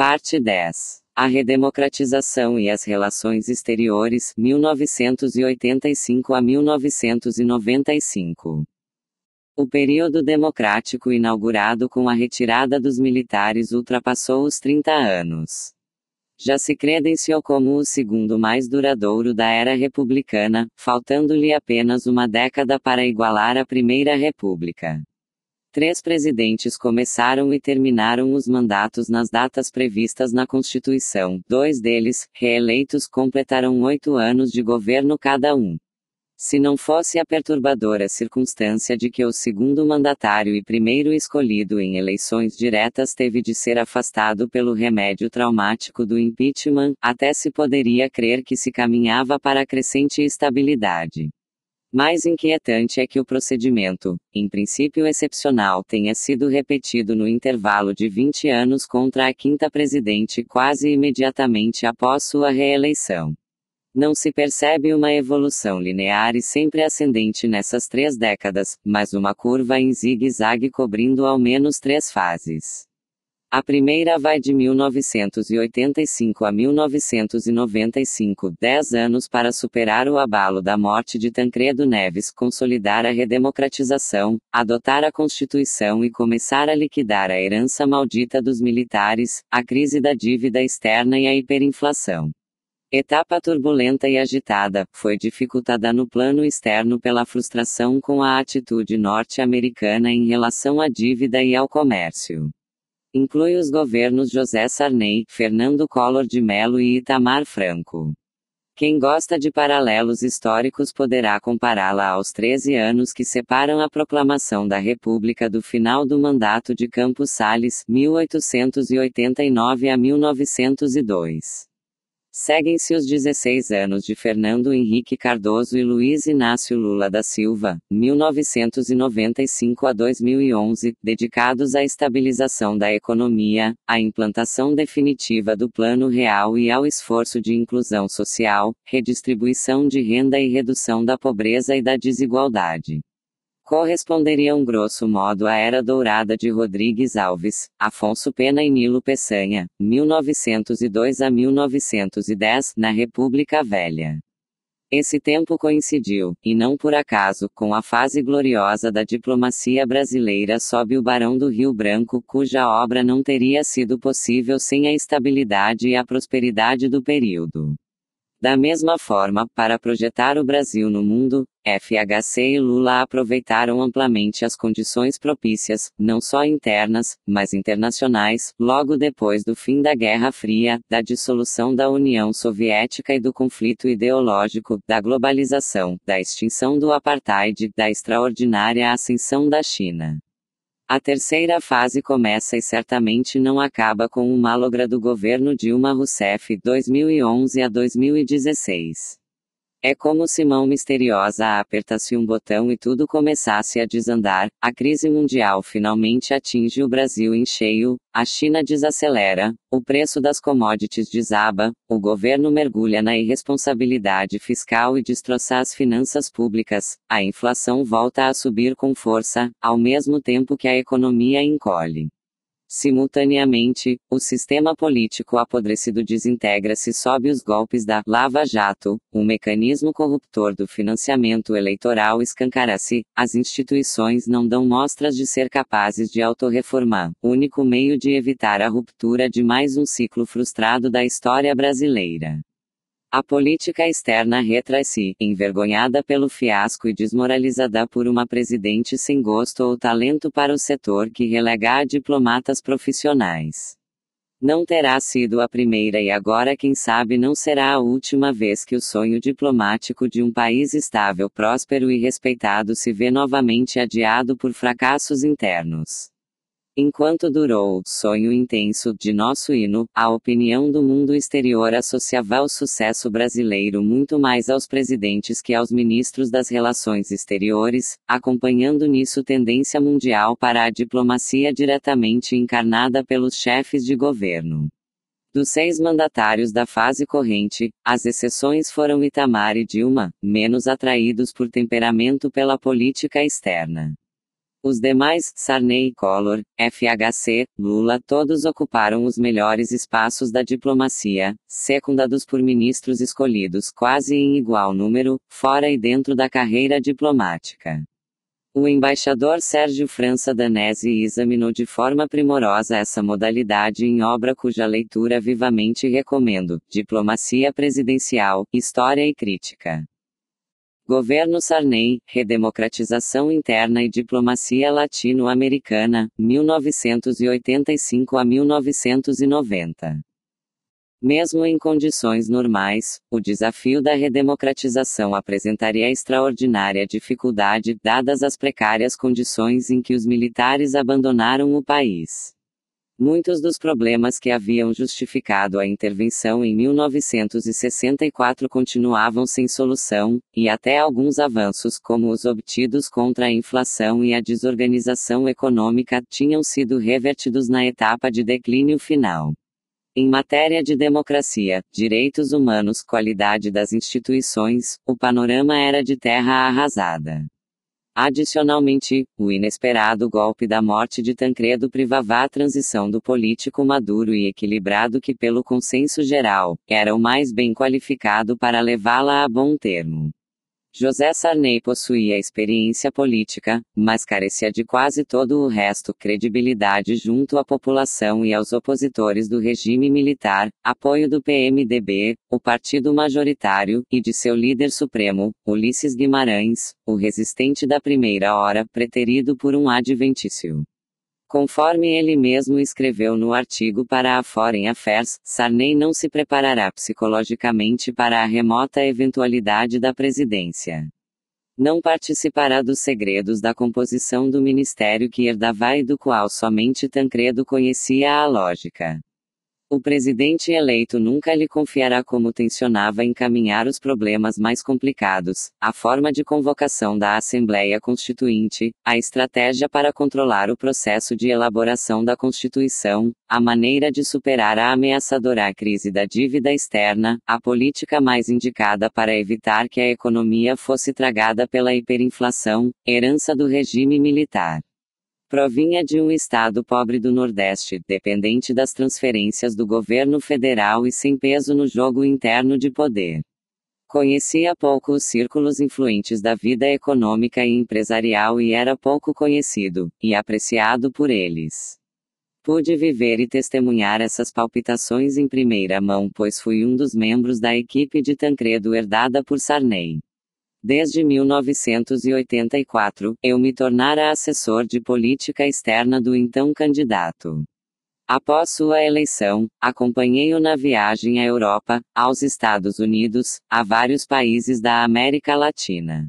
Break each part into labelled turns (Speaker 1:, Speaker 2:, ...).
Speaker 1: Parte 10. A redemocratização e as relações exteriores, 1985 a 1995. O período democrático inaugurado com a retirada dos militares ultrapassou os 30 anos. Já se credenciou como o segundo mais duradouro da era republicana, faltando-lhe apenas uma década para igualar a Primeira República três presidentes começaram e terminaram os mandatos nas datas previstas na Constituição. Dois deles, reeleitos, completaram oito anos de governo cada um. Se não fosse a perturbadora circunstância de que o segundo mandatário e primeiro escolhido em eleições diretas teve de ser afastado pelo remédio traumático do impeachment, até se poderia crer que se caminhava para crescente estabilidade. Mais inquietante é que o procedimento, em princípio excepcional, tenha sido repetido no intervalo de 20 anos contra a quinta presidente quase imediatamente após sua reeleição. Não se percebe uma evolução linear e sempre ascendente nessas três décadas, mas uma curva em zigue-zague cobrindo ao menos três fases. A primeira vai de 1985 a 1995, 10 anos para superar o abalo da morte de Tancredo Neves, consolidar a redemocratização, adotar a Constituição e começar a liquidar a herança maldita dos militares, a crise da dívida externa e a hiperinflação. Etapa turbulenta e agitada, foi dificultada no plano externo pela frustração com a atitude norte-americana em relação à dívida e ao comércio. Inclui os governos José Sarney, Fernando Collor de Mello e Itamar Franco. Quem gosta de paralelos históricos poderá compará-la aos 13 anos que separam a proclamação da República do final do mandato de Campos Sales, 1889 a 1902. Seguem-se os 16 anos de Fernando Henrique Cardoso e Luiz Inácio Lula da Silva, 1995 a 2011, dedicados à estabilização da economia, à implantação definitiva do Plano Real e ao esforço de inclusão social, redistribuição de renda e redução da pobreza e da desigualdade corresponderiam grosso modo à Era Dourada de Rodrigues Alves, Afonso Pena e Nilo Peçanha, 1902 a 1910, na República Velha. Esse tempo coincidiu, e não por acaso, com a fase gloriosa da diplomacia brasileira sob o Barão do Rio Branco, cuja obra não teria sido possível sem a estabilidade e a prosperidade do período. Da mesma forma, para projetar o Brasil no mundo, FHC e Lula aproveitaram amplamente as condições propícias, não só internas, mas internacionais, logo depois do fim da Guerra Fria, da dissolução da União Soviética e do conflito ideológico, da globalização, da extinção do apartheid, da extraordinária ascensão da China. A terceira fase começa e certamente não acaba com o logra do governo Dilma Rousseff 2011 a 2016. É como se mão misteriosa apertasse um botão e tudo começasse a desandar. A crise mundial finalmente atinge o Brasil em cheio, a China desacelera, o preço das commodities desaba, o governo mergulha na irresponsabilidade fiscal e destroça as finanças públicas, a inflação volta a subir com força, ao mesmo tempo que a economia encolhe. Simultaneamente, o sistema político apodrecido desintegra-se sob os golpes da Lava Jato, um mecanismo corruptor do financiamento eleitoral escancara-se, as instituições não dão mostras de ser capazes de autorreformar, único meio de evitar a ruptura de mais um ciclo frustrado da história brasileira. A política externa retrai-se, envergonhada pelo fiasco e desmoralizada por uma presidente sem gosto ou talento para o setor que relega a diplomatas profissionais. Não terá sido a primeira e agora, quem sabe, não será a última vez que o sonho diplomático de um país estável, próspero e respeitado se vê novamente adiado por fracassos internos. Enquanto durou o sonho intenso de nosso hino, a opinião do mundo exterior associava o sucesso brasileiro muito mais aos presidentes que aos ministros das relações exteriores, acompanhando nisso tendência mundial para a diplomacia diretamente encarnada pelos chefes de governo. Dos seis mandatários da fase corrente, as exceções foram Itamar e Dilma, menos atraídos por temperamento pela política externa. Os demais, Sarney e Collor, FHC, Lula, todos ocuparam os melhores espaços da diplomacia, secundados por ministros escolhidos quase em igual número, fora e dentro da carreira diplomática. O embaixador Sérgio França Danese examinou de forma primorosa essa modalidade em obra cuja leitura vivamente recomendo: Diplomacia Presidencial, História e Crítica. Governo Sarney, Redemocratização Interna e Diplomacia Latino-Americana, 1985 a 1990. Mesmo em condições normais, o desafio da redemocratização apresentaria extraordinária dificuldade, dadas as precárias condições em que os militares abandonaram o país. Muitos dos problemas que haviam justificado a intervenção em 1964 continuavam sem solução, e até alguns avanços, como os obtidos contra a inflação e a desorganização econômica, tinham sido revertidos na etapa de declínio final. Em matéria de democracia, direitos humanos, qualidade das instituições, o panorama era de terra arrasada. Adicionalmente, o inesperado golpe da morte de Tancredo privava a transição do político maduro e equilibrado que, pelo consenso geral, era o mais bem qualificado para levá-la a bom termo. José Sarney possuía experiência política, mas carecia de quase todo o resto credibilidade junto à população e aos opositores do regime militar, apoio do PMDB, o partido majoritário, e de seu líder supremo, Ulisses Guimarães, o resistente da primeira hora, preterido por um adventício. Conforme ele mesmo escreveu no artigo para a Foreign Affairs, Sarney não se preparará psicologicamente para a remota eventualidade da presidência. Não participará dos segredos da composição do ministério que herdava e do qual somente Tancredo conhecia a lógica. O presidente eleito nunca lhe confiará como tensionava encaminhar os problemas mais complicados, a forma de convocação da Assembleia Constituinte, a estratégia para controlar o processo de elaboração da Constituição, a maneira de superar a ameaçadora crise da dívida externa, a política mais indicada para evitar que a economia fosse tragada pela hiperinflação, herança do regime militar. Provinha de um estado pobre do Nordeste, dependente das transferências do governo federal e sem peso no jogo interno de poder. Conhecia pouco os círculos influentes da vida econômica e empresarial e era pouco conhecido e apreciado por eles. Pude viver e testemunhar essas palpitações em primeira mão, pois fui um dos membros da equipe de Tancredo herdada por Sarney. Desde 1984, eu me tornara assessor de política externa do então candidato. Após sua eleição, acompanhei-o na viagem à Europa, aos Estados Unidos, a vários países da América Latina.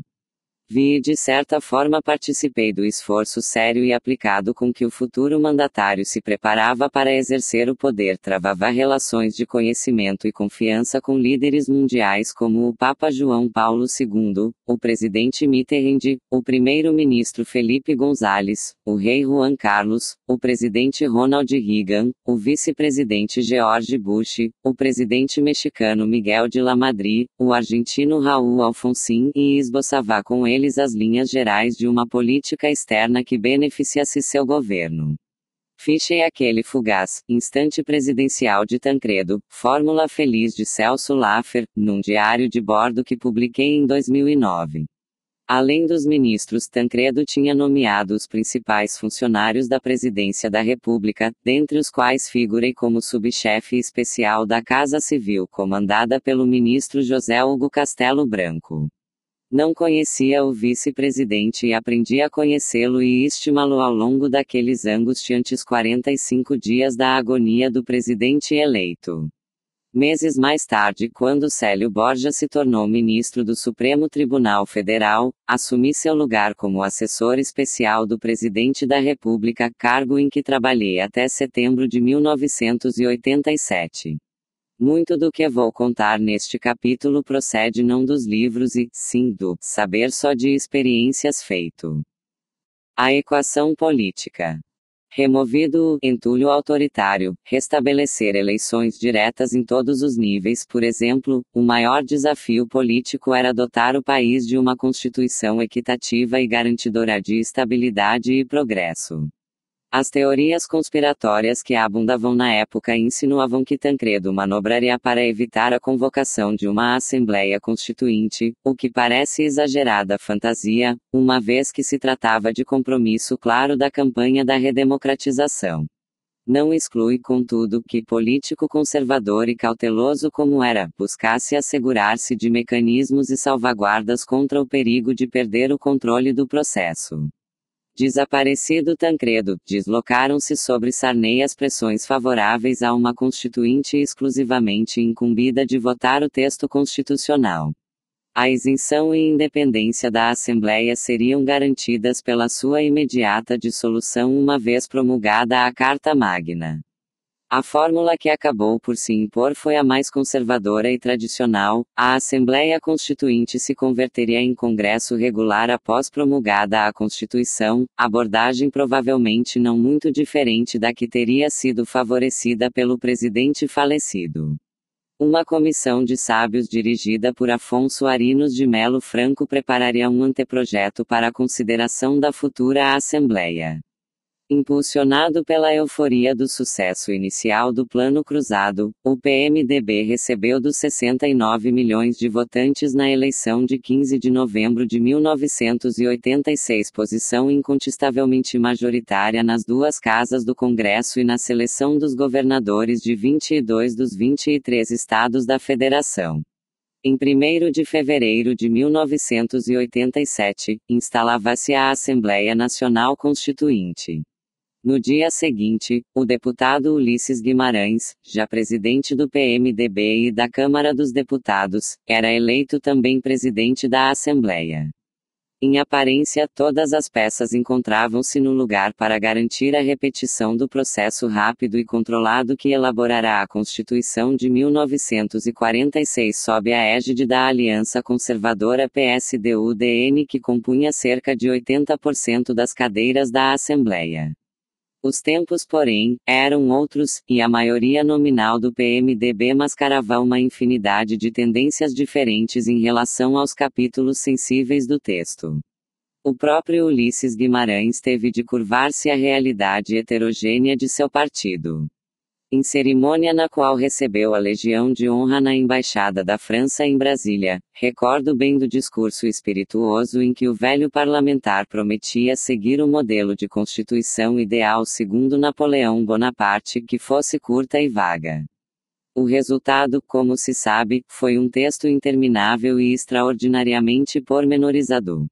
Speaker 1: Vi e de certa forma participei do esforço sério e aplicado com que o futuro mandatário se preparava para exercer o poder, travava relações de conhecimento e confiança com líderes mundiais como o Papa João Paulo II, o presidente Mitterrand, o primeiro-ministro Felipe González, o rei Juan Carlos, o presidente Ronald Reagan, o vice-presidente George Bush, o presidente mexicano Miguel de la Madrid, o argentino Raul Alfonsín e esboçava com ele eles as linhas gerais de uma política externa que beneficiasse seu governo. Fiche é aquele fugaz, instante presidencial de Tancredo, fórmula feliz de Celso Laffer, num diário de bordo que publiquei em 2009. Além dos ministros, Tancredo tinha nomeado os principais funcionários da Presidência da República, dentre os quais figurei como subchefe especial da Casa Civil comandada pelo ministro José Hugo Castelo Branco. Não conhecia o vice-presidente e aprendi a conhecê-lo e estimá-lo ao longo daqueles angustiantes 45 dias da agonia do presidente eleito. Meses mais tarde, quando Célio Borja se tornou ministro do Supremo Tribunal Federal, assumi seu lugar como assessor especial do presidente da República, cargo em que trabalhei até setembro de 1987. Muito do que vou contar neste capítulo procede não dos livros e, sim, do saber só de experiências feito. A equação política. Removido o entulho autoritário, restabelecer eleições diretas em todos os níveis, por exemplo, o maior desafio político era dotar o país de uma constituição equitativa e garantidora de estabilidade e progresso. As teorias conspiratórias que abundavam na época insinuavam que Tancredo manobraria para evitar a convocação de uma Assembleia Constituinte, o que parece exagerada fantasia, uma vez que se tratava de compromisso claro da campanha da redemocratização. Não exclui, contudo, que político conservador e cauteloso como era, buscasse assegurar-se de mecanismos e salvaguardas contra o perigo de perder o controle do processo. Desaparecido Tancredo, deslocaram-se sobre Sarney as pressões favoráveis a uma constituinte exclusivamente incumbida de votar o texto constitucional. A isenção e independência da Assembleia seriam garantidas pela sua imediata dissolução uma vez promulgada a Carta Magna. A fórmula que acabou por se impor foi a mais conservadora e tradicional. A Assembleia Constituinte se converteria em Congresso regular após promulgada a Constituição, abordagem provavelmente não muito diferente da que teria sido favorecida pelo presidente falecido. Uma comissão de sábios dirigida por Afonso Arinos de Melo Franco prepararia um anteprojeto para a consideração da futura Assembleia. Impulsionado pela euforia do sucesso inicial do Plano Cruzado, o PMDB recebeu dos 69 milhões de votantes na eleição de 15 de novembro de 1986 posição incontestavelmente majoritária nas duas casas do Congresso e na seleção dos governadores de 22 dos 23 estados da Federação. Em 1 de fevereiro de 1987, instalava-se a Assembleia Nacional Constituinte. No dia seguinte, o deputado Ulisses Guimarães, já presidente do PMDB e da Câmara dos Deputados, era eleito também presidente da Assembleia. Em aparência, todas as peças encontravam-se no lugar para garantir a repetição do processo rápido e controlado que elaborará a Constituição de 1946 sob a égide da Aliança Conservadora PSDU-DN, que compunha cerca de 80% das cadeiras da Assembleia. Os tempos, porém, eram outros, e a maioria nominal do PMDB mascarava uma infinidade de tendências diferentes em relação aos capítulos sensíveis do texto. O próprio Ulisses Guimarães teve de curvar-se à realidade heterogênea de seu partido em cerimônia na qual recebeu a Legião de Honra na Embaixada da França em Brasília. Recordo bem do discurso espirituoso em que o velho parlamentar prometia seguir o modelo de constituição ideal segundo Napoleão Bonaparte, que fosse curta e vaga. O resultado, como se sabe, foi um texto interminável e extraordinariamente pormenorizado.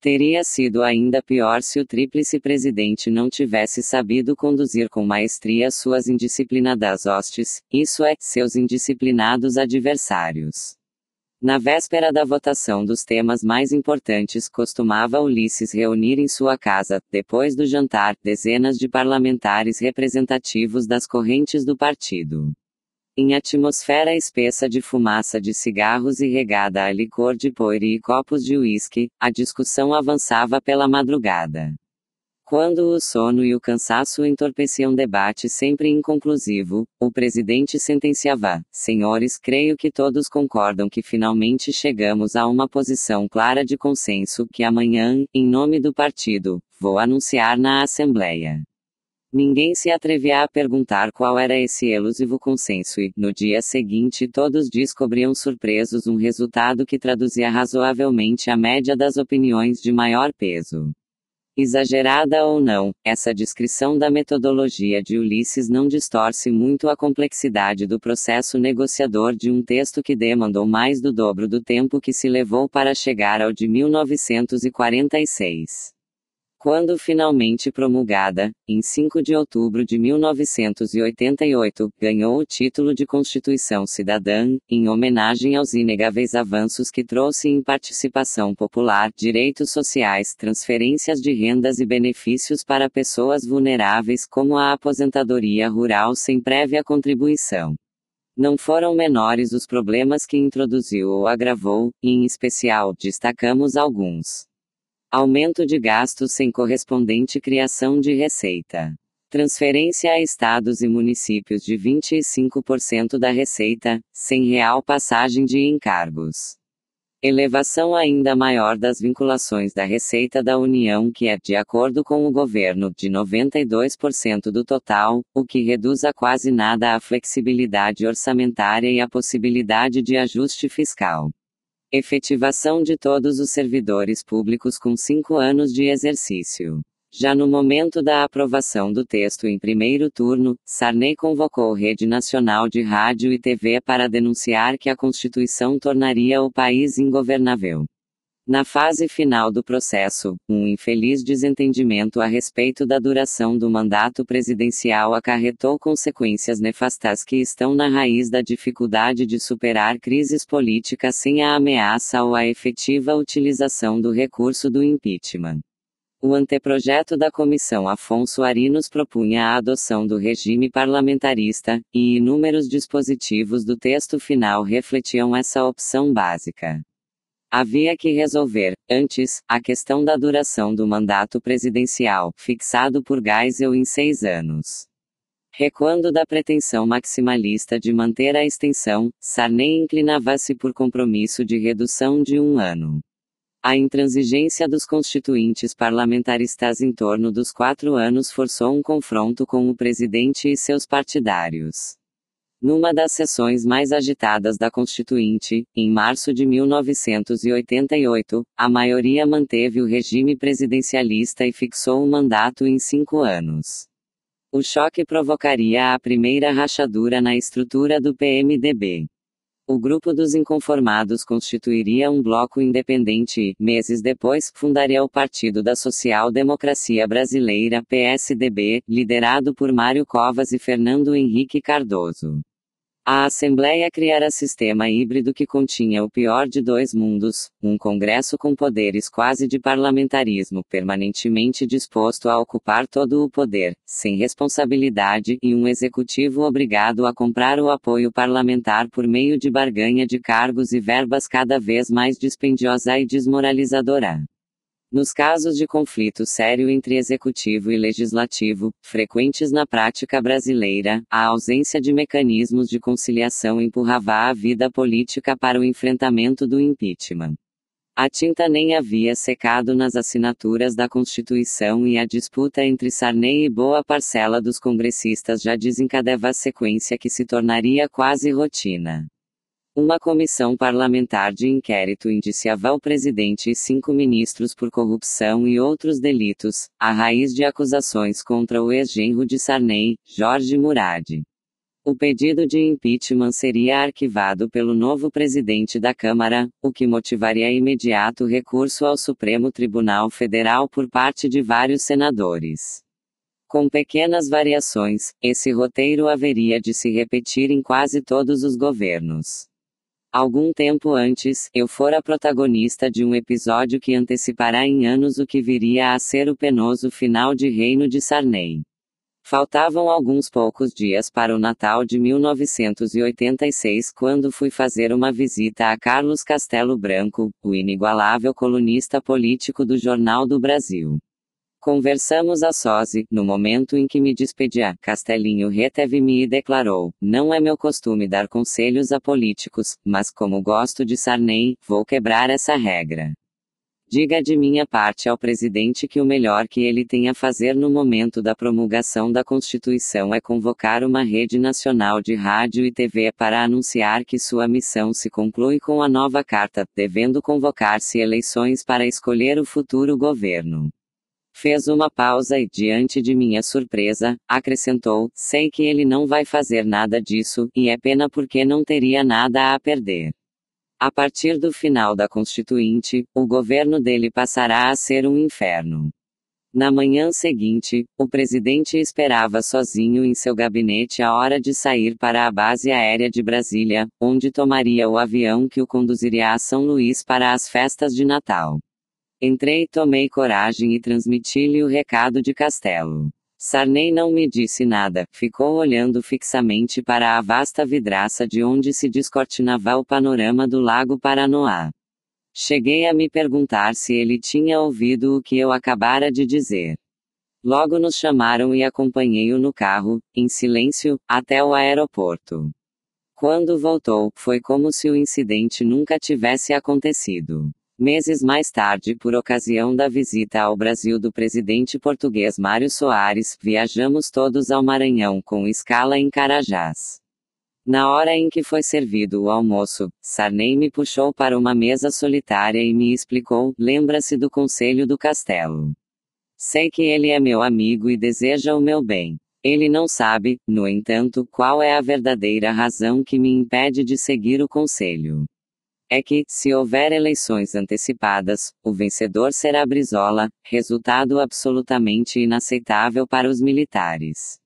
Speaker 1: Teria sido ainda pior se o tríplice presidente não tivesse sabido conduzir com maestria suas indisciplinadas hostes, isso é, seus indisciplinados adversários. Na véspera da votação dos temas mais importantes, costumava Ulisses reunir em sua casa, depois do jantar, dezenas de parlamentares representativos das correntes do partido. Em atmosfera espessa de fumaça de cigarros e regada a licor de poire e copos de uísque, a discussão avançava pela madrugada. Quando o sono e o cansaço entorpeciam debate sempre inconclusivo, o presidente sentenciava: Senhores, creio que todos concordam que finalmente chegamos a uma posição clara de consenso que amanhã, em nome do partido, vou anunciar na Assembleia. Ninguém se atrevia a perguntar qual era esse elusivo consenso e, no dia seguinte, todos descobriam surpresos um resultado que traduzia razoavelmente a média das opiniões de maior peso. Exagerada ou não, essa descrição da metodologia de Ulisses não distorce muito a complexidade do processo negociador de um texto que demandou mais do dobro do tempo que se levou para chegar ao de 1946. Quando finalmente promulgada, em 5 de outubro de 1988, ganhou o título de Constituição Cidadã, em homenagem aos inegáveis avanços que trouxe em participação popular, direitos sociais, transferências de rendas e benefícios para pessoas vulneráveis, como a aposentadoria rural sem prévia contribuição não foram menores os problemas que introduziu ou agravou, e em especial destacamos alguns. Aumento de gastos sem correspondente criação de receita. Transferência a estados e municípios de 25% da receita, sem real passagem de encargos. Elevação ainda maior das vinculações da Receita da União, que é, de acordo com o governo, de 92% do total, o que reduz a quase nada a flexibilidade orçamentária e a possibilidade de ajuste fiscal. Efetivação de todos os servidores públicos com cinco anos de exercício. Já no momento da aprovação do texto em primeiro turno, Sarney convocou Rede Nacional de Rádio e TV para denunciar que a Constituição tornaria o país ingovernável. Na fase final do processo, um infeliz desentendimento a respeito da duração do mandato presidencial acarretou consequências nefastas que estão na raiz da dificuldade de superar crises políticas sem a ameaça ou a efetiva utilização do recurso do impeachment. O anteprojeto da comissão Afonso Arinos propunha a adoção do regime parlamentarista, e inúmeros dispositivos do texto final refletiam essa opção básica. Havia que resolver, antes, a questão da duração do mandato presidencial, fixado por Geisel em seis anos. Recuando da pretensão maximalista de manter a extensão, Sarney inclinava-se por compromisso de redução de um ano. A intransigência dos constituintes parlamentaristas em torno dos quatro anos forçou um confronto com o presidente e seus partidários. Numa das sessões mais agitadas da Constituinte, em março de 1988, a maioria manteve o regime presidencialista e fixou um mandato em cinco anos. O choque provocaria a primeira rachadura na estrutura do PMDB. O grupo dos inconformados constituiria um bloco independente e, meses depois, fundaria o Partido da Social Democracia Brasileira, PSDB, liderado por Mário Covas e Fernando Henrique Cardoso. A Assembleia criara sistema híbrido que continha o pior de dois mundos, um Congresso com poderes quase de parlamentarismo, permanentemente disposto a ocupar todo o poder, sem responsabilidade, e um Executivo obrigado a comprar o apoio parlamentar por meio de barganha de cargos e verbas cada vez mais dispendiosa e desmoralizadora. Nos casos de conflito sério entre executivo e legislativo, frequentes na prática brasileira, a ausência de mecanismos de conciliação empurrava a vida política para o enfrentamento do impeachment. A tinta nem havia secado nas assinaturas da Constituição e a disputa entre Sarney e boa parcela dos congressistas já desencadeava a sequência que se tornaria quase rotina. Uma comissão parlamentar de inquérito indiciava o presidente e cinco ministros por corrupção e outros delitos, a raiz de acusações contra o ex-genro de Sarney, Jorge Murad. O pedido de impeachment seria arquivado pelo novo presidente da Câmara, o que motivaria imediato recurso ao Supremo Tribunal Federal por parte de vários senadores. Com pequenas variações, esse roteiro haveria de se repetir em quase todos os governos. Algum tempo antes, eu fora protagonista de um episódio que antecipará em anos o que viria a ser o penoso final de Reino de Sarney. Faltavam alguns poucos dias para o Natal de 1986 quando fui fazer uma visita a Carlos Castelo Branco, o inigualável colunista político do Jornal do Brasil. Conversamos a e, no momento em que me despedia, Castelinho reteve-me e declarou: Não é meu costume dar conselhos a políticos, mas como gosto de Sarney, vou quebrar essa regra. Diga de minha parte ao presidente que o melhor que ele tem a fazer no momento da promulgação da Constituição é convocar uma rede nacional de rádio e TV para anunciar que sua missão se conclui com a nova carta, devendo convocar-se eleições para escolher o futuro governo. Fez uma pausa e, diante de minha surpresa, acrescentou: Sei que ele não vai fazer nada disso, e é pena porque não teria nada a perder. A partir do final da Constituinte, o governo dele passará a ser um inferno. Na manhã seguinte, o presidente esperava sozinho em seu gabinete a hora de sair para a base aérea de Brasília, onde tomaria o avião que o conduziria a São Luís para as festas de Natal. Entrei, tomei coragem e transmiti-lhe o recado de Castelo. Sarney não me disse nada, ficou olhando fixamente para a vasta vidraça de onde se descortinava o panorama do Lago Paranoá. Cheguei a me perguntar se ele tinha ouvido o que eu acabara de dizer. Logo nos chamaram e acompanhei-o no carro, em silêncio, até o aeroporto. Quando voltou, foi como se o incidente nunca tivesse acontecido. Meses mais tarde, por ocasião da visita ao Brasil do presidente português Mário Soares, viajamos todos ao Maranhão com escala em Carajás. Na hora em que foi servido o almoço, Sarney me puxou para uma mesa solitária e me explicou: lembra-se do Conselho do Castelo. Sei que ele é meu amigo e deseja o meu bem. Ele não sabe, no entanto, qual é a verdadeira razão que me impede de seguir o conselho é que, se houver eleições antecipadas, o vencedor será Brizola, resultado absolutamente inaceitável para os militares.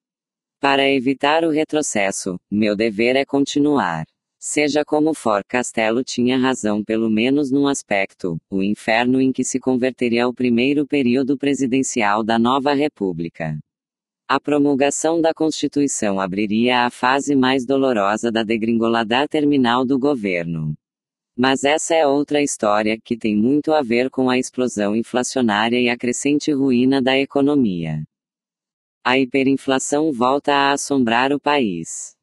Speaker 1: Para evitar o retrocesso, meu dever é continuar. Seja como for, Castelo tinha razão pelo menos num aspecto: o inferno em que se converteria o primeiro período presidencial da nova República. A promulgação da Constituição abriria a fase mais dolorosa da degringolada terminal do governo. Mas essa é outra história que tem muito a ver com a explosão inflacionária e a crescente ruína da economia. A hiperinflação volta a assombrar o país.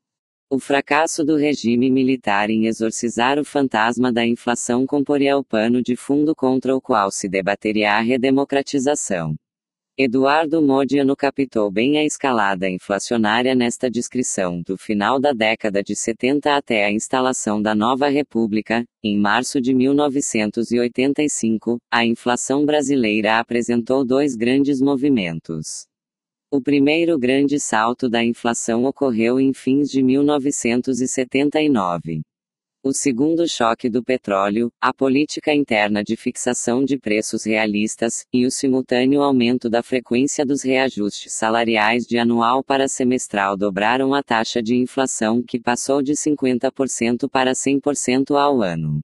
Speaker 1: O fracasso do regime militar em exorcizar o fantasma da inflação comporia o pano de fundo contra o qual se debateria a redemocratização. Eduardo Modiano captou bem a escalada inflacionária nesta descrição do final da década de 70 até a instalação da nova República, em março de 1985, a inflação brasileira apresentou dois grandes movimentos. O primeiro grande salto da inflação ocorreu em fins de 1979. O segundo choque do petróleo, a política interna de fixação de preços realistas, e o simultâneo aumento da frequência dos reajustes salariais de anual para semestral dobraram a taxa de inflação que passou de 50% para 100% ao ano.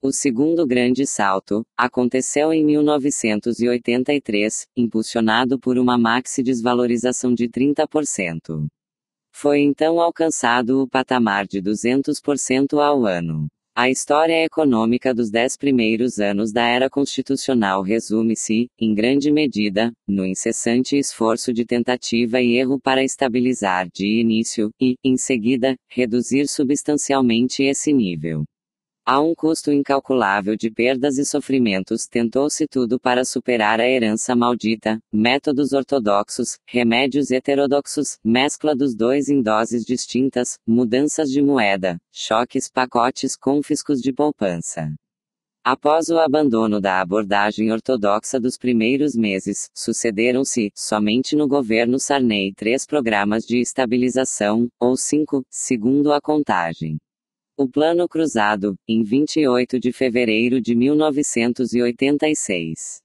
Speaker 1: O segundo grande salto aconteceu em 1983, impulsionado por uma maxi desvalorização de 30%. Foi então alcançado o patamar de 200% ao ano. A história econômica dos dez primeiros anos da era constitucional resume-se, em grande medida, no incessante esforço de tentativa e erro para estabilizar de início, e, em seguida, reduzir substancialmente esse nível. A um custo incalculável de perdas e sofrimentos, tentou-se tudo para superar a herança maldita, métodos ortodoxos, remédios heterodoxos, mescla dos dois em doses distintas, mudanças de moeda, choques, pacotes confiscos de poupança. Após o abandono da abordagem ortodoxa dos primeiros meses, sucederam-se, somente no governo Sarney, três programas de estabilização, ou cinco, segundo a contagem. O Plano Cruzado, em 28 de fevereiro de 1986.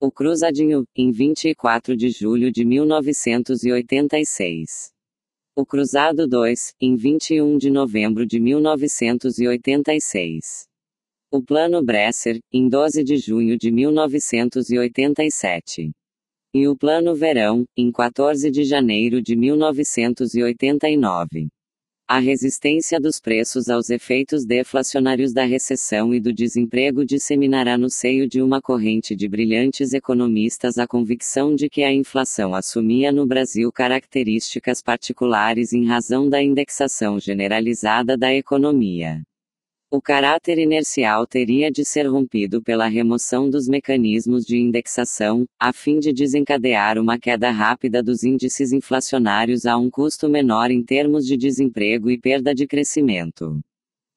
Speaker 1: O Cruzadinho, em 24 de julho de 1986. O Cruzado 2, em 21 de novembro de 1986. O Plano Bresser, em 12 de junho de 1987. E o Plano Verão, em 14 de janeiro de 1989. A resistência dos preços aos efeitos deflacionários da recessão e do desemprego disseminará no seio de uma corrente de brilhantes economistas a convicção de que a inflação assumia no Brasil características particulares em razão da indexação generalizada da economia. O caráter inercial teria de ser rompido pela remoção dos mecanismos de indexação, a fim de desencadear uma queda rápida dos índices inflacionários a um custo menor em termos de desemprego e perda de crescimento.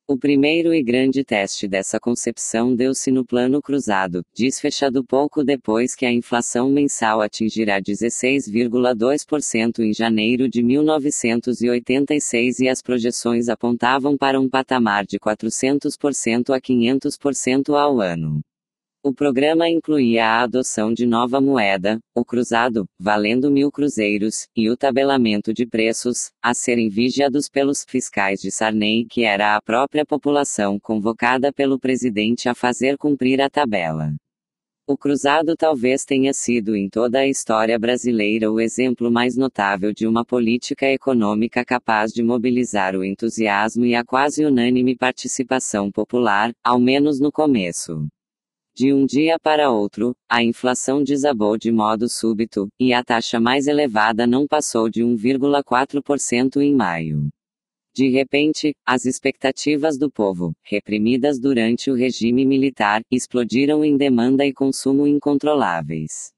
Speaker 1: O primeiro e grande teste dessa concepção deu-se no plano cruzado, desfechado pouco depois que a inflação mensal atingirá 16,2% em janeiro de 1986 e as projeções apontavam para um patamar de 400% a 500% ao ano. O programa incluía a adoção de nova moeda, o cruzado, valendo mil cruzeiros, e o tabelamento de preços, a serem vigiados pelos fiscais de Sarney, que era a própria população convocada pelo presidente a fazer cumprir a tabela. O cruzado talvez tenha sido em toda a história brasileira o exemplo mais notável de uma política econômica capaz de mobilizar o entusiasmo e a quase unânime participação popular, ao menos no começo. De um dia para outro, a inflação desabou de modo súbito, e a taxa mais elevada não passou de 1,4% em maio. De repente, as expectativas do povo, reprimidas durante o regime militar, explodiram em demanda e consumo incontroláveis.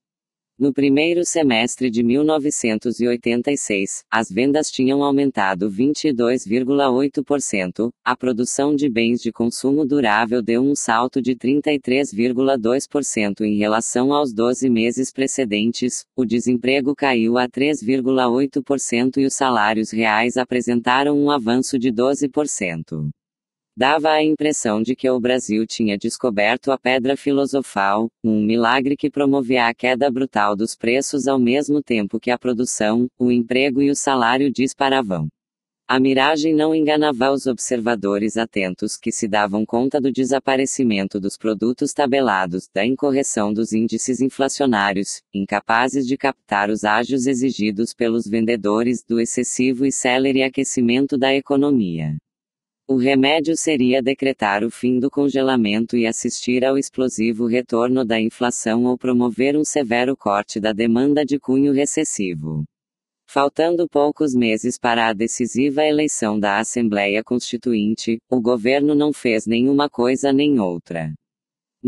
Speaker 1: No primeiro semestre de 1986, as vendas tinham aumentado 22,8%, a produção de bens de consumo durável deu um salto de 33,2% em relação aos 12 meses precedentes, o desemprego caiu a 3,8% e os salários reais apresentaram um avanço de 12% dava a impressão de que o Brasil tinha descoberto a pedra filosofal, um milagre que promovia a queda brutal dos preços ao mesmo tempo que a produção, o emprego e o salário disparavam. A miragem não enganava os observadores atentos que se davam conta do desaparecimento dos produtos tabelados, da incorreção dos índices inflacionários, incapazes de captar os ágios exigidos pelos vendedores, do excessivo e célere aquecimento da economia. O remédio seria decretar o fim do congelamento e assistir ao explosivo retorno da inflação ou promover um severo corte da demanda de cunho recessivo. Faltando poucos meses para a decisiva eleição da Assembleia Constituinte, o governo não fez nenhuma coisa nem outra.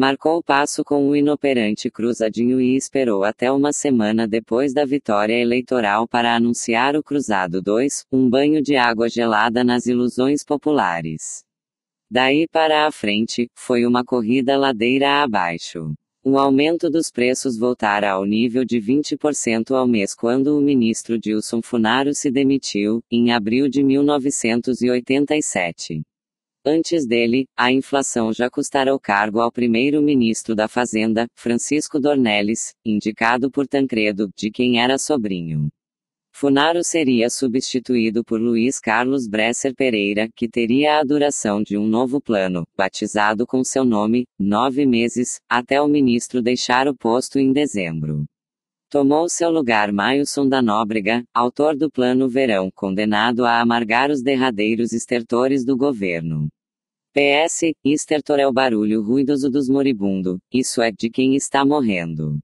Speaker 1: Marcou o passo com o inoperante Cruzadinho e esperou até uma semana depois da vitória eleitoral para anunciar o Cruzado 2, um banho de água gelada nas ilusões populares. Daí para a frente, foi uma corrida ladeira abaixo. O aumento dos preços voltara ao nível de 20% ao mês quando o ministro Dilson Funaro se demitiu, em abril de 1987. Antes dele, a inflação já custara o cargo ao primeiro-ministro da Fazenda, Francisco Dornelles, indicado por Tancredo, de quem era sobrinho. Funaro seria substituído por Luiz Carlos Bresser Pereira, que teria a duração de um novo plano, batizado com seu nome, nove meses, até o ministro deixar o posto em dezembro. Tomou seu lugar Mailson da Nóbrega, autor do Plano Verão, condenado a amargar os derradeiros estertores do governo. PS, estertor é o barulho ruidoso dos moribundo, isso é, de quem está morrendo.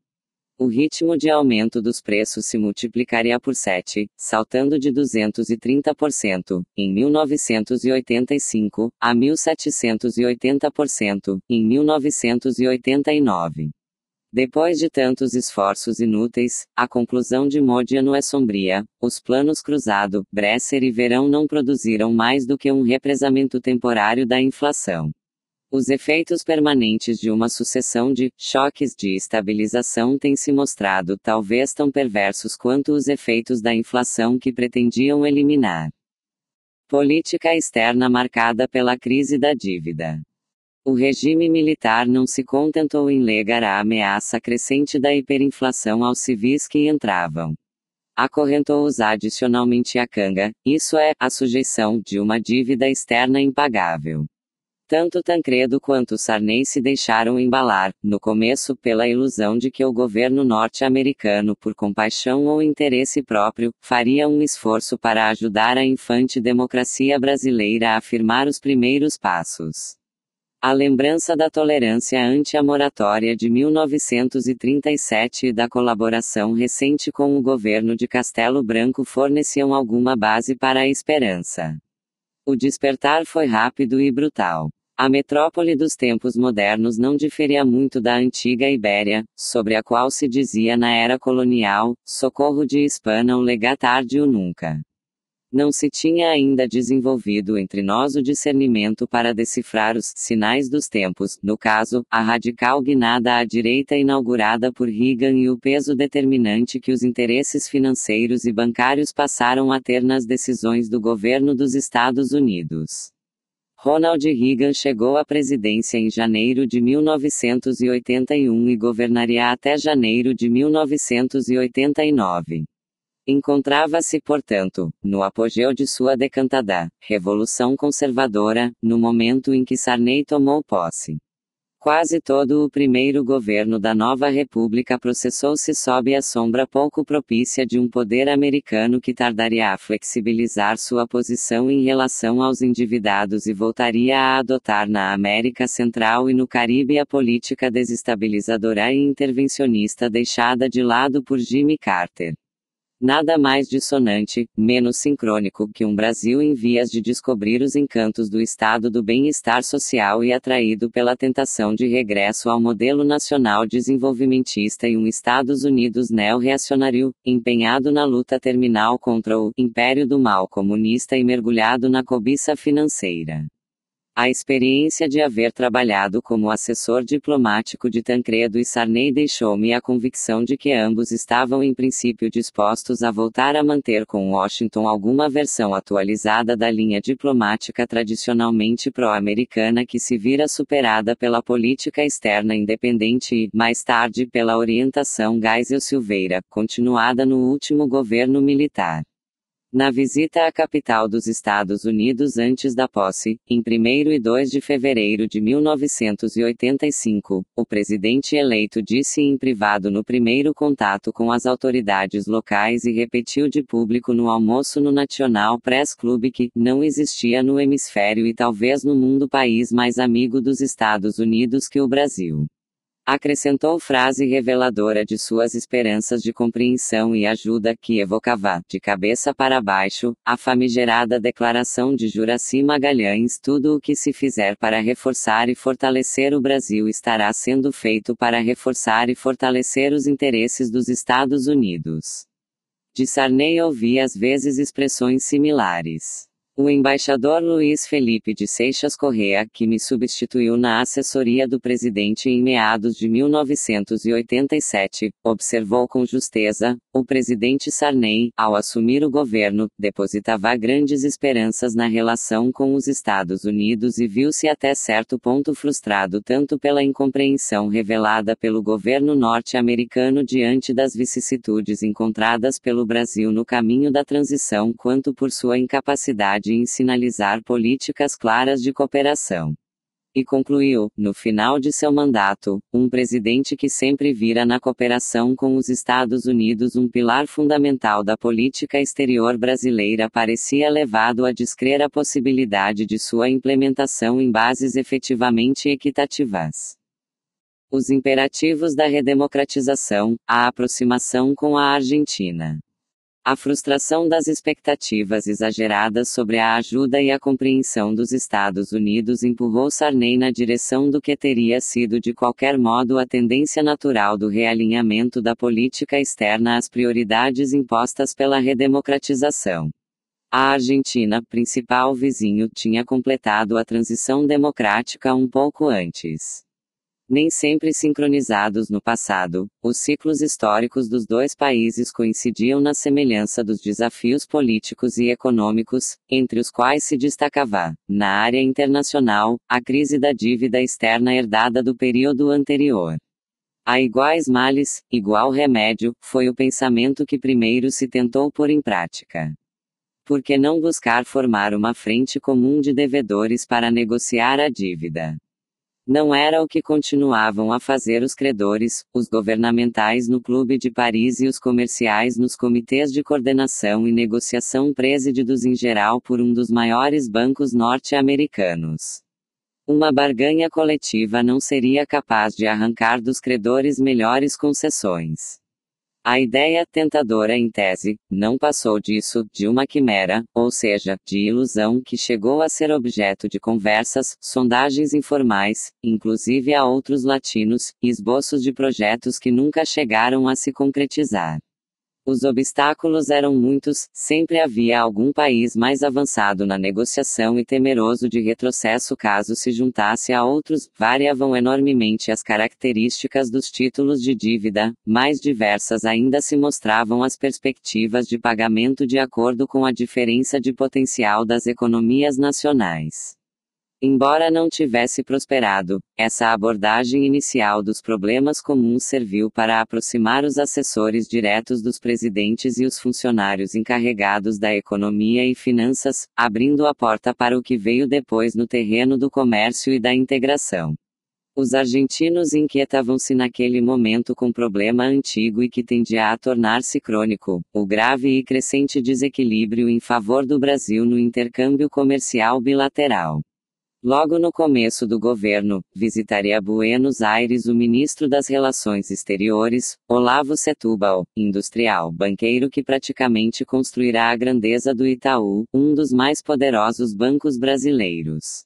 Speaker 1: O ritmo de aumento dos preços se multiplicaria por 7, saltando de 230%, em 1985, a 1780%, em 1989. Depois de tantos esforços inúteis, a conclusão de Modiano é sombria. Os planos cruzado, Bresser e Verão não produziram mais do que um represamento temporário da inflação. Os efeitos permanentes de uma sucessão de choques de estabilização têm se mostrado talvez tão perversos quanto os efeitos da inflação que pretendiam eliminar. Política externa marcada pela crise da dívida. O regime militar não se contentou em legar a ameaça crescente da hiperinflação aos civis que entravam. Acorrentou-os adicionalmente à canga, isso é, a sujeição de uma dívida externa impagável. Tanto Tancredo quanto Sarney se deixaram embalar, no começo, pela ilusão de que o governo norte-americano, por compaixão ou interesse próprio, faria um esforço para ajudar a infante democracia brasileira a afirmar os primeiros passos. A lembrança da tolerância ante a moratória de 1937 e da colaboração recente com o governo de Castelo Branco forneciam alguma base para a esperança. O despertar foi rápido e brutal. A metrópole dos tempos modernos não diferia muito da antiga Ibéria, sobre a qual se dizia na era colonial: socorro de Hispana ou legatar de o nunca. Não se tinha ainda desenvolvido entre nós o discernimento para decifrar os sinais dos tempos, no caso, a radical guinada à direita inaugurada por Reagan e o peso determinante que os interesses financeiros e bancários passaram a ter nas decisões do governo dos Estados Unidos. Ronald Reagan chegou à presidência em janeiro de 1981 e governaria até janeiro de 1989. Encontrava-se, portanto, no apogeu de sua decantada revolução conservadora, no momento em que Sarney tomou posse. Quase todo o primeiro governo da nova república processou-se sob a sombra pouco propícia de um poder americano que tardaria a flexibilizar sua posição em relação aos endividados e voltaria a adotar na América Central e no Caribe a política desestabilizadora e intervencionista deixada de lado por Jimmy Carter. Nada mais dissonante, menos sincrônico, que um Brasil em vias de descobrir os encantos do estado do bem-estar social e atraído pela tentação de regresso ao modelo nacional desenvolvimentista e um Estados Unidos neo-reacionário, empenhado na luta terminal contra o império do mal comunista e mergulhado na cobiça financeira. A experiência de haver trabalhado como assessor diplomático de Tancredo e Sarney deixou-me a convicção de que ambos estavam em princípio dispostos a voltar a manter com Washington alguma versão atualizada da linha diplomática tradicionalmente pró-americana que se vira superada pela política externa independente e, mais tarde, pela orientação Geisel Silveira, continuada no último governo militar. Na visita à capital dos Estados Unidos antes da posse, em 1 e 2 de fevereiro de 1985, o presidente eleito disse em privado no primeiro contato com as autoridades locais e repetiu de público no almoço no National Press Club que não existia no hemisfério e talvez no mundo país mais amigo dos Estados Unidos que o Brasil. Acrescentou frase reveladora de suas esperanças de compreensão e ajuda que evocava, de cabeça para baixo, a famigerada declaração de Juraci Magalhães: tudo o que se fizer para reforçar e fortalecer o Brasil estará sendo feito para reforçar e fortalecer os interesses dos Estados Unidos. De Sarney ouvi às vezes expressões similares. O embaixador Luiz Felipe de Seixas Correa, que me substituiu na assessoria do presidente em meados de 1987, observou com justeza: o presidente Sarney, ao assumir o governo, depositava grandes esperanças na relação com os Estados Unidos e viu-se até certo ponto frustrado tanto pela incompreensão revelada pelo governo norte-americano diante das vicissitudes encontradas pelo Brasil no caminho da transição quanto por sua incapacidade prioridade em sinalizar políticas claras de cooperação. E concluiu, no final de seu mandato, um presidente que sempre vira na cooperação com os Estados Unidos um pilar fundamental da política exterior brasileira parecia levado a descrer a possibilidade de sua implementação em bases efetivamente equitativas os imperativos da redemocratização, a aproximação com a Argentina. A frustração das expectativas exageradas sobre a ajuda e a compreensão dos Estados Unidos empurrou Sarney na direção do que teria sido de qualquer modo a tendência natural do realinhamento da política externa às prioridades impostas pela redemocratização. A Argentina, principal vizinho, tinha completado a transição democrática um pouco antes nem sempre sincronizados no passado, os ciclos históricos dos dois países coincidiam na semelhança dos desafios políticos e econômicos, entre os quais se destacava, na área internacional, a crise da dívida externa herdada do período anterior. A iguais males, igual remédio, foi o pensamento que primeiro se tentou pôr em prática por que não buscar formar uma frente comum de devedores para negociar a dívida? Não era o que continuavam a fazer os credores, os governamentais no Clube de Paris e os comerciais nos comitês de coordenação e negociação presididos em geral por um dos maiores bancos norte-americanos. Uma barganha coletiva não seria capaz de arrancar dos credores melhores concessões. A ideia tentadora em tese, não passou disso, de uma quimera, ou seja, de ilusão que chegou a ser objeto de conversas, sondagens informais, inclusive a outros latinos, esboços de projetos que nunca chegaram a se concretizar. Os obstáculos eram muitos, sempre havia algum país mais avançado na negociação e temeroso de retrocesso caso se juntasse a outros, variavam enormemente as características dos títulos de dívida, mais diversas ainda se mostravam as perspectivas de pagamento de acordo com a diferença de potencial das economias nacionais. Embora não tivesse prosperado, essa abordagem inicial dos problemas comuns serviu para aproximar os assessores diretos dos presidentes e os funcionários encarregados da economia e finanças, abrindo a porta para o que veio depois no terreno do comércio e da integração. Os argentinos inquietavam-se naquele momento com problema antigo e que tendia a tornar-se crônico, o grave e crescente desequilíbrio em favor do Brasil no intercâmbio comercial bilateral. Logo no começo do governo, visitaria Buenos Aires o ministro das Relações Exteriores, Olavo Setúbal, industrial banqueiro que praticamente construirá a grandeza do Itaú, um dos mais poderosos bancos brasileiros.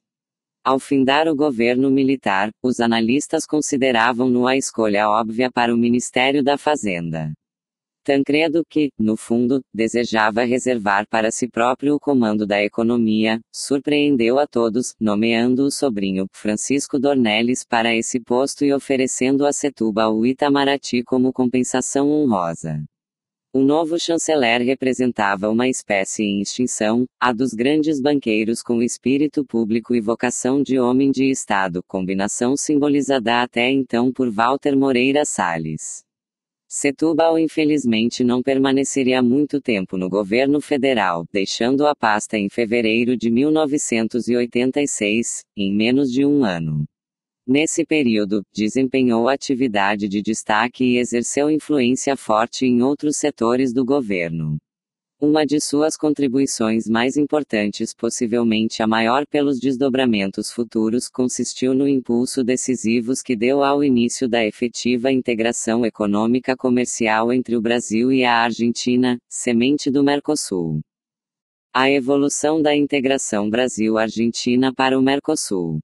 Speaker 1: Ao findar o governo militar, os analistas consideravam-no a escolha óbvia para o Ministério da Fazenda. Tancredo que, no fundo, desejava reservar para si próprio o comando da economia, surpreendeu a todos, nomeando o sobrinho, Francisco Dornelles, para esse posto e oferecendo a Setúbal o Itamaraty como compensação honrosa. O novo chanceler representava uma espécie em extinção, a dos grandes banqueiros com espírito público e vocação de homem de Estado, combinação simbolizada até então por Walter Moreira Salles. Setúbal infelizmente não permaneceria muito tempo no governo federal, deixando a pasta em fevereiro de 1986, em menos de um ano. Nesse período, desempenhou atividade de destaque e exerceu influência forte em outros setores do governo. Uma de suas contribuições mais importantes, possivelmente a maior pelos desdobramentos futuros, consistiu no impulso decisivos que deu ao início da efetiva integração econômica comercial entre o Brasil e a Argentina, semente do Mercosul. A evolução da integração Brasil-Argentina para o Mercosul.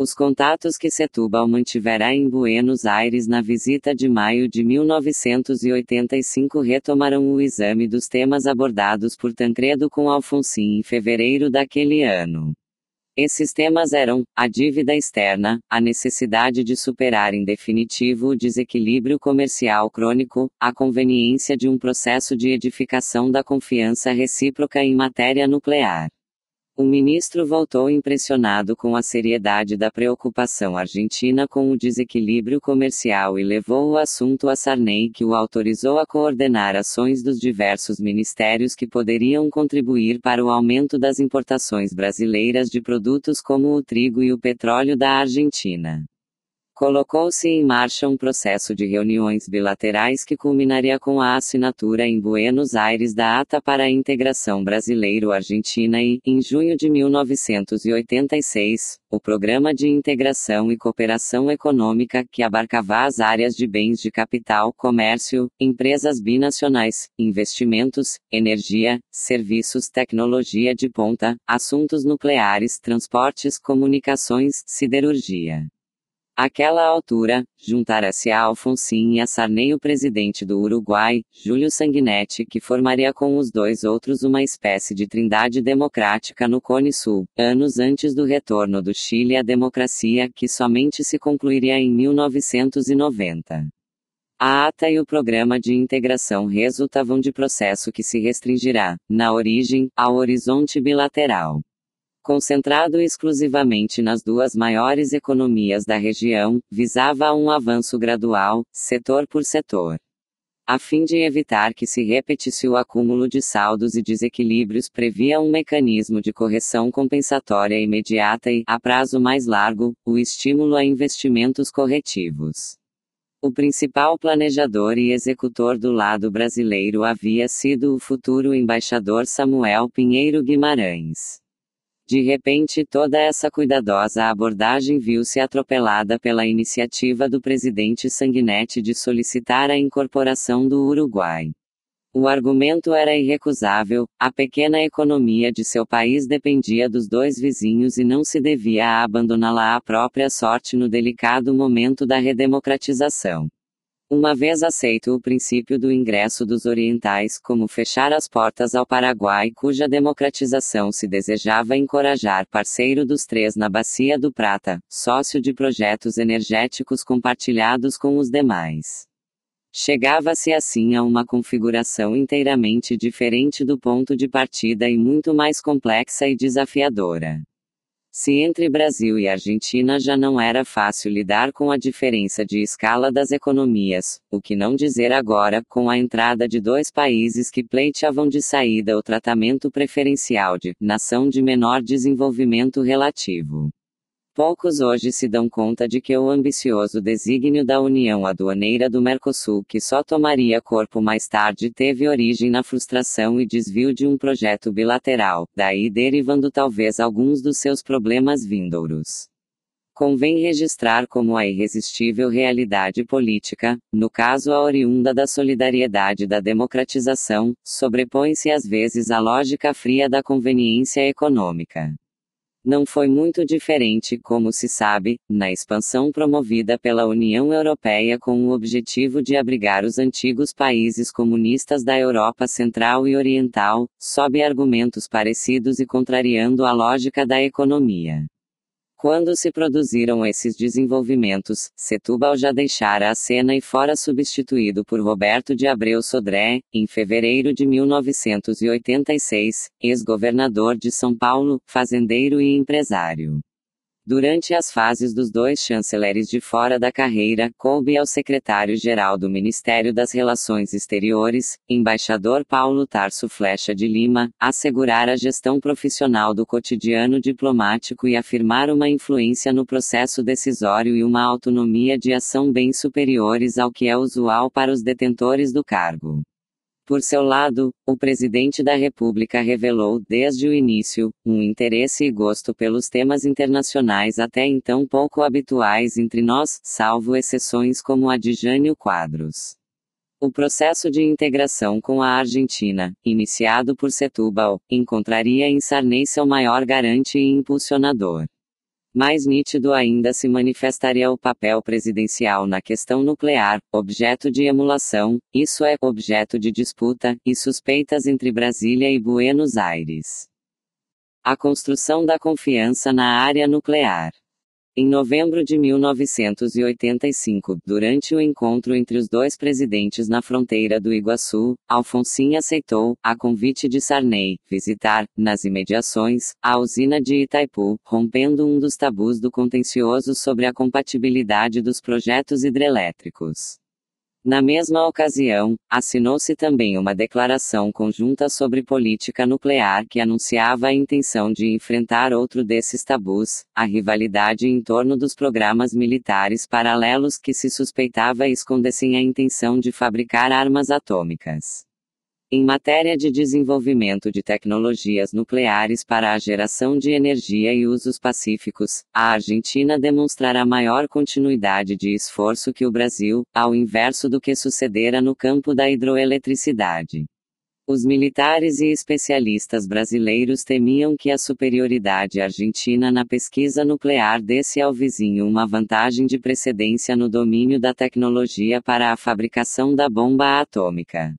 Speaker 1: Os contatos que Setúbal mantiverá em Buenos Aires na visita de maio de 1985 retomarão o exame dos temas abordados por Tancredo com Alfonsín em fevereiro daquele ano. Esses temas eram a dívida externa, a necessidade de superar em definitivo o desequilíbrio comercial crônico, a conveniência de um processo de edificação da confiança recíproca em matéria nuclear. O ministro voltou impressionado com a seriedade da preocupação argentina com o desequilíbrio comercial e levou o assunto a Sarney, que o autorizou a coordenar ações dos diversos ministérios que poderiam contribuir para o aumento das importações brasileiras de produtos como o trigo e o petróleo da Argentina. Colocou-se em marcha um processo de reuniões bilaterais que culminaria com a assinatura em Buenos Aires da Ata para a Integração Brasileiro-Argentina e, em junho de 1986, o Programa de Integração e Cooperação Econômica, que abarcava as áreas de bens de capital, comércio, empresas binacionais, investimentos, energia, serviços, tecnologia de ponta, assuntos nucleares, transportes, comunicações, siderurgia. Aquela altura, juntara-se a Alfonsín e a Sarney o presidente do Uruguai, Júlio Sanguinetti, que formaria com os dois outros uma espécie de trindade democrática no Cone Sul, anos antes do retorno do Chile à democracia, que somente se concluiria em 1990. A ata e o programa de integração resultavam de processo que se restringirá, na origem, ao horizonte bilateral concentrado exclusivamente nas duas maiores economias da região, visava um avanço gradual, setor por setor. A fim de evitar que se repetisse o acúmulo de saldos e desequilíbrios, previa um mecanismo de correção compensatória imediata e, a prazo mais largo, o estímulo a investimentos corretivos. O principal planejador e executor do lado brasileiro havia sido o futuro embaixador Samuel Pinheiro Guimarães. De repente, toda essa cuidadosa abordagem viu-se atropelada pela iniciativa do presidente Sanguinetti de solicitar a incorporação do Uruguai. O argumento era irrecusável, a pequena economia de seu país dependia dos dois vizinhos e não se devia abandoná-la à própria sorte no delicado momento da redemocratização. Uma vez aceito o princípio do ingresso dos orientais como fechar as portas ao Paraguai, cuja democratização se desejava encorajar, parceiro dos três na Bacia do Prata, sócio de projetos energéticos compartilhados com os demais. Chegava-se assim a uma configuração inteiramente diferente do ponto de partida e muito mais complexa e desafiadora se entre Brasil e Argentina já não era fácil lidar com a diferença de escala das economias, o que não dizer agora, com a entrada de dois países que pleiteavam de saída o tratamento preferencial de nação de menor desenvolvimento relativo. Poucos hoje se dão conta de que o ambicioso desígnio da União Aduaneira do Mercosul, que só tomaria corpo mais tarde, teve origem na frustração e desvio de um projeto bilateral, daí derivando talvez alguns dos seus problemas vindouros. Convém registrar como a irresistível realidade política, no caso a oriunda da solidariedade da democratização, sobrepõe-se às vezes à lógica fria da conveniência econômica. Não foi muito diferente, como se sabe, na expansão promovida pela União Europeia com o objetivo de abrigar os antigos países comunistas da Europa Central e Oriental, sob argumentos parecidos e contrariando a lógica da economia. Quando se produziram esses desenvolvimentos, Setúbal já deixara a cena e fora substituído por Roberto de Abreu Sodré, em fevereiro de 1986, ex-governador de São Paulo, fazendeiro e empresário. Durante as fases dos dois chanceleres de fora da carreira, coube ao secretário-geral do Ministério das Relações Exteriores, embaixador Paulo Tarso Flecha de Lima, assegurar a gestão profissional do cotidiano diplomático e afirmar uma influência no processo decisório e uma autonomia de ação bem superiores ao que é usual para os detentores do cargo. Por seu lado, o presidente da República revelou, desde o início, um interesse e gosto pelos temas internacionais até então pouco habituais entre nós, salvo exceções como a de Jânio Quadros. O processo de integração com a Argentina, iniciado por Setúbal, encontraria em Sarney seu maior garante e impulsionador. Mais nítido ainda se manifestaria o papel presidencial na questão nuclear, objeto de emulação, isso é, objeto de disputa, e suspeitas entre Brasília e Buenos Aires. A construção da confiança na área nuclear. Em novembro de 1985, durante o encontro entre os dois presidentes na fronteira do Iguaçu, Alfonsin aceitou, a convite de Sarney, visitar, nas imediações, a usina de Itaipu, rompendo um dos tabus do contencioso sobre a compatibilidade dos projetos hidrelétricos. Na mesma ocasião, assinou-se também uma declaração conjunta sobre política nuclear que anunciava a intenção de enfrentar outro desses tabus, a rivalidade em torno dos programas militares paralelos que se suspeitava escondessem a intenção de fabricar armas atômicas em matéria de desenvolvimento de tecnologias nucleares para a geração de energia e usos pacíficos, a Argentina demonstrará maior continuidade de esforço que o Brasil, ao inverso do que sucedera no campo da hidroeletricidade. Os militares e especialistas brasileiros temiam que a superioridade argentina na pesquisa nuclear desse ao vizinho uma vantagem de precedência no domínio da tecnologia para a fabricação da bomba atômica.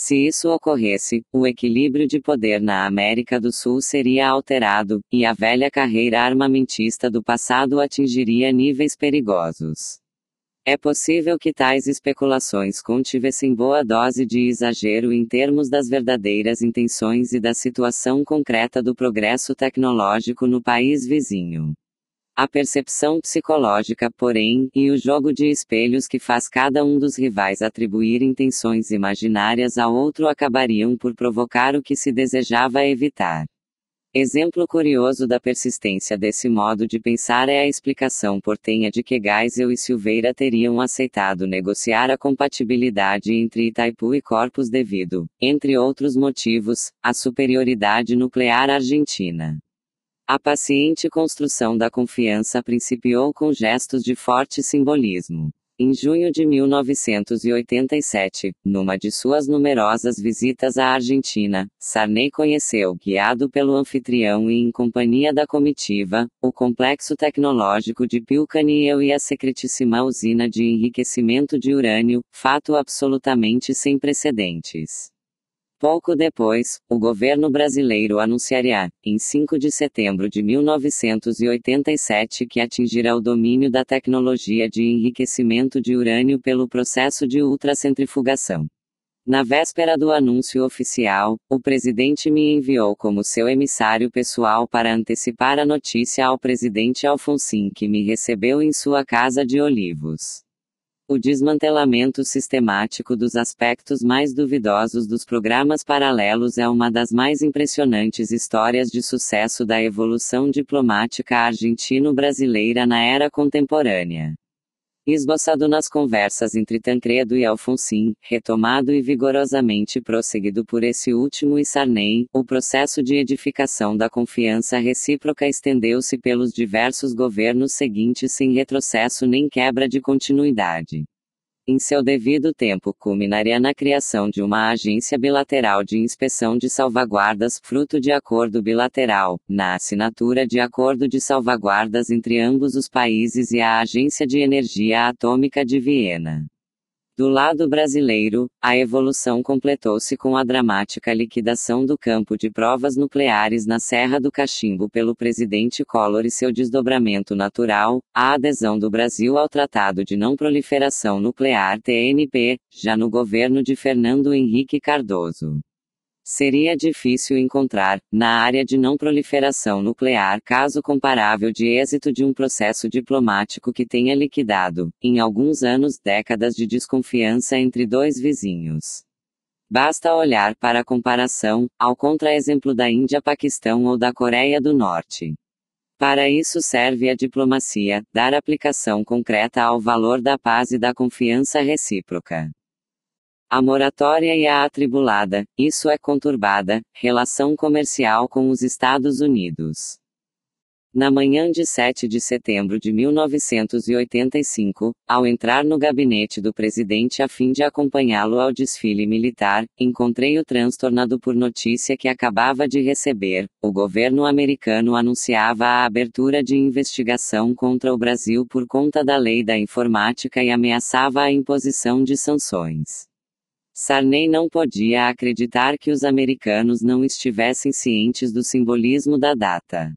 Speaker 1: Se isso ocorresse, o equilíbrio de poder na América do Sul seria alterado, e a velha carreira armamentista do passado atingiria níveis perigosos. É possível que tais especulações contivessem boa dose de exagero em termos das verdadeiras intenções e da situação concreta do progresso tecnológico no país vizinho. A percepção psicológica, porém, e o jogo de espelhos que faz cada um dos rivais atribuir intenções imaginárias a outro acabariam por provocar o que se desejava evitar. Exemplo curioso da persistência desse modo de pensar é a explicação portenha de que Geisel e Silveira teriam aceitado negociar a compatibilidade entre Itaipu e Corpus devido, entre outros motivos, à superioridade nuclear argentina. A paciente construção da confiança principiou com gestos de forte simbolismo. Em junho de 1987, numa de suas numerosas visitas à Argentina, Sarney conheceu, guiado pelo anfitrião e em companhia da comitiva, o complexo tecnológico de Pilcaniel e a secretíssima usina de enriquecimento de urânio, fato absolutamente sem precedentes. Pouco depois, o governo brasileiro anunciaria, em 5 de setembro de 1987, que atingirá o domínio da tecnologia de enriquecimento de urânio pelo processo de ultracentrifugação. Na véspera do anúncio oficial, o presidente me enviou como seu emissário pessoal para antecipar a notícia ao presidente Alfonsin, que me recebeu em sua casa de Olivos o desmantelamento sistemático dos aspectos mais duvidosos dos programas paralelos é uma das mais impressionantes histórias de sucesso da evolução diplomática argentino-brasileira na era contemporânea esboçado nas conversas entre Tancredo e Alfonsim, retomado e vigorosamente prosseguido por esse último e Sarney, o processo de edificação da confiança recíproca estendeu-se pelos diversos governos seguintes sem retrocesso nem quebra de continuidade em seu devido tempo culminaria na criação de uma agência bilateral de inspeção de salvaguardas, fruto de acordo bilateral, na assinatura de acordo de salvaguardas entre ambos os países e a Agência de Energia Atômica de Viena. Do lado brasileiro, a evolução completou-se com a dramática liquidação do campo de provas nucleares na Serra do Cachimbo pelo presidente Collor e seu desdobramento natural, a adesão do Brasil ao Tratado de Não Proliferação Nuclear TNP, já no governo de Fernando Henrique Cardoso. Seria difícil encontrar, na área de não proliferação nuclear, caso comparável de êxito de um processo diplomático que tenha liquidado, em alguns anos, décadas de desconfiança entre dois vizinhos. Basta olhar para a comparação, ao contra-exemplo da Índia-Paquistão ou da Coreia do Norte. Para isso serve a diplomacia, dar aplicação concreta ao valor da paz e da confiança recíproca. A moratória e é a atribulada, isso é conturbada, relação comercial com os Estados Unidos. Na manhã de 7 de setembro de 1985, ao entrar no gabinete do presidente a fim de acompanhá-lo ao desfile militar, encontrei o transtornado por notícia que acabava de receber. O governo americano anunciava a abertura de investigação contra o Brasil por conta da lei da informática e ameaçava a imposição de sanções. Sarney não podia acreditar que os americanos não estivessem cientes do simbolismo da data.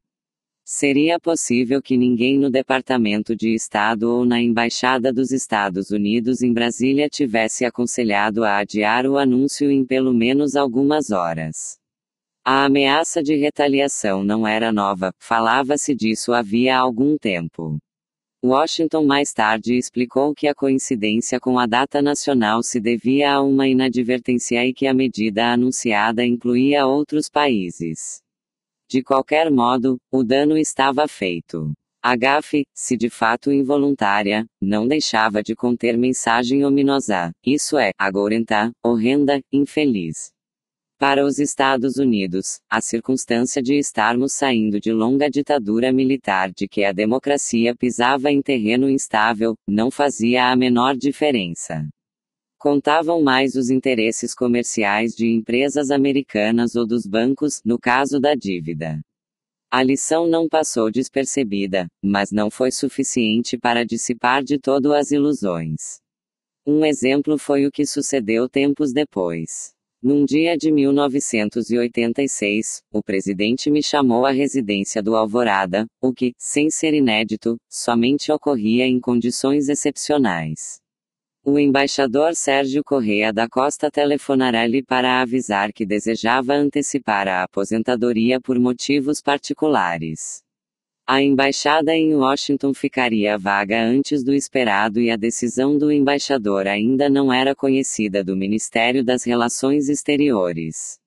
Speaker 1: Seria possível que ninguém no Departamento de Estado ou na Embaixada dos Estados Unidos em Brasília tivesse aconselhado a adiar o anúncio em pelo menos algumas horas. A ameaça de retaliação não era nova, falava-se disso havia algum tempo. Washington mais tarde explicou que a coincidência com a data nacional se devia a uma inadvertência e que a medida anunciada incluía outros países. De qualquer modo, o dano estava feito. A gafe, se de fato involuntária, não deixava de conter mensagem ominosa, isso é, agourenta, horrenda, infeliz para os Estados Unidos, a circunstância de estarmos saindo de longa ditadura militar de que a democracia pisava em terreno instável, não fazia a menor diferença. Contavam mais os interesses comerciais de empresas americanas ou dos bancos, no caso da dívida. A lição não passou despercebida, mas não foi suficiente para dissipar de todo as ilusões. Um exemplo foi o que sucedeu tempos depois. Num dia de 1986, o presidente me chamou à residência do Alvorada, o que, sem ser inédito, somente ocorria em condições excepcionais. O embaixador Sérgio Correa da Costa telefonará-lhe para avisar que desejava antecipar a aposentadoria por motivos particulares. A embaixada em Washington ficaria vaga antes do esperado e a decisão do embaixador ainda não era conhecida do Ministério das Relações Exteriores.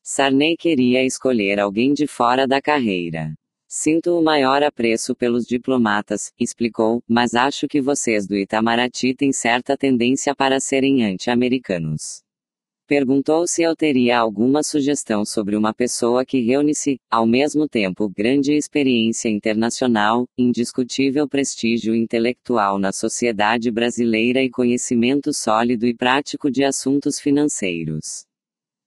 Speaker 1: Sarney queria escolher alguém de fora da carreira. Sinto o maior apreço pelos diplomatas, explicou, mas acho que vocês do Itamaraty têm certa tendência para serem anti-americanos. Perguntou se eu teria alguma sugestão sobre uma pessoa que reúne-se, ao mesmo tempo, grande experiência internacional, indiscutível prestígio intelectual na sociedade brasileira e conhecimento sólido e prático de assuntos financeiros.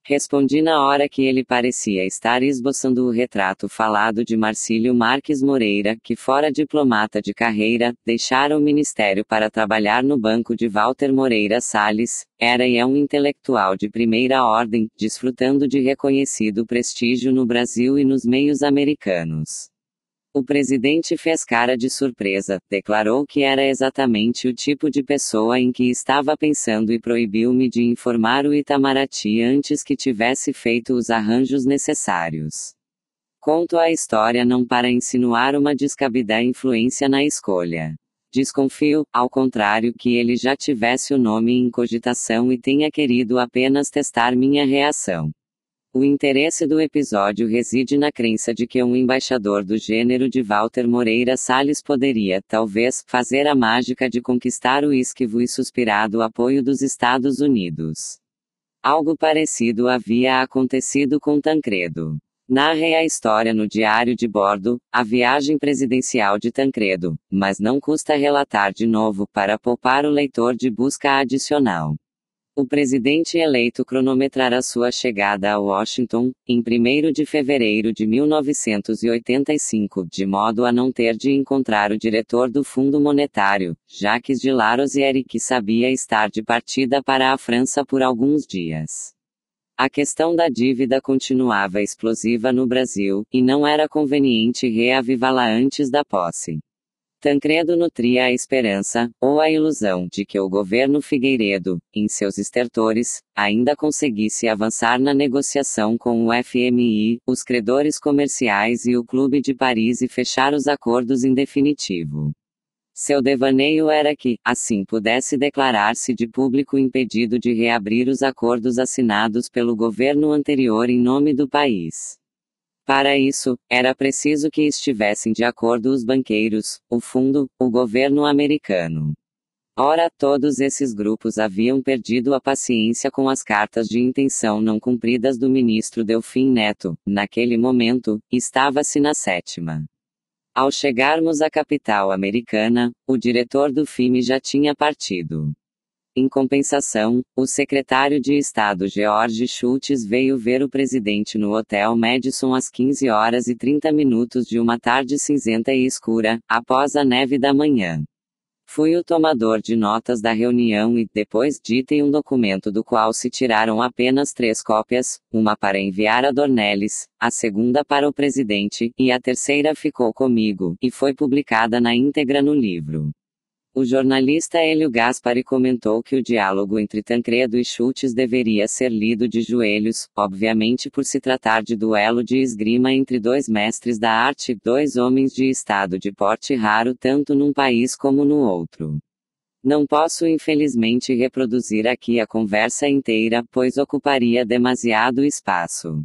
Speaker 1: Respondi na hora que ele parecia estar esboçando o retrato falado de Marcílio Marques Moreira, que fora diplomata de carreira, deixara o ministério para trabalhar no banco de Walter Moreira Salles, era e é um intelectual de primeira ordem, desfrutando de reconhecido prestígio no Brasil e nos meios americanos. O presidente fez cara de surpresa, declarou que era exatamente o tipo de pessoa em que estava pensando e proibiu-me de informar o Itamaraty antes que tivesse feito os arranjos necessários. Conto a história não para insinuar uma descabida influência na escolha. Desconfio, ao contrário, que ele já tivesse o nome em cogitação e tenha querido apenas testar minha reação. O interesse do episódio reside na crença de que um embaixador do gênero de Walter Moreira Salles poderia, talvez, fazer a mágica de conquistar o esquivo e suspirado apoio dos Estados Unidos. Algo parecido havia acontecido com Tancredo. Narre a história no diário de bordo, a viagem presidencial de Tancredo, mas não custa relatar de novo para poupar o leitor de busca adicional. O presidente eleito cronometrará sua chegada a Washington, em 1 de fevereiro de 1985, de modo a não ter de encontrar o diretor do Fundo Monetário, Jacques de Dillarosière, que sabia estar de partida para a França por alguns dias. A questão da dívida continuava explosiva no Brasil, e não era conveniente reavivá-la antes da posse. Tancredo nutria a esperança, ou a ilusão, de que o governo Figueiredo, em seus estertores, ainda conseguisse avançar na negociação com o FMI, os credores comerciais e o Clube de Paris e fechar os acordos em definitivo. Seu devaneio era que, assim, pudesse declarar-se de público impedido de reabrir os acordos assinados pelo governo anterior em nome do país. Para isso, era preciso que estivessem de acordo os banqueiros, o fundo, o governo americano. Ora, todos esses grupos haviam perdido a paciência com as cartas de intenção não cumpridas do ministro Delfim Neto, naquele momento, estava-se na sétima. Ao chegarmos à capital americana, o diretor do FIME já tinha partido. Em compensação, o secretário de Estado George Schultz veio ver o presidente no Hotel Madison às 15 horas e 30 minutos de uma tarde cinzenta e escura, após a neve da manhã. Fui o tomador de notas da reunião e, depois, ditei um documento do qual se tiraram apenas três cópias, uma para enviar a Dornelles, a segunda para o presidente, e a terceira ficou comigo, e foi publicada na íntegra no livro. O jornalista Hélio Gaspari comentou que o diálogo entre Tancredo e Schultz deveria ser lido de joelhos, obviamente por se tratar de duelo de esgrima entre dois mestres da arte, dois homens de estado de porte raro tanto num país como no outro. Não posso infelizmente reproduzir aqui a conversa inteira, pois ocuparia demasiado espaço.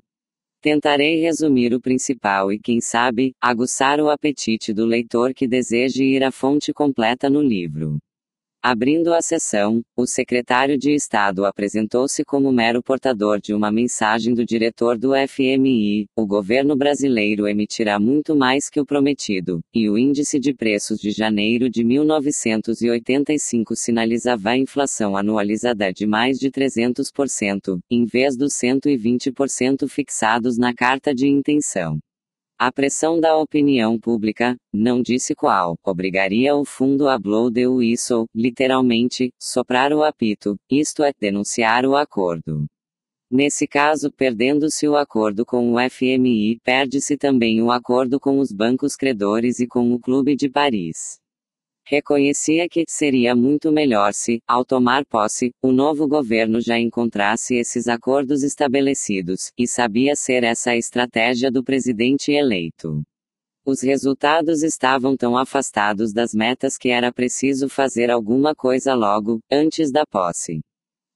Speaker 1: Tentarei resumir o principal e, quem sabe, aguçar o apetite do leitor que deseje ir à fonte completa no livro. Abrindo a sessão, o secretário de Estado apresentou-se como mero portador de uma mensagem do diretor do FMI: o governo brasileiro emitirá muito mais que o prometido, e o índice de preços de janeiro de 1985 sinalizava a inflação anualizada de mais de 300%, em vez dos 120% fixados na carta de intenção. A pressão da opinião pública, não disse qual, obrigaria o fundo a blow the whistle, literalmente, soprar o apito, isto é, denunciar o acordo. Nesse caso, perdendo-se o acordo com o FMI, perde-se também o acordo com os bancos credores e com o Clube de Paris. Reconhecia que seria muito melhor se, ao tomar posse, o novo governo já encontrasse esses acordos estabelecidos, e sabia ser essa a estratégia do presidente eleito. Os resultados estavam tão afastados das metas que era preciso fazer alguma coisa logo, antes da posse.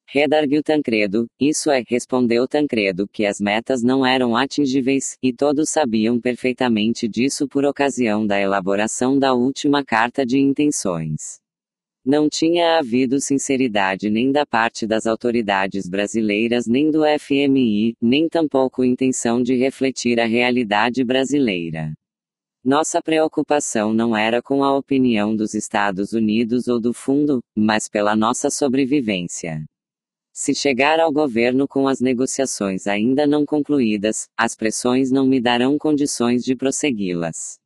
Speaker 1: Redarguiu Tancredo, isso é, respondeu Tancredo, que as metas não eram atingíveis, e todos sabiam perfeitamente disso por ocasião da elaboração da última carta de intenções. Não tinha havido sinceridade nem da parte das autoridades brasileiras, nem do FMI, nem tampouco intenção de refletir a realidade brasileira. Nossa preocupação não era com a opinião dos Estados Unidos ou do fundo, mas pela nossa sobrevivência. Se chegar ao governo com as negociações ainda não concluídas, as pressões não me darão condições de prossegui-las.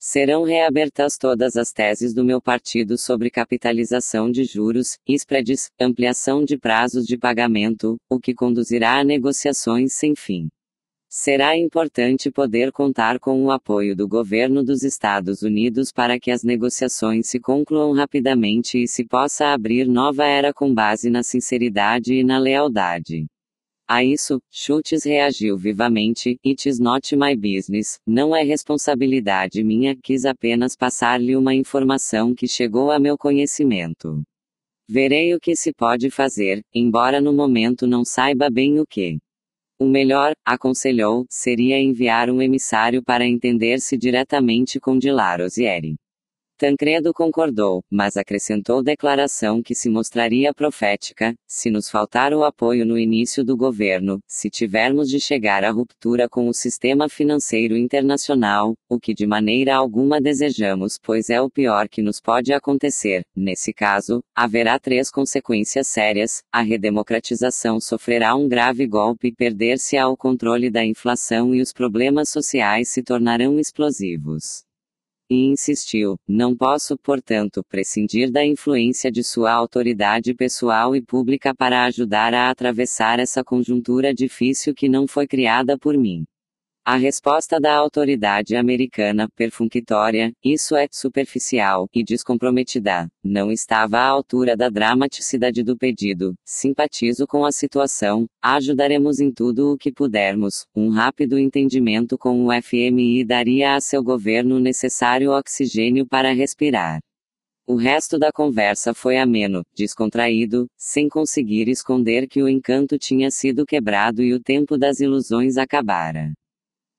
Speaker 1: Serão reabertas todas as teses do meu partido sobre capitalização de juros, spreads, ampliação de prazos de pagamento, o que conduzirá a negociações sem fim. Será importante poder contar com o apoio do governo dos Estados Unidos para que as negociações se concluam rapidamente e se possa abrir nova era com base na sinceridade e na lealdade. A isso, Schultz reagiu vivamente: It's not my business, não é responsabilidade minha, quis apenas passar-lhe uma informação que chegou a meu conhecimento. Verei o que se pode fazer, embora no momento não saiba bem o que. O melhor, aconselhou, seria enviar um emissário para entender-se diretamente com Dilaro Tancredo concordou, mas acrescentou declaração que se mostraria profética, se nos faltar o apoio no início do governo, se tivermos de chegar à ruptura com o sistema financeiro internacional, o que de maneira alguma desejamos, pois é o pior que nos pode acontecer. Nesse caso, haverá três consequências sérias: a redemocratização sofrerá um grave golpe, perder-se á o controle da inflação e os problemas sociais se tornarão explosivos e insistiu: Não posso, portanto, prescindir da influência de sua autoridade pessoal e pública para ajudar a atravessar essa conjuntura difícil que não foi criada por mim. A resposta da autoridade americana, perfunctória, isso é, superficial, e descomprometida, não estava à altura da dramaticidade do pedido. Simpatizo com a situação, ajudaremos em tudo o que pudermos. Um rápido entendimento com o FMI daria a seu governo o necessário oxigênio para respirar. O resto da conversa foi ameno, descontraído, sem conseguir esconder que o encanto tinha sido quebrado e o tempo das ilusões acabara.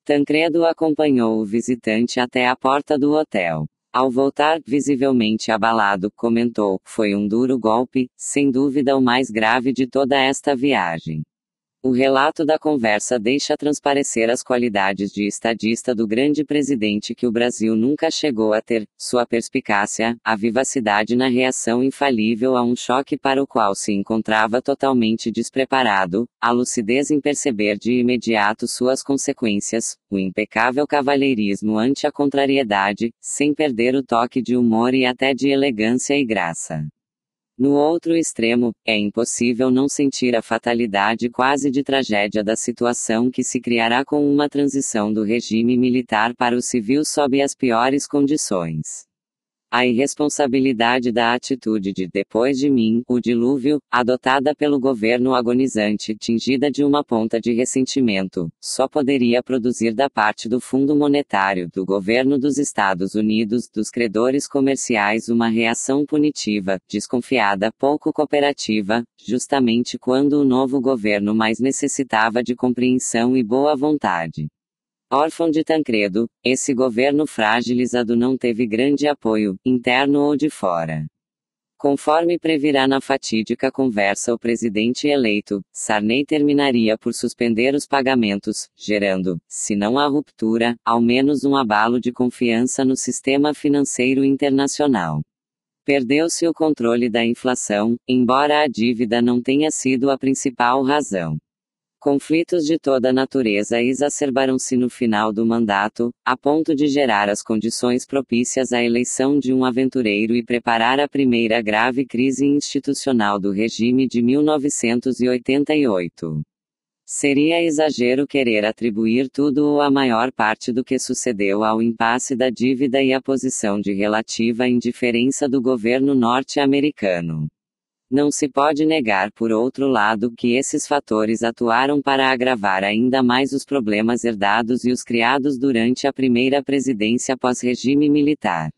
Speaker 1: Tancredo acompanhou o visitante até a porta do hotel. Ao voltar, visivelmente abalado, comentou: Foi um duro golpe, sem dúvida o mais grave de toda esta viagem. O relato da conversa deixa transparecer as qualidades de estadista do grande presidente que o Brasil nunca chegou a ter, sua perspicácia, a vivacidade na reação infalível a um choque para o qual se encontrava totalmente despreparado, a lucidez em perceber de imediato suas consequências, o impecável cavalheirismo ante a contrariedade, sem perder o toque de humor e até de elegância e graça. No outro extremo, é impossível não sentir a fatalidade quase de tragédia da situação que se criará com uma transição do regime militar para o civil sob as piores condições. A irresponsabilidade da atitude de depois de mim, o dilúvio, adotada pelo governo agonizante, tingida de uma ponta de ressentimento, só poderia produzir da parte do Fundo Monetário, do governo dos Estados Unidos, dos credores comerciais uma reação punitiva, desconfiada, pouco cooperativa, justamente quando o novo governo mais necessitava de compreensão e boa vontade. Órfão de Tancredo, esse governo fragilizado não teve grande apoio, interno ou de fora. Conforme previrá na fatídica conversa o presidente eleito, Sarney terminaria por suspender os pagamentos, gerando, se não a ruptura, ao menos um abalo de confiança no sistema financeiro internacional. Perdeu-se o controle da inflação, embora a dívida não tenha sido a principal razão. Conflitos de toda natureza exacerbaram-se no final do mandato, a ponto de gerar as condições propícias à eleição de um aventureiro e preparar a primeira grave crise institucional do regime de 1988. Seria exagero querer atribuir tudo ou a maior parte do que sucedeu ao impasse da dívida e à posição de relativa indiferença do governo norte-americano. Não se pode negar, por outro lado, que esses fatores atuaram para agravar ainda mais os problemas herdados e os criados durante a primeira presidência pós-regime militar.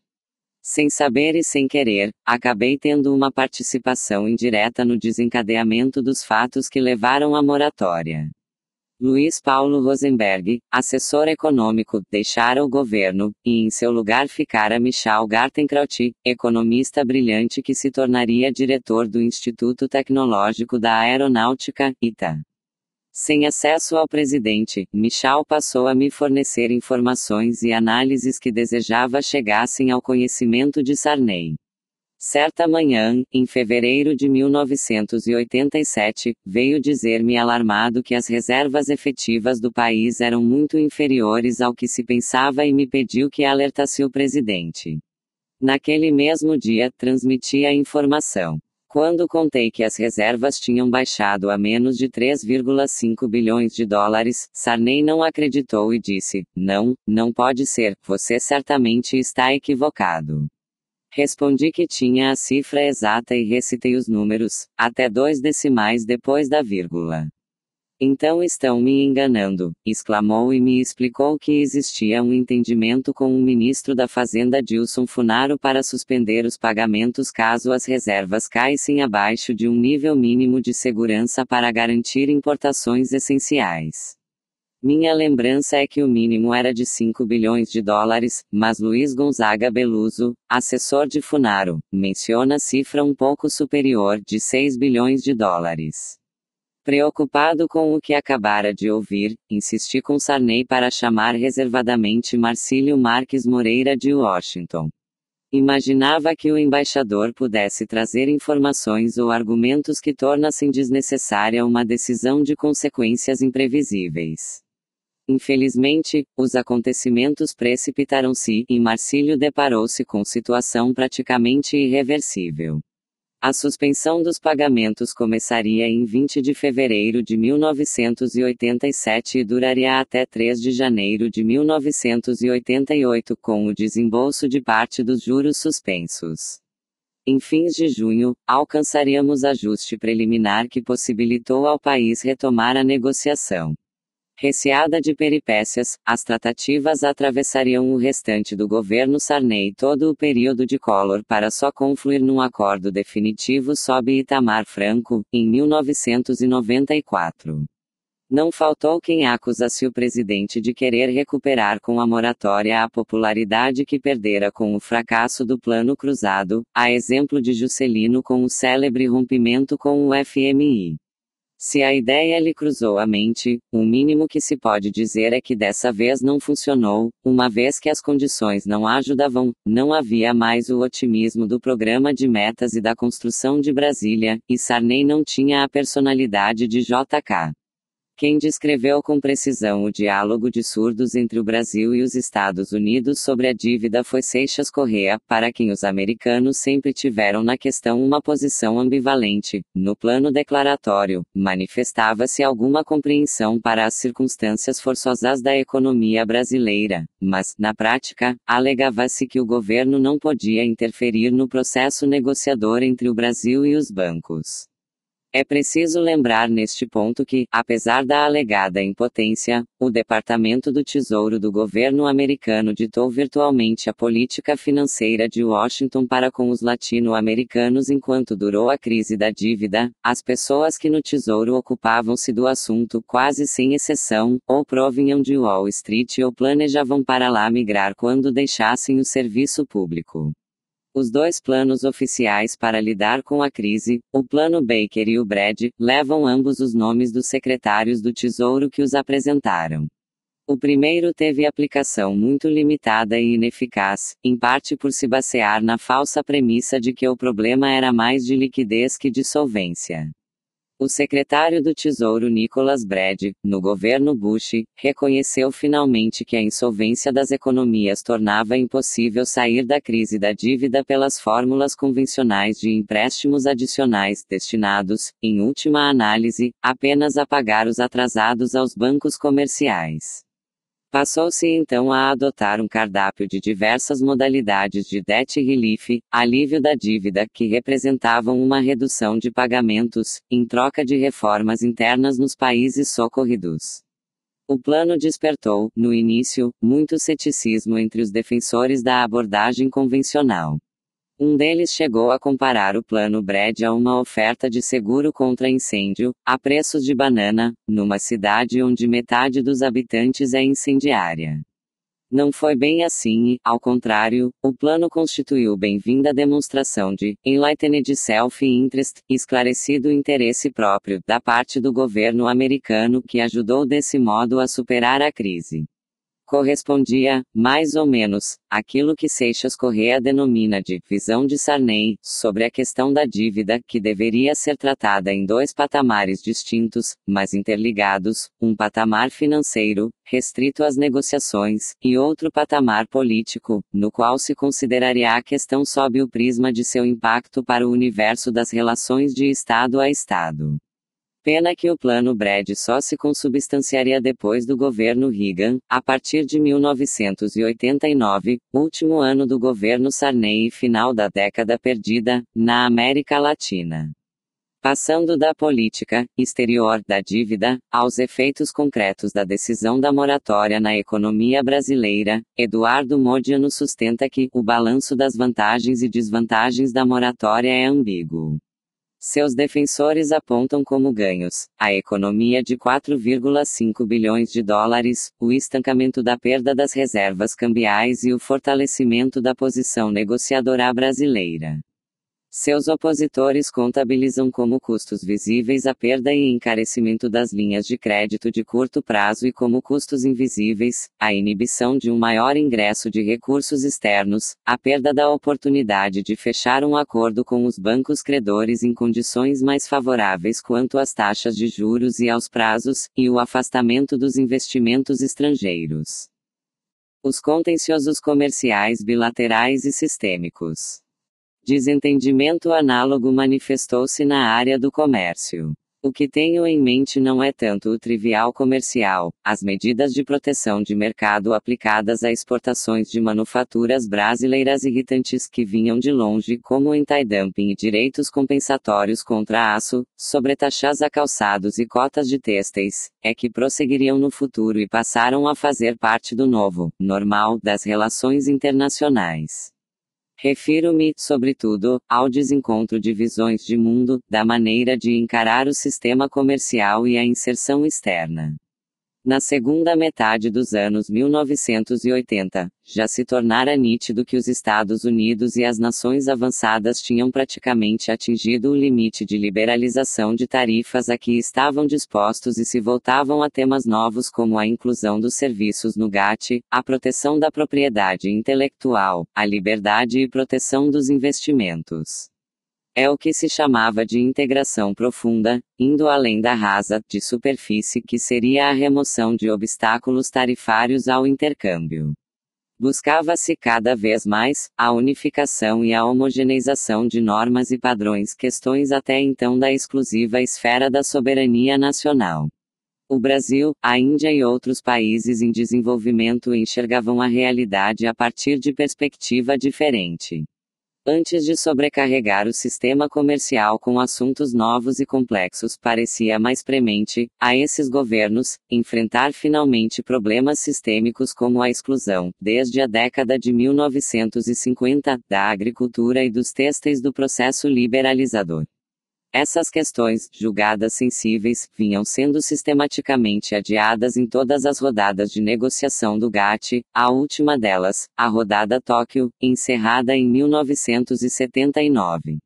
Speaker 1: Sem saber e sem querer, acabei tendo uma participação indireta no desencadeamento dos fatos que levaram à moratória. Luiz Paulo Rosenberg, assessor econômico, deixara o governo, e em seu lugar ficara Michel Gartenkraut, economista brilhante que se tornaria diretor do Instituto Tecnológico da Aeronáutica, ITA. Sem acesso ao presidente, Michal passou a me fornecer informações e análises que desejava chegassem ao conhecimento de Sarney. Certa manhã, em fevereiro de 1987, veio dizer-me alarmado que as reservas efetivas do país eram muito inferiores ao que se pensava e me pediu que alertasse o presidente. Naquele mesmo dia, transmiti a informação. Quando contei que as reservas tinham baixado a menos de 3,5 bilhões de dólares, Sarney não acreditou e disse: Não, não pode ser, você certamente está equivocado. Respondi que tinha a cifra exata e recitei os números, até dois decimais depois da vírgula. Então estão me enganando, exclamou e me explicou que existia um entendimento com o ministro da Fazenda Dilson Funaro para suspender os pagamentos caso as reservas caíssem abaixo de um nível mínimo de segurança para garantir importações essenciais. Minha lembrança é que o mínimo era de 5 bilhões de dólares, mas Luiz Gonzaga Beluso, assessor de Funaro, menciona cifra um pouco superior de 6 bilhões de dólares. Preocupado com o que acabara de ouvir, insisti com Sarney para chamar reservadamente Marcílio Marques Moreira de Washington. Imaginava que o embaixador pudesse trazer informações ou argumentos que tornassem desnecessária uma decisão de consequências imprevisíveis. Infelizmente, os acontecimentos precipitaram-se e Marcílio deparou-se com situação praticamente irreversível. A suspensão dos pagamentos começaria em 20 de fevereiro de 1987 e duraria até 3 de janeiro de 1988, com o desembolso de parte dos juros suspensos. Em fins de junho, alcançaríamos ajuste preliminar que possibilitou ao país retomar a negociação. Receada de peripécias, as tratativas atravessariam o restante do governo Sarney todo o período de Collor para só confluir num acordo definitivo sob Itamar Franco, em 1994. Não faltou quem acusasse o presidente de querer recuperar com a moratória a popularidade que perdera com o fracasso do Plano Cruzado, a exemplo de Juscelino com o célebre rompimento com o FMI. Se a ideia lhe cruzou a mente, o mínimo que se pode dizer é que dessa vez não funcionou, uma vez que as condições não ajudavam, não havia mais o otimismo do programa de metas e da construção de Brasília, e Sarney não tinha a personalidade de JK quem descreveu com precisão o diálogo de surdos entre o Brasil e os Estados Unidos sobre a dívida foi Seixas Correa, para quem os americanos sempre tiveram na questão uma posição ambivalente. No plano declaratório, manifestava-se alguma compreensão para as circunstâncias forçosas da economia brasileira, mas, na prática, alegava-se que o governo não podia interferir no processo negociador entre o Brasil e os bancos. É preciso lembrar neste ponto que, apesar da alegada impotência, o Departamento do Tesouro do governo americano ditou virtualmente a política financeira de Washington para com os latino-americanos enquanto durou a crise da dívida. As pessoas que no Tesouro ocupavam-se do assunto, quase sem exceção, ou provinham de Wall Street ou planejavam para lá migrar quando deixassem o serviço público. Os dois planos oficiais para lidar com a crise, o Plano Baker e o Brad, levam ambos os nomes dos secretários do Tesouro que os apresentaram. O primeiro teve aplicação muito limitada e ineficaz, em parte por se basear na falsa premissa de que o problema era mais de liquidez que de solvência. O secretário do Tesouro Nicholas Brad, no governo Bush, reconheceu finalmente que a insolvência das economias tornava impossível sair da crise da dívida pelas fórmulas convencionais de empréstimos adicionais destinados, em última análise, apenas a pagar os atrasados aos bancos comerciais. Passou-se então a adotar um cardápio de diversas modalidades de debt relief, alívio da dívida, que representavam uma redução de pagamentos, em troca de reformas internas nos países socorridos. O plano despertou, no início, muito ceticismo entre os defensores da abordagem convencional. Um deles chegou a comparar o plano Brad a uma oferta de seguro contra incêndio, a preços de banana, numa cidade onde metade dos habitantes é incendiária. Não foi bem assim, e, ao contrário, o plano constituiu bem-vinda demonstração de enlightened self-interest, esclarecido interesse próprio, da parte do governo americano que ajudou desse modo a superar a crise correspondia, mais ou menos, aquilo que Seixas Correa denomina de visão de Sarney sobre a questão da dívida, que deveria ser tratada em dois patamares distintos, mas interligados: um patamar financeiro, restrito às negociações, e outro patamar político, no qual se consideraria a questão sob o prisma de seu impacto para o universo das relações de Estado a Estado. Pena que o plano Brad só se consubstanciaria depois do governo Reagan, a partir de 1989, último ano do governo Sarney e final da década perdida, na América Latina. Passando da política exterior da dívida aos efeitos concretos da decisão da moratória na economia brasileira, Eduardo Modiano sustenta que o balanço das vantagens e desvantagens da moratória é ambíguo. Seus defensores apontam como ganhos a economia de 4,5 bilhões de dólares, o estancamento da perda das reservas cambiais e o fortalecimento da posição negociadora brasileira. Seus opositores contabilizam como custos visíveis a perda e encarecimento das linhas de crédito de curto prazo e como custos invisíveis, a inibição de um maior ingresso de recursos externos, a perda da oportunidade de fechar um acordo com os bancos credores em condições mais favoráveis quanto às taxas de juros e aos prazos, e o afastamento dos investimentos estrangeiros. Os contenciosos comerciais bilaterais e sistêmicos. Desentendimento análogo manifestou-se na área do comércio. O que tenho em mente não é tanto o trivial comercial, as medidas de proteção de mercado aplicadas a exportações de manufaturas brasileiras irritantes que vinham de longe, como anti-dumping e direitos compensatórios contra aço, sobretaxas a calçados e cotas de têxteis, é que prosseguiriam no futuro e passaram a fazer parte do novo, normal, das relações internacionais. Refiro-me, sobretudo, ao desencontro de visões de mundo, da maneira de encarar o sistema comercial e a inserção externa. Na segunda metade dos anos 1980, já se tornara nítido que os Estados Unidos e as nações avançadas tinham praticamente atingido o limite de liberalização de tarifas a que estavam dispostos e se voltavam a temas novos como a inclusão dos serviços no GATT, a proteção da propriedade intelectual, a liberdade e proteção dos investimentos. É o que se chamava de integração profunda, indo além da rasa, de superfície, que seria a remoção de obstáculos tarifários ao intercâmbio. Buscava-se cada vez mais a unificação e a homogeneização de normas e padrões, questões até então da exclusiva esfera da soberania nacional. O Brasil, a Índia e outros países em desenvolvimento enxergavam a realidade a partir de perspectiva diferente. Antes de sobrecarregar o sistema comercial com assuntos novos e complexos, parecia mais premente, a esses governos, enfrentar finalmente problemas sistêmicos como a exclusão, desde a década de 1950, da agricultura e dos têxteis do processo liberalizador. Essas questões, julgadas sensíveis, vinham sendo sistematicamente adiadas em todas as rodadas de negociação do GATT, a última delas, a rodada Tóquio, encerrada em 1979.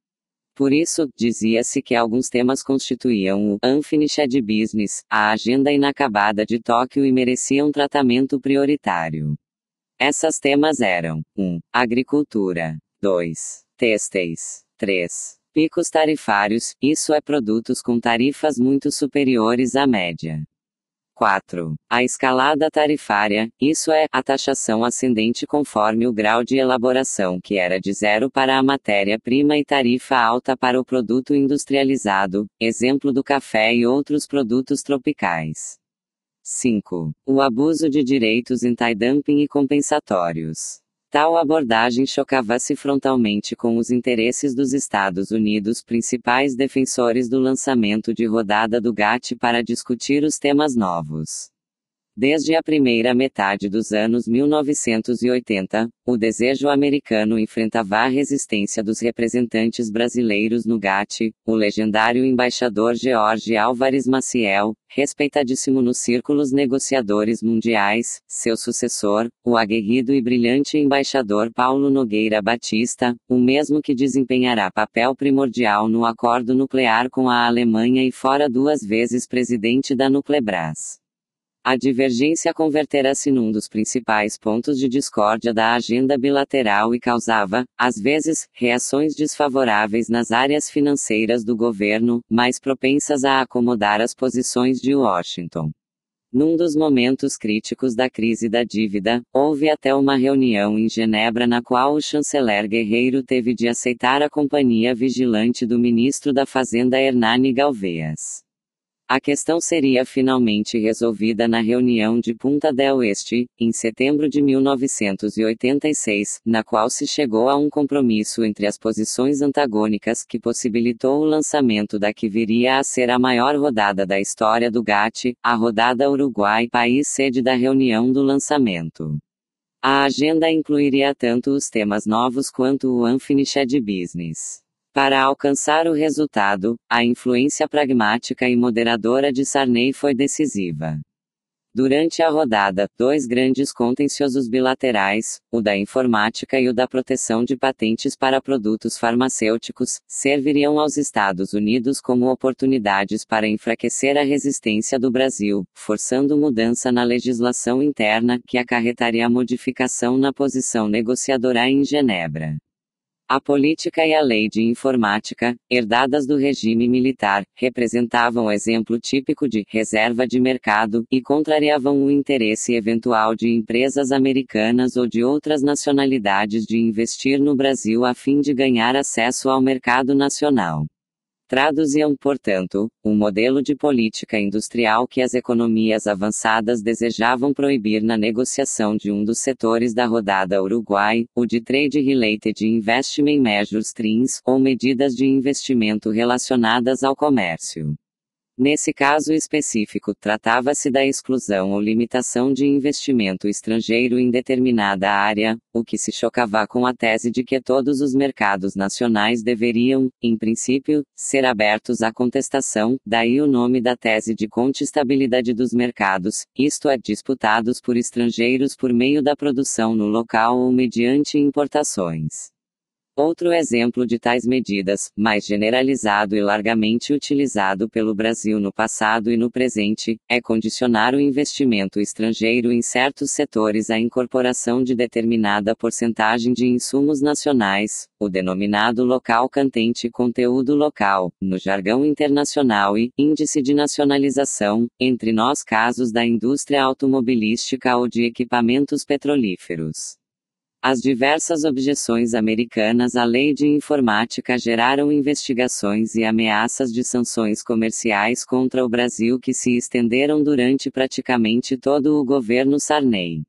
Speaker 1: Por isso, dizia-se que alguns temas constituíam o unfinished business, a agenda inacabada de Tóquio e mereciam tratamento prioritário. Essas temas eram: 1. Agricultura. 2. Têxteis. 3 picos tarifários, isso é produtos com tarifas muito superiores à média. 4. A escalada tarifária, isso é, a taxação ascendente conforme o grau de elaboração que era de zero para a matéria-prima e tarifa alta para o produto industrializado, exemplo do café e outros produtos tropicais. 5. O abuso de direitos antidumping e compensatórios. Tal abordagem chocava-se frontalmente com os interesses dos Estados Unidos, principais defensores do lançamento de rodada do GATT para discutir os temas novos. Desde a primeira metade dos anos 1980, o desejo americano enfrentava a resistência dos representantes brasileiros no GATT. O legendário embaixador George Álvares Maciel, respeitadíssimo nos círculos negociadores mundiais, seu sucessor, o aguerrido e brilhante embaixador Paulo Nogueira Batista, o mesmo que desempenhará papel primordial no acordo nuclear com a Alemanha e fora duas vezes presidente da Nuclebras. A divergência convertera-se num dos principais pontos de discórdia da agenda bilateral e causava, às vezes, reações desfavoráveis nas áreas financeiras do governo, mais propensas a acomodar as posições de Washington. Num dos momentos críticos da crise da dívida, houve até uma reunião em Genebra na qual o chanceler Guerreiro teve de aceitar a companhia vigilante do ministro da Fazenda Hernani Galveias. A questão seria finalmente resolvida na reunião de Punta del Este, em setembro de 1986, na qual se chegou a um compromisso entre as posições antagônicas que possibilitou o lançamento da que viria a ser a maior rodada da história do GATT, a rodada Uruguai, país sede da reunião do lançamento. A agenda incluiria tanto os temas novos quanto o unfinished business. Para alcançar o resultado, a influência pragmática e moderadora de Sarney foi decisiva. Durante a rodada, dois grandes contenciosos bilaterais, o da informática e o da proteção de patentes para produtos farmacêuticos, serviriam aos Estados Unidos como oportunidades para enfraquecer a resistência do Brasil, forçando mudança na legislação interna, que acarretaria modificação na posição negociadora em Genebra. A política e a lei de informática, herdadas do regime militar, representavam exemplo típico de reserva de mercado e contrariavam o interesse eventual de empresas americanas ou de outras nacionalidades de investir no Brasil a fim de ganhar acesso ao mercado nacional. Traduziam, portanto, um modelo de política industrial que as economias avançadas desejavam proibir na negociação de um dos setores da rodada Uruguai, o de Trade Related Investment Measures TRINS, ou medidas de investimento relacionadas ao comércio. Nesse caso específico, tratava-se da exclusão ou limitação de investimento estrangeiro em determinada área, o que se chocava com a tese de que todos os mercados nacionais deveriam, em princípio, ser abertos à contestação, daí o nome da tese de contestabilidade dos mercados, isto é, disputados por estrangeiros por meio da produção no local ou mediante importações. Outro exemplo de tais medidas, mais generalizado e largamente utilizado pelo Brasil no passado e no presente, é condicionar o investimento estrangeiro em certos setores à incorporação de determinada porcentagem de insumos nacionais, o denominado local cantente conteúdo local, no jargão internacional e índice de nacionalização, entre nós casos da indústria automobilística ou de equipamentos petrolíferos. As diversas objeções americanas à lei de informática geraram investigações e ameaças de sanções comerciais contra o Brasil que se estenderam durante praticamente todo o governo Sarney.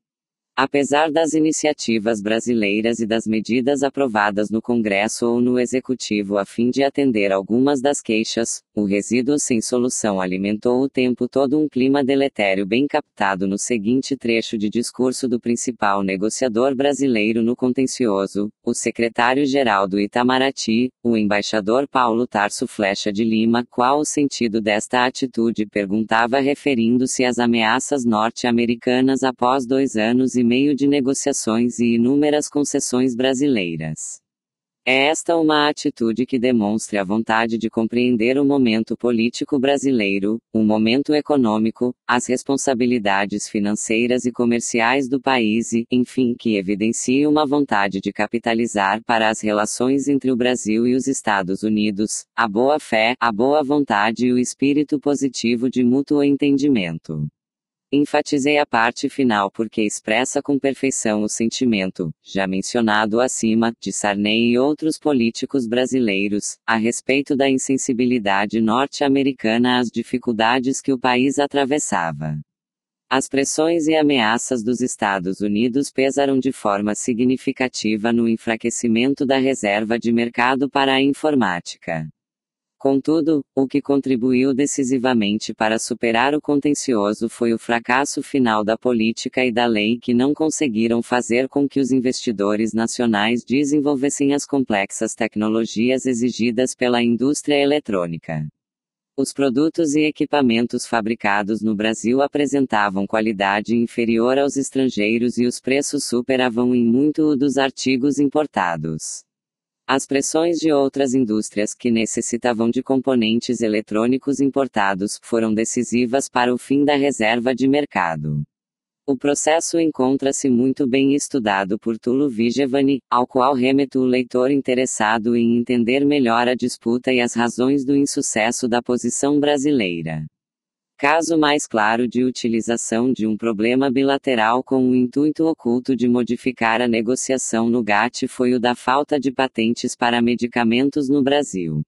Speaker 1: Apesar das iniciativas brasileiras e das medidas aprovadas no Congresso ou no Executivo a fim de atender algumas das queixas, o resíduo sem solução alimentou o tempo todo um clima deletério bem captado no seguinte trecho de discurso do principal negociador brasileiro no contencioso, o secretário-geral do Itamaraty, o embaixador Paulo Tarso Flecha de Lima. Qual o sentido desta atitude? perguntava referindo-se às ameaças norte-americanas após dois anos e meio de negociações e inúmeras concessões brasileiras. É esta uma atitude que demonstre a vontade de compreender o momento político brasileiro, o momento econômico, as responsabilidades financeiras e comerciais do país e, enfim, que evidencie uma vontade de capitalizar para as relações entre o Brasil e os Estados Unidos, a boa fé, a boa vontade e o espírito positivo de mútuo entendimento. Enfatizei a parte final porque expressa com perfeição o sentimento, já mencionado acima, de Sarney e outros políticos brasileiros, a respeito da insensibilidade norte-americana às dificuldades que o país atravessava. As pressões e ameaças dos Estados Unidos pesaram de forma significativa no enfraquecimento da reserva de mercado para a informática. Contudo, o que contribuiu decisivamente para superar o contencioso foi o fracasso final da política e da lei que não conseguiram fazer com que os investidores nacionais desenvolvessem as complexas tecnologias exigidas pela indústria eletrônica. Os produtos e equipamentos fabricados no Brasil apresentavam qualidade inferior aos estrangeiros e os preços superavam em muito o dos artigos importados. As pressões de outras indústrias que necessitavam de componentes eletrônicos importados foram decisivas para o fim da reserva de mercado. O processo encontra-se muito bem estudado por Tulu Vigevani, ao qual remeto o leitor interessado em entender melhor a disputa e as razões do insucesso da posição brasileira caso mais claro de utilização de um problema bilateral com o intuito oculto de modificar a negociação no GATT foi o da falta de patentes para medicamentos no Brasil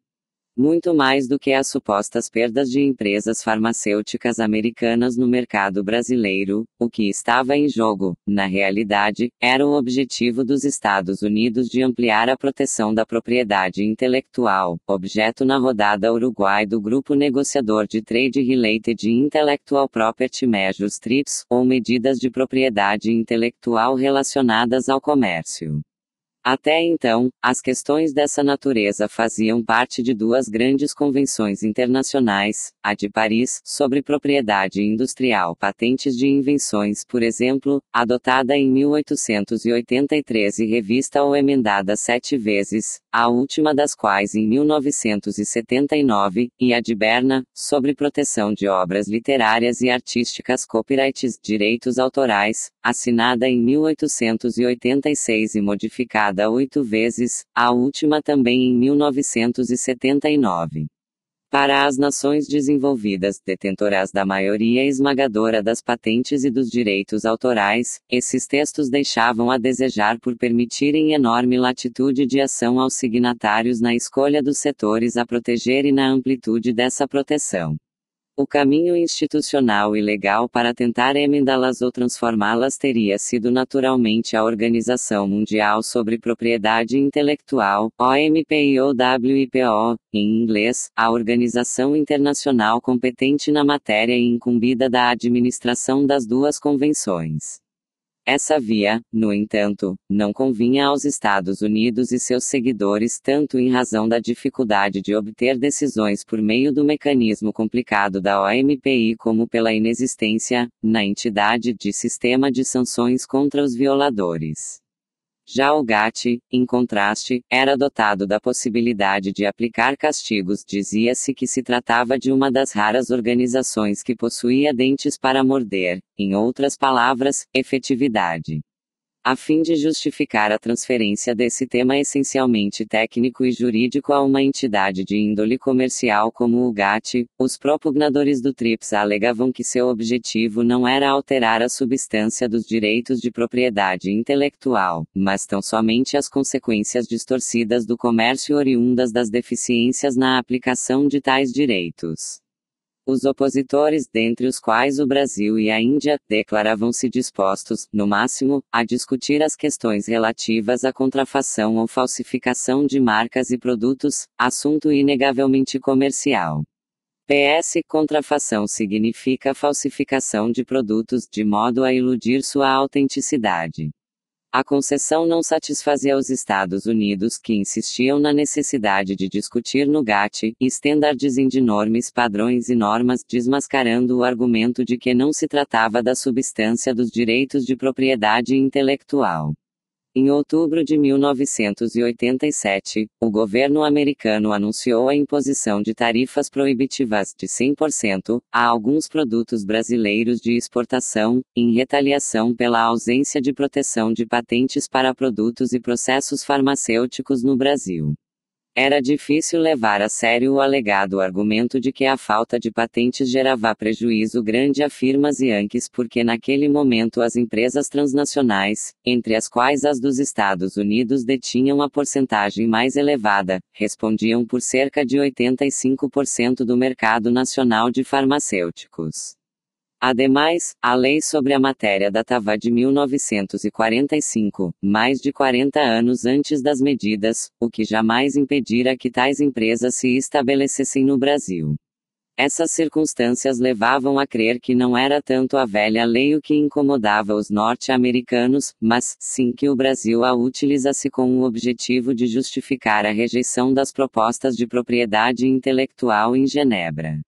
Speaker 1: muito mais do que as supostas perdas de empresas farmacêuticas americanas no mercado brasileiro, o que estava em jogo, na realidade, era o objetivo dos Estados Unidos de ampliar a proteção da propriedade intelectual, objeto na rodada Uruguai do grupo negociador de Trade Related Intellectual Property Measures TRIPS, ou medidas de propriedade intelectual relacionadas ao comércio. Até então, as questões dessa natureza faziam parte de duas grandes convenções internacionais, a de Paris, sobre propriedade industrial, patentes de invenções, por exemplo, adotada em 1883 e revista ou emendada sete vezes, a última das quais em 1979, e a de Berna, sobre proteção de obras literárias e artísticas copyrights direitos autorais, assinada em 1886 e modificada oito vezes, a última também em 1979. Para as nações desenvolvidas, detentoras da maioria esmagadora das patentes e dos direitos autorais, esses textos deixavam a desejar por permitirem enorme latitude de ação aos signatários na escolha dos setores a proteger e na amplitude dessa proteção. O caminho institucional e legal para tentar emendá-las ou transformá-las teria sido naturalmente a Organização Mundial sobre Propriedade Intelectual, OMPIOWIPO, em inglês, a organização internacional competente na matéria e incumbida da administração das duas convenções. Essa via, no entanto, não convinha aos Estados Unidos e seus seguidores tanto em razão da dificuldade de obter decisões por meio do mecanismo complicado da OMPI como pela inexistência, na entidade, de sistema de sanções contra os violadores. Já o Gatti, em contraste, era dotado da possibilidade de aplicar castigos. Dizia-se que se tratava de uma das raras organizações que possuía dentes para morder, em outras palavras, efetividade a fim de justificar a transferência desse tema essencialmente técnico e jurídico a uma entidade de índole comercial como o GATT, os propugnadores do TRIPS alegavam que seu objetivo não era alterar a substância dos direitos de propriedade intelectual, mas tão somente as consequências distorcidas do comércio oriundas das deficiências na aplicação de tais direitos. Os opositores, dentre os quais o Brasil e a Índia, declaravam-se dispostos, no máximo, a discutir as questões relativas à contrafação ou falsificação de marcas e produtos, assunto inegavelmente comercial. PS Contrafação significa falsificação de produtos de modo a iludir sua autenticidade. A concessão não satisfazia os Estados Unidos que insistiam na necessidade de discutir no GATT estándares de normes, padrões e normas, desmascarando o argumento de que não se tratava da substância dos direitos de propriedade intelectual. Em outubro de 1987, o governo americano anunciou a imposição de tarifas proibitivas de 100% a alguns produtos brasileiros de exportação, em retaliação pela ausência de proteção de patentes para produtos e processos farmacêuticos no Brasil. Era difícil levar a sério o alegado argumento de que a falta de patentes gerava prejuízo grande a firmas Yankees porque naquele momento as empresas transnacionais, entre as quais as dos Estados Unidos detinham a porcentagem mais elevada, respondiam por cerca de 85% do mercado nacional de farmacêuticos. Ademais, a lei sobre a matéria datava de 1945, mais de 40 anos antes das medidas, o que jamais impedira que tais empresas se estabelecessem no Brasil. Essas circunstâncias levavam a crer que não era tanto a velha lei o que incomodava os norte-americanos, mas sim que o Brasil a utilizasse com o objetivo de justificar a rejeição das propostas de propriedade intelectual em Genebra.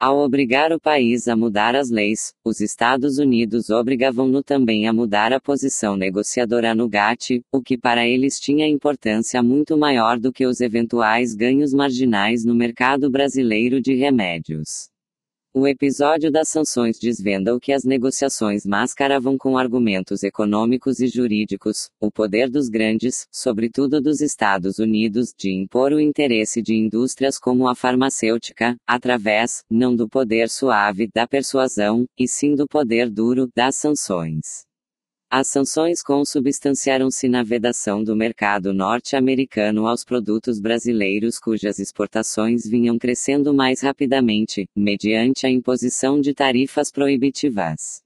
Speaker 1: Ao obrigar o país a mudar as leis, os Estados Unidos obrigavam-no também a mudar a posição negociadora no GATT, o que para eles tinha importância muito maior do que os eventuais ganhos marginais no mercado brasileiro de remédios. O episódio das sanções desvenda o que as negociações mascaravam com argumentos econômicos e jurídicos, o poder dos grandes, sobretudo dos Estados Unidos, de impor o interesse de indústrias como a farmacêutica, através, não do poder suave, da persuasão, e sim do poder duro, das sanções. As sanções consubstanciaram-se na vedação do mercado norte-americano aos produtos brasileiros cujas exportações vinham crescendo mais rapidamente, mediante a imposição de tarifas proibitivas.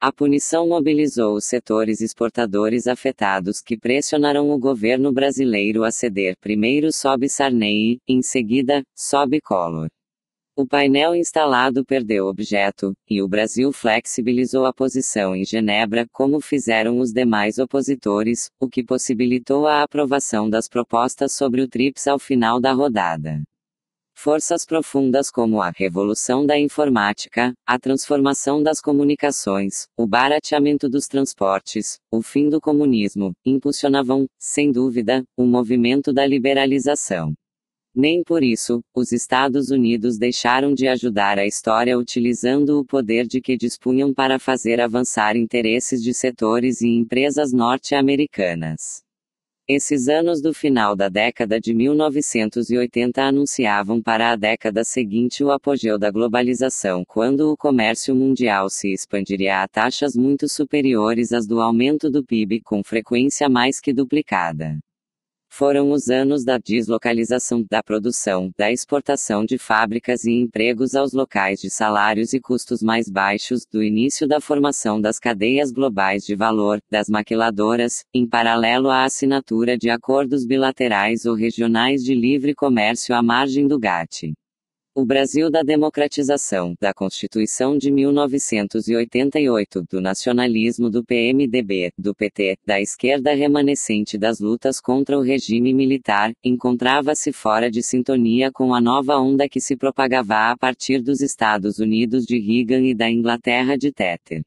Speaker 1: A punição mobilizou os setores exportadores afetados que pressionaram o governo brasileiro a ceder primeiro sob Sarney, em seguida, sob Collor. O painel instalado perdeu objeto, e o Brasil flexibilizou a posição em Genebra, como fizeram os demais opositores, o que possibilitou a aprovação das propostas sobre o TRIPS ao final da rodada. Forças profundas como a revolução da informática, a transformação das comunicações, o barateamento dos transportes, o fim do comunismo, impulsionavam, sem dúvida, o movimento da liberalização. Nem por isso, os Estados Unidos deixaram de ajudar a história utilizando o poder de que dispunham para fazer avançar interesses de setores e empresas norte-americanas. Esses anos do final da década de 1980 anunciavam para a década seguinte o apogeu da globalização, quando o comércio mundial se expandiria a taxas muito superiores às do aumento do PIB, com frequência mais que duplicada foram os anos da deslocalização, da produção, da exportação de fábricas e empregos aos locais de salários e custos mais baixos, do início da formação das cadeias globais de valor, das maquiladoras, em paralelo à assinatura de acordos bilaterais ou regionais de livre comércio à margem do GATT. O Brasil da democratização, da Constituição de 1988, do nacionalismo do PMDB, do PT, da esquerda remanescente das lutas contra o regime militar, encontrava-se fora de sintonia com a nova onda que se propagava a partir dos Estados Unidos de Reagan e da Inglaterra de Thatcher.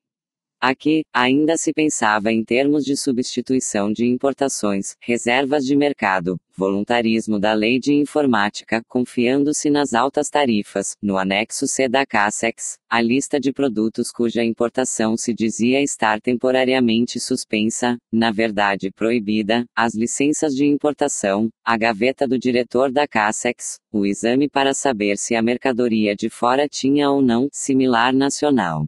Speaker 1: Aqui, ainda se pensava em termos de substituição de importações, reservas de mercado, voluntarismo da lei de informática, confiando-se nas altas tarifas, no anexo C da CASEX, a lista de produtos cuja importação se dizia estar temporariamente suspensa, na verdade proibida, as licenças de importação, a gaveta do diretor da CASEX, o exame para saber se a mercadoria de fora tinha ou não similar nacional.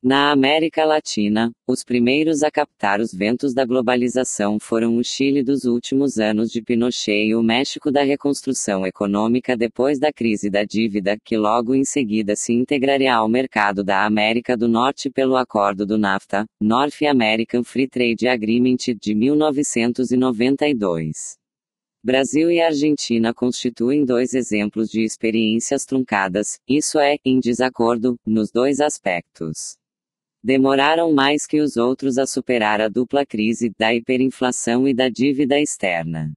Speaker 1: Na América Latina, os primeiros a captar os ventos da globalização foram o Chile dos últimos anos de Pinochet e o México da reconstrução econômica depois da crise da dívida, que logo em seguida se integraria ao mercado da América do Norte pelo acordo do NAFTA, North American Free Trade Agreement, de 1992. Brasil e Argentina constituem dois exemplos de experiências truncadas, isso é, em desacordo, nos dois aspectos demoraram mais que os outros a superar a dupla crise da hiperinflação e da dívida externa.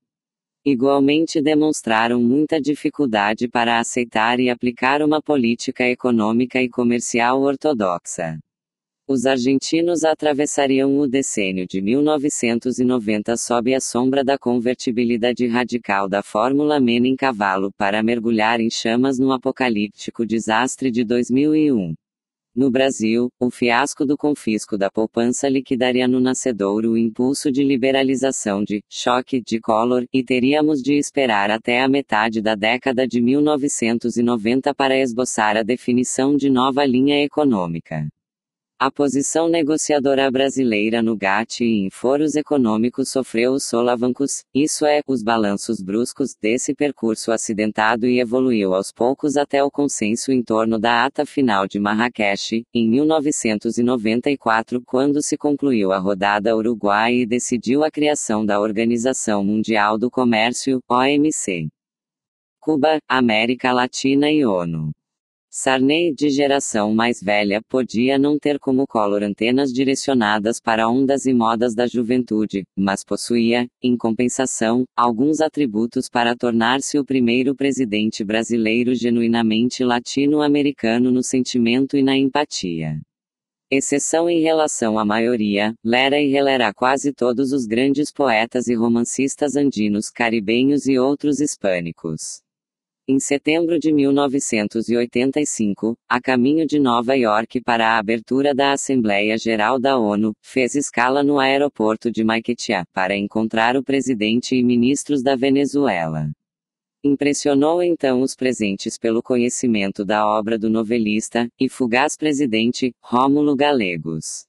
Speaker 1: Igualmente demonstraram muita dificuldade para aceitar e aplicar uma política econômica e comercial ortodoxa. Os argentinos atravessariam o decênio de 1990 sob a sombra da convertibilidade radical da fórmula Menem-Cavalo para mergulhar em chamas no apocalíptico desastre de 2001. No Brasil, o fiasco do confisco da poupança liquidaria no nascedouro o impulso de liberalização de choque de Collor e teríamos de esperar até a metade da década de 1990 para esboçar a definição de nova linha econômica. A posição negociadora brasileira no GATT e em foros econômicos sofreu os solavancos, isso é, os balanços bruscos, desse percurso acidentado e evoluiu aos poucos até o consenso em torno da ata final de Marrakech, em 1994, quando se concluiu a rodada Uruguai e decidiu a criação da Organização Mundial do Comércio, OMC. Cuba, América Latina e ONU. Sarney de geração mais velha podia não ter como Collor antenas direcionadas para ondas e modas da juventude, mas possuía, em compensação, alguns atributos para tornar-se o primeiro presidente brasileiro genuinamente latino-americano no sentimento e na empatia. Exceção em relação à maioria, lera e relera quase todos os grandes poetas e romancistas andinos caribenhos e outros hispânicos. Em setembro de 1985, a caminho de Nova York para a abertura da Assembleia Geral da ONU, fez escala no aeroporto de Maiquetia para encontrar o presidente e ministros da Venezuela. Impressionou então os presentes pelo conhecimento da obra do novelista e fugaz presidente Rômulo Galegos.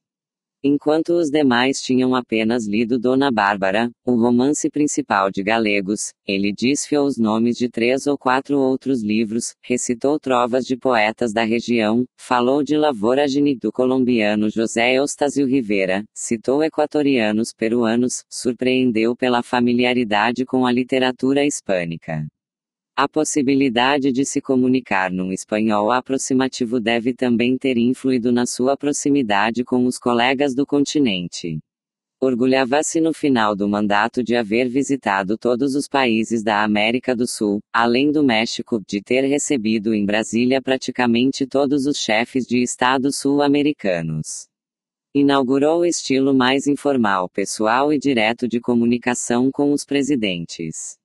Speaker 1: Enquanto os demais tinham apenas lido Dona Bárbara, o romance principal de Galegos, ele desfiou os nomes de três ou quatro outros livros, recitou trovas de poetas da região, falou de Lavoragine do colombiano José Eustácio Rivera, citou equatorianos peruanos, surpreendeu pela familiaridade com a literatura hispânica. A possibilidade de se comunicar num espanhol aproximativo deve também ter influído na sua proximidade com os colegas do continente. Orgulhava-se no final do mandato de haver visitado todos os países da América do Sul, além do México, de ter recebido em Brasília praticamente todos os chefes de Estado sul-americanos inaugurou o estilo mais informal, pessoal e direto de comunicação com os presidentes.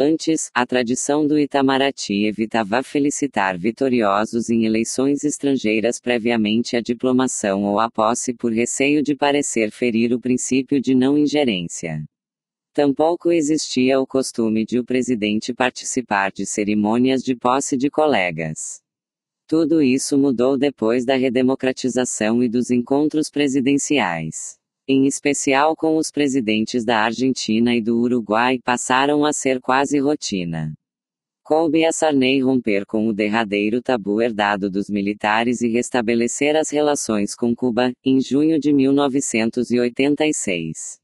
Speaker 1: Antes, a tradição do Itamaraty evitava felicitar vitoriosos em eleições estrangeiras previamente à diplomação ou à posse por receio de parecer ferir o princípio de não ingerência. Tampouco existia o costume de o presidente participar de cerimônias de posse de colegas. Tudo isso mudou depois da redemocratização e dos encontros presidenciais em especial com os presidentes da Argentina e do Uruguai, passaram a ser quase rotina. Coube a Sarney romper com o derradeiro tabu herdado dos militares e restabelecer as relações com Cuba, em junho de 1986.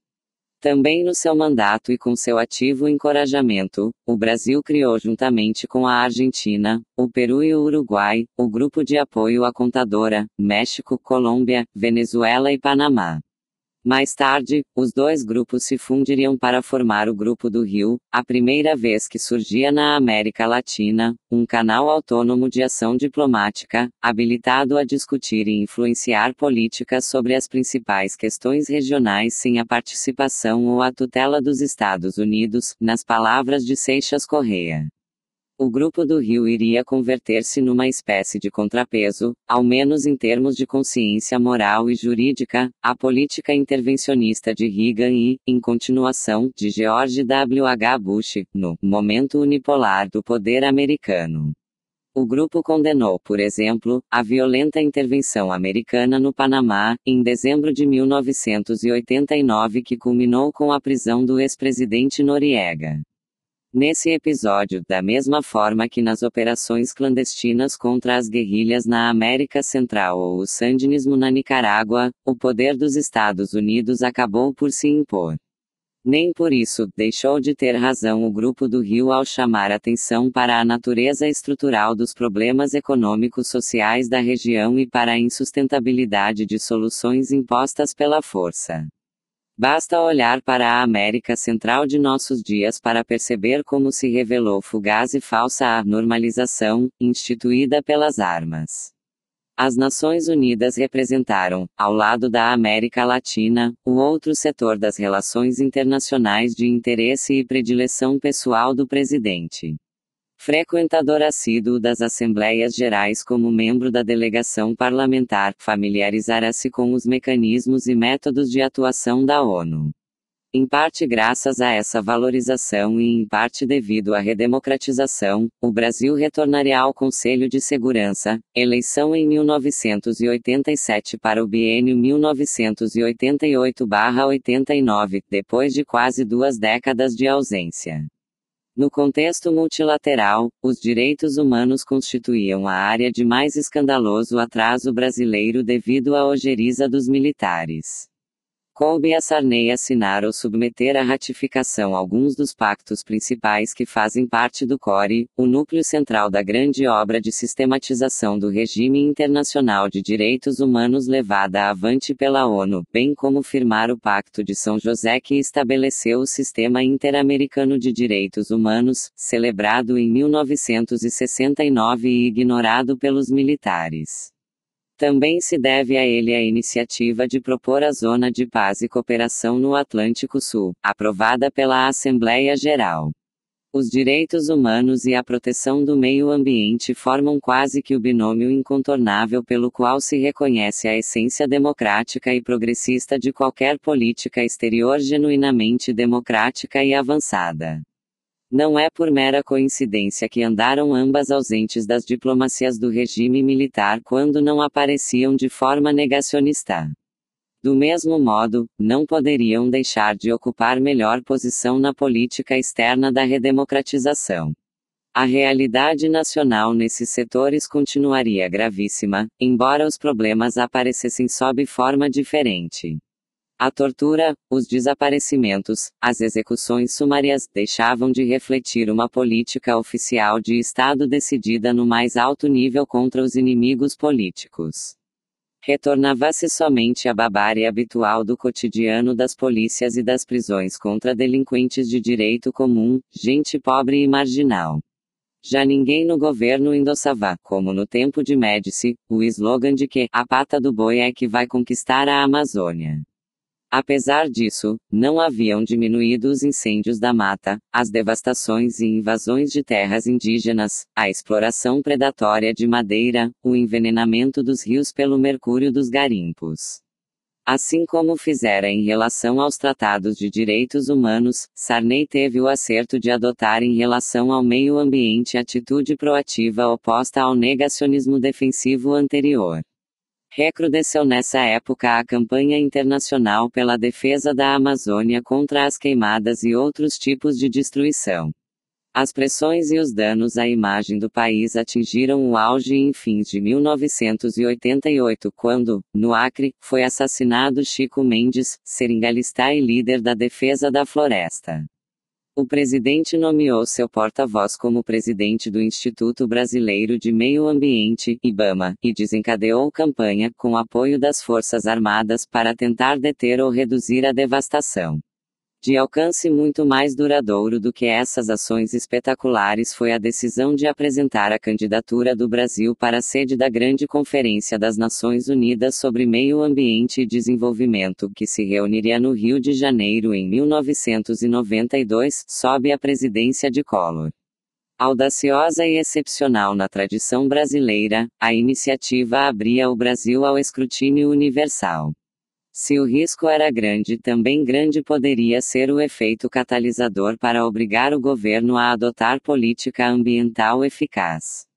Speaker 1: Também no seu mandato e com seu ativo encorajamento, o Brasil criou juntamente com a Argentina, o Peru e o Uruguai, o Grupo de Apoio à Contadora, México, Colômbia, Venezuela e Panamá. Mais tarde, os dois grupos se fundiriam para formar o Grupo do Rio, a primeira vez que surgia na América Latina, um canal autônomo de ação diplomática, habilitado a discutir e influenciar políticas sobre as principais questões regionais sem a participação ou a tutela dos Estados Unidos, nas palavras de Seixas Correia o Grupo do Rio iria converter-se numa espécie de contrapeso, ao menos em termos de consciência moral e jurídica, à política intervencionista de Reagan e, em continuação, de George W. H. Bush, no momento unipolar do poder americano. O grupo condenou, por exemplo, a violenta intervenção americana no Panamá, em dezembro de 1989, que culminou com a prisão do ex-presidente Noriega. Nesse episódio, da mesma forma que nas operações clandestinas contra as guerrilhas na América Central ou o sandinismo na Nicarágua, o poder dos Estados Unidos acabou por se impor. Nem por isso, deixou de ter razão o Grupo do Rio ao chamar atenção para a natureza estrutural dos problemas econômicos sociais da região e para a insustentabilidade de soluções impostas pela força. Basta olhar para a América Central de nossos dias para perceber como se revelou fugaz e falsa a normalização, instituída pelas armas. As Nações Unidas representaram, ao lado da América Latina, o um outro setor das relações internacionais de interesse e predileção pessoal do presidente frequentador assíduo das Assembleias Gerais como membro da delegação parlamentar, familiarizará-se com os mecanismos e métodos de atuação da ONU. Em parte graças a essa valorização e em parte devido à redemocratização, o Brasil retornaria ao Conselho de Segurança, eleição em 1987 para o biênio 1988-89, depois de quase duas décadas de ausência. No contexto multilateral, os direitos humanos constituíam a área de mais escandaloso atraso brasileiro devido à ojeriza dos militares. Coube a Sarney assinar ou submeter à ratificação alguns dos pactos principais que fazem parte do CORE, o núcleo central da grande obra de sistematização do regime internacional de direitos humanos levada avante pela ONU, bem como firmar o Pacto de São José que estabeleceu o Sistema Interamericano de Direitos Humanos, celebrado em 1969 e ignorado pelos militares. Também se deve a ele a iniciativa de propor a Zona de Paz e Cooperação no Atlântico Sul, aprovada pela Assembleia Geral. Os direitos humanos e a proteção do meio ambiente formam quase que o binômio incontornável pelo qual se reconhece a essência democrática e progressista de qualquer política exterior genuinamente democrática e avançada. Não é por mera coincidência que andaram ambas ausentes das diplomacias do regime militar quando não apareciam de forma negacionista. Do mesmo modo, não poderiam deixar de ocupar melhor posição na política externa da redemocratização. A realidade nacional nesses setores continuaria gravíssima, embora os problemas aparecessem sob forma diferente. A tortura, os desaparecimentos, as execuções sumárias deixavam de refletir uma política oficial de Estado decidida no mais alto nível contra os inimigos políticos. Retornava-se somente a barbárie habitual do cotidiano das polícias e das prisões contra delinquentes de direito comum, gente pobre e marginal. Já ninguém no governo endossava, como no tempo de Médici, o slogan de que a pata do boi é que vai conquistar a Amazônia. Apesar disso, não haviam diminuído os incêndios da mata, as devastações e invasões de terras indígenas, a exploração predatória de madeira, o envenenamento dos rios pelo mercúrio dos garimpos. Assim como fizera em relação aos tratados de direitos humanos, Sarney teve o acerto de adotar em relação ao meio ambiente atitude proativa oposta ao negacionismo defensivo anterior recrudesceu nessa época a campanha internacional pela defesa da Amazônia contra as queimadas e outros tipos de destruição. As pressões e os danos à imagem do país atingiram o auge em fins de 1988, quando, no Acre, foi assassinado Chico Mendes, seringalista e líder da defesa da floresta. O presidente nomeou seu porta-voz como presidente do Instituto Brasileiro de Meio Ambiente, IBAMA, e desencadeou campanha, com apoio das Forças Armadas, para tentar deter ou reduzir a devastação de alcance muito mais duradouro do que essas ações espetaculares foi a decisão de apresentar a candidatura do Brasil para a sede da Grande Conferência das Nações Unidas sobre Meio Ambiente e Desenvolvimento, que se reuniria no Rio de Janeiro em 1992, sob a presidência de Collor. Audaciosa e excepcional na tradição brasileira, a iniciativa abria o Brasil ao escrutínio universal. Se o risco era grande, também grande poderia ser o efeito catalisador para obrigar o governo a adotar política ambiental eficaz.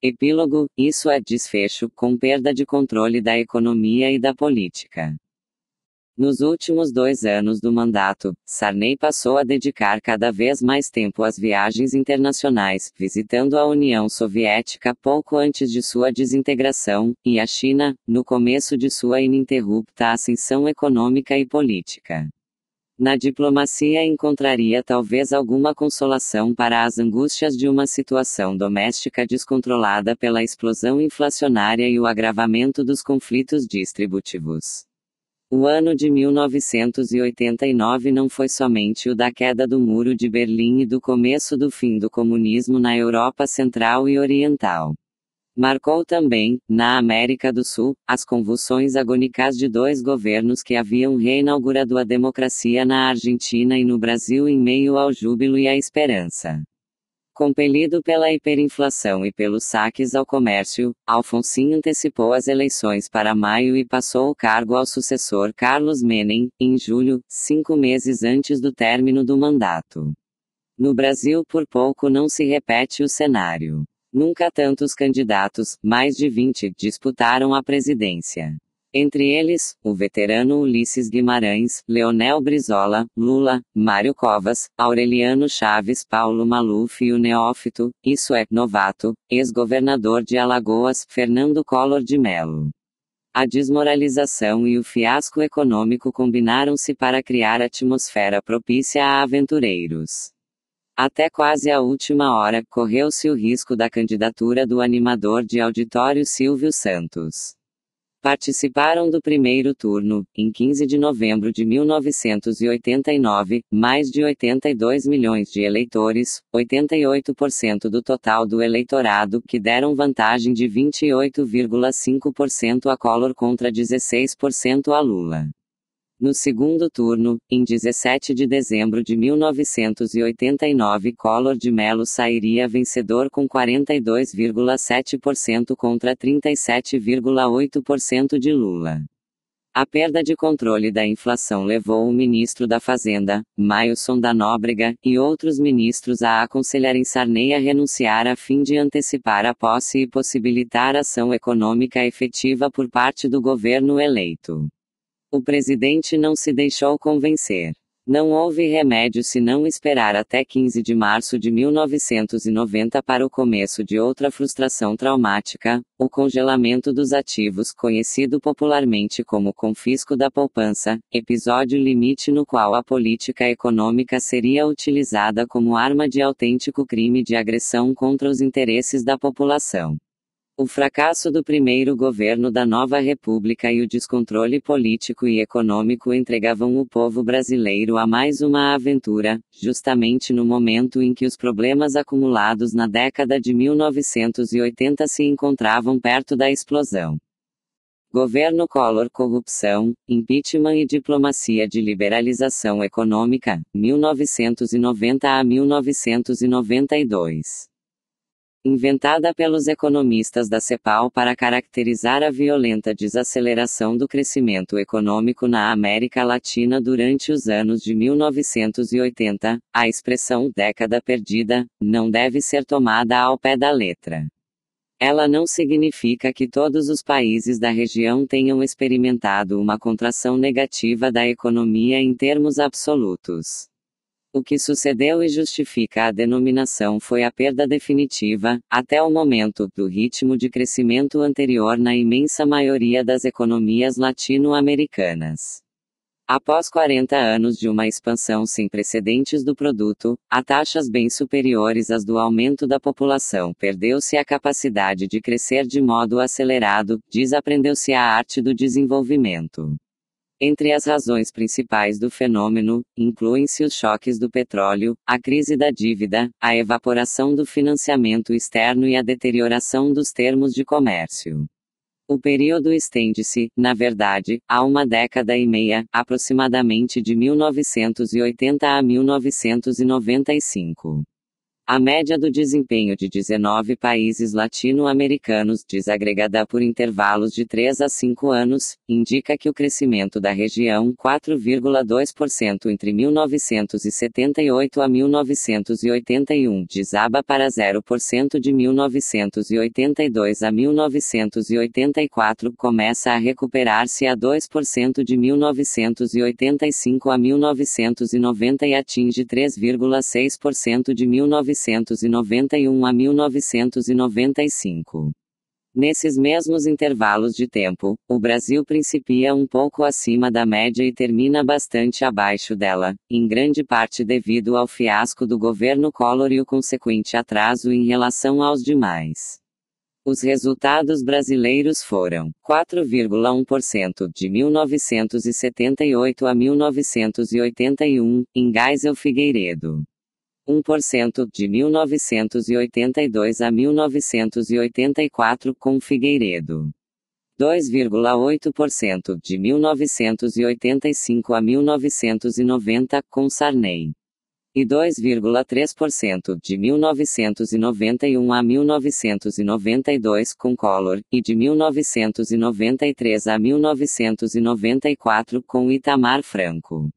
Speaker 1: Epílogo: Isso é desfecho, com perda de controle da economia e da política. Nos últimos dois anos do mandato, Sarney passou a dedicar cada vez mais tempo às viagens internacionais, visitando a União Soviética pouco antes de sua desintegração, e a China, no começo de sua ininterrupta ascensão econômica e política. Na diplomacia encontraria talvez alguma consolação para as angústias de uma situação doméstica descontrolada pela explosão inflacionária e o agravamento dos conflitos distributivos. O ano de 1989 não foi somente o da queda do Muro de Berlim e do começo do fim do comunismo na Europa Central e Oriental. Marcou também, na América do Sul, as convulsões agonicas de dois governos que haviam reinaugurado a democracia na Argentina e no Brasil em meio ao júbilo e à esperança. Compelido pela hiperinflação e pelos saques ao comércio, Alfonsín antecipou as eleições para maio e passou o cargo ao sucessor Carlos Menem, em julho, cinco meses antes do término do mandato. No Brasil, por pouco não se repete o cenário. Nunca tantos candidatos, mais de 20, disputaram a presidência. Entre eles, o veterano Ulisses Guimarães, Leonel Brizola, Lula, Mário Covas, Aureliano Chaves Paulo Maluf e o neófito, isso é, novato, ex-governador de Alagoas, Fernando Collor de Mello. A desmoralização e o fiasco econômico combinaram-se para criar atmosfera propícia a aventureiros. Até quase a última hora, correu-se o risco da candidatura do animador de auditório Silvio Santos participaram do primeiro turno, em 15 de novembro de 1989, mais de 82 milhões de eleitores, 88% do total do eleitorado, que deram vantagem de 28,5% a Collor contra 16% a Lula no segundo turno, em 17 de dezembro de 1989, Collor de Mello sairia vencedor com 42,7% contra 37,8% de Lula. A perda de controle da inflação levou o ministro da Fazenda, Mailson da Nóbrega, e outros ministros a aconselharem Sarney a renunciar a fim de antecipar a posse e possibilitar ação econômica efetiva por parte do governo eleito. O presidente não se deixou convencer. Não houve remédio senão esperar até 15 de março de 1990 para o começo de outra frustração traumática, o congelamento dos ativos, conhecido popularmente como confisco da poupança, episódio limite no qual a política econômica seria utilizada como arma de autêntico crime de agressão contra os interesses da população. O fracasso do primeiro governo da nova república e o descontrole político e econômico entregavam o povo brasileiro a mais uma aventura, justamente no momento em que os problemas acumulados na década de 1980 se encontravam perto da explosão. Governo Collor Corrupção, Impeachment e Diplomacia de Liberalização Econômica, 1990 a 1992 inventada pelos economistas da CEPAL para caracterizar a violenta desaceleração do crescimento econômico na América Latina durante os anos de 1980, a expressão década perdida não deve ser tomada ao pé da letra. Ela não significa que todos os países da região tenham experimentado uma contração negativa da economia em termos absolutos. O que sucedeu e justifica a denominação foi a perda definitiva, até o momento, do ritmo de crescimento anterior na imensa maioria das economias latino-americanas. Após 40 anos de uma expansão sem precedentes do produto, a taxas bem superiores às do aumento da população, perdeu-se a capacidade de crescer de modo acelerado, desaprendeu-se a arte do desenvolvimento. Entre as razões principais do fenômeno, incluem-se os choques do petróleo, a crise da dívida, a evaporação do financiamento externo e a deterioração dos termos de comércio. O período estende-se, na verdade, a uma década e meia, aproximadamente de 1980 a 1995. A média do desempenho de 19 países latino-americanos, desagregada por intervalos de 3 a 5 anos, indica que o crescimento da região 4,2% entre 1978 a 1981 desaba para 0% de 1982 a 1984, começa a recuperar-se a 2% de 1985 a 1990 e atinge 3,6% de 1990 1991 a 1995. Nesses mesmos intervalos de tempo, o Brasil principia um pouco acima da média e termina bastante abaixo dela, em grande parte devido ao fiasco do governo Collor e o consequente atraso em relação aos demais. Os resultados brasileiros foram 4,1% de 1978 a 1981, em Geisel Figueiredo. 1% de 1982 a 1984 com Figueiredo. 2,8% de 1985 a 1990 com Sarney. E 2,3% de 1991 a 1992 com Collor, e de 1993 a 1994 com Itamar Franco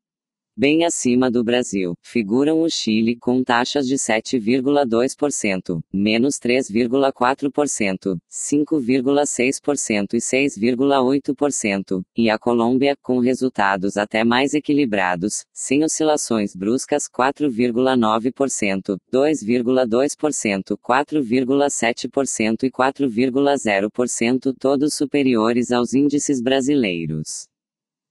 Speaker 1: bem acima do Brasil, figuram o Chile com taxas de 7,2%, menos 3,4%, 5,6% e 6,8%, e a Colômbia com resultados até mais equilibrados, sem oscilações bruscas 4,9%, 2,2%, 4,7% e 4,0%, todos superiores aos índices brasileiros.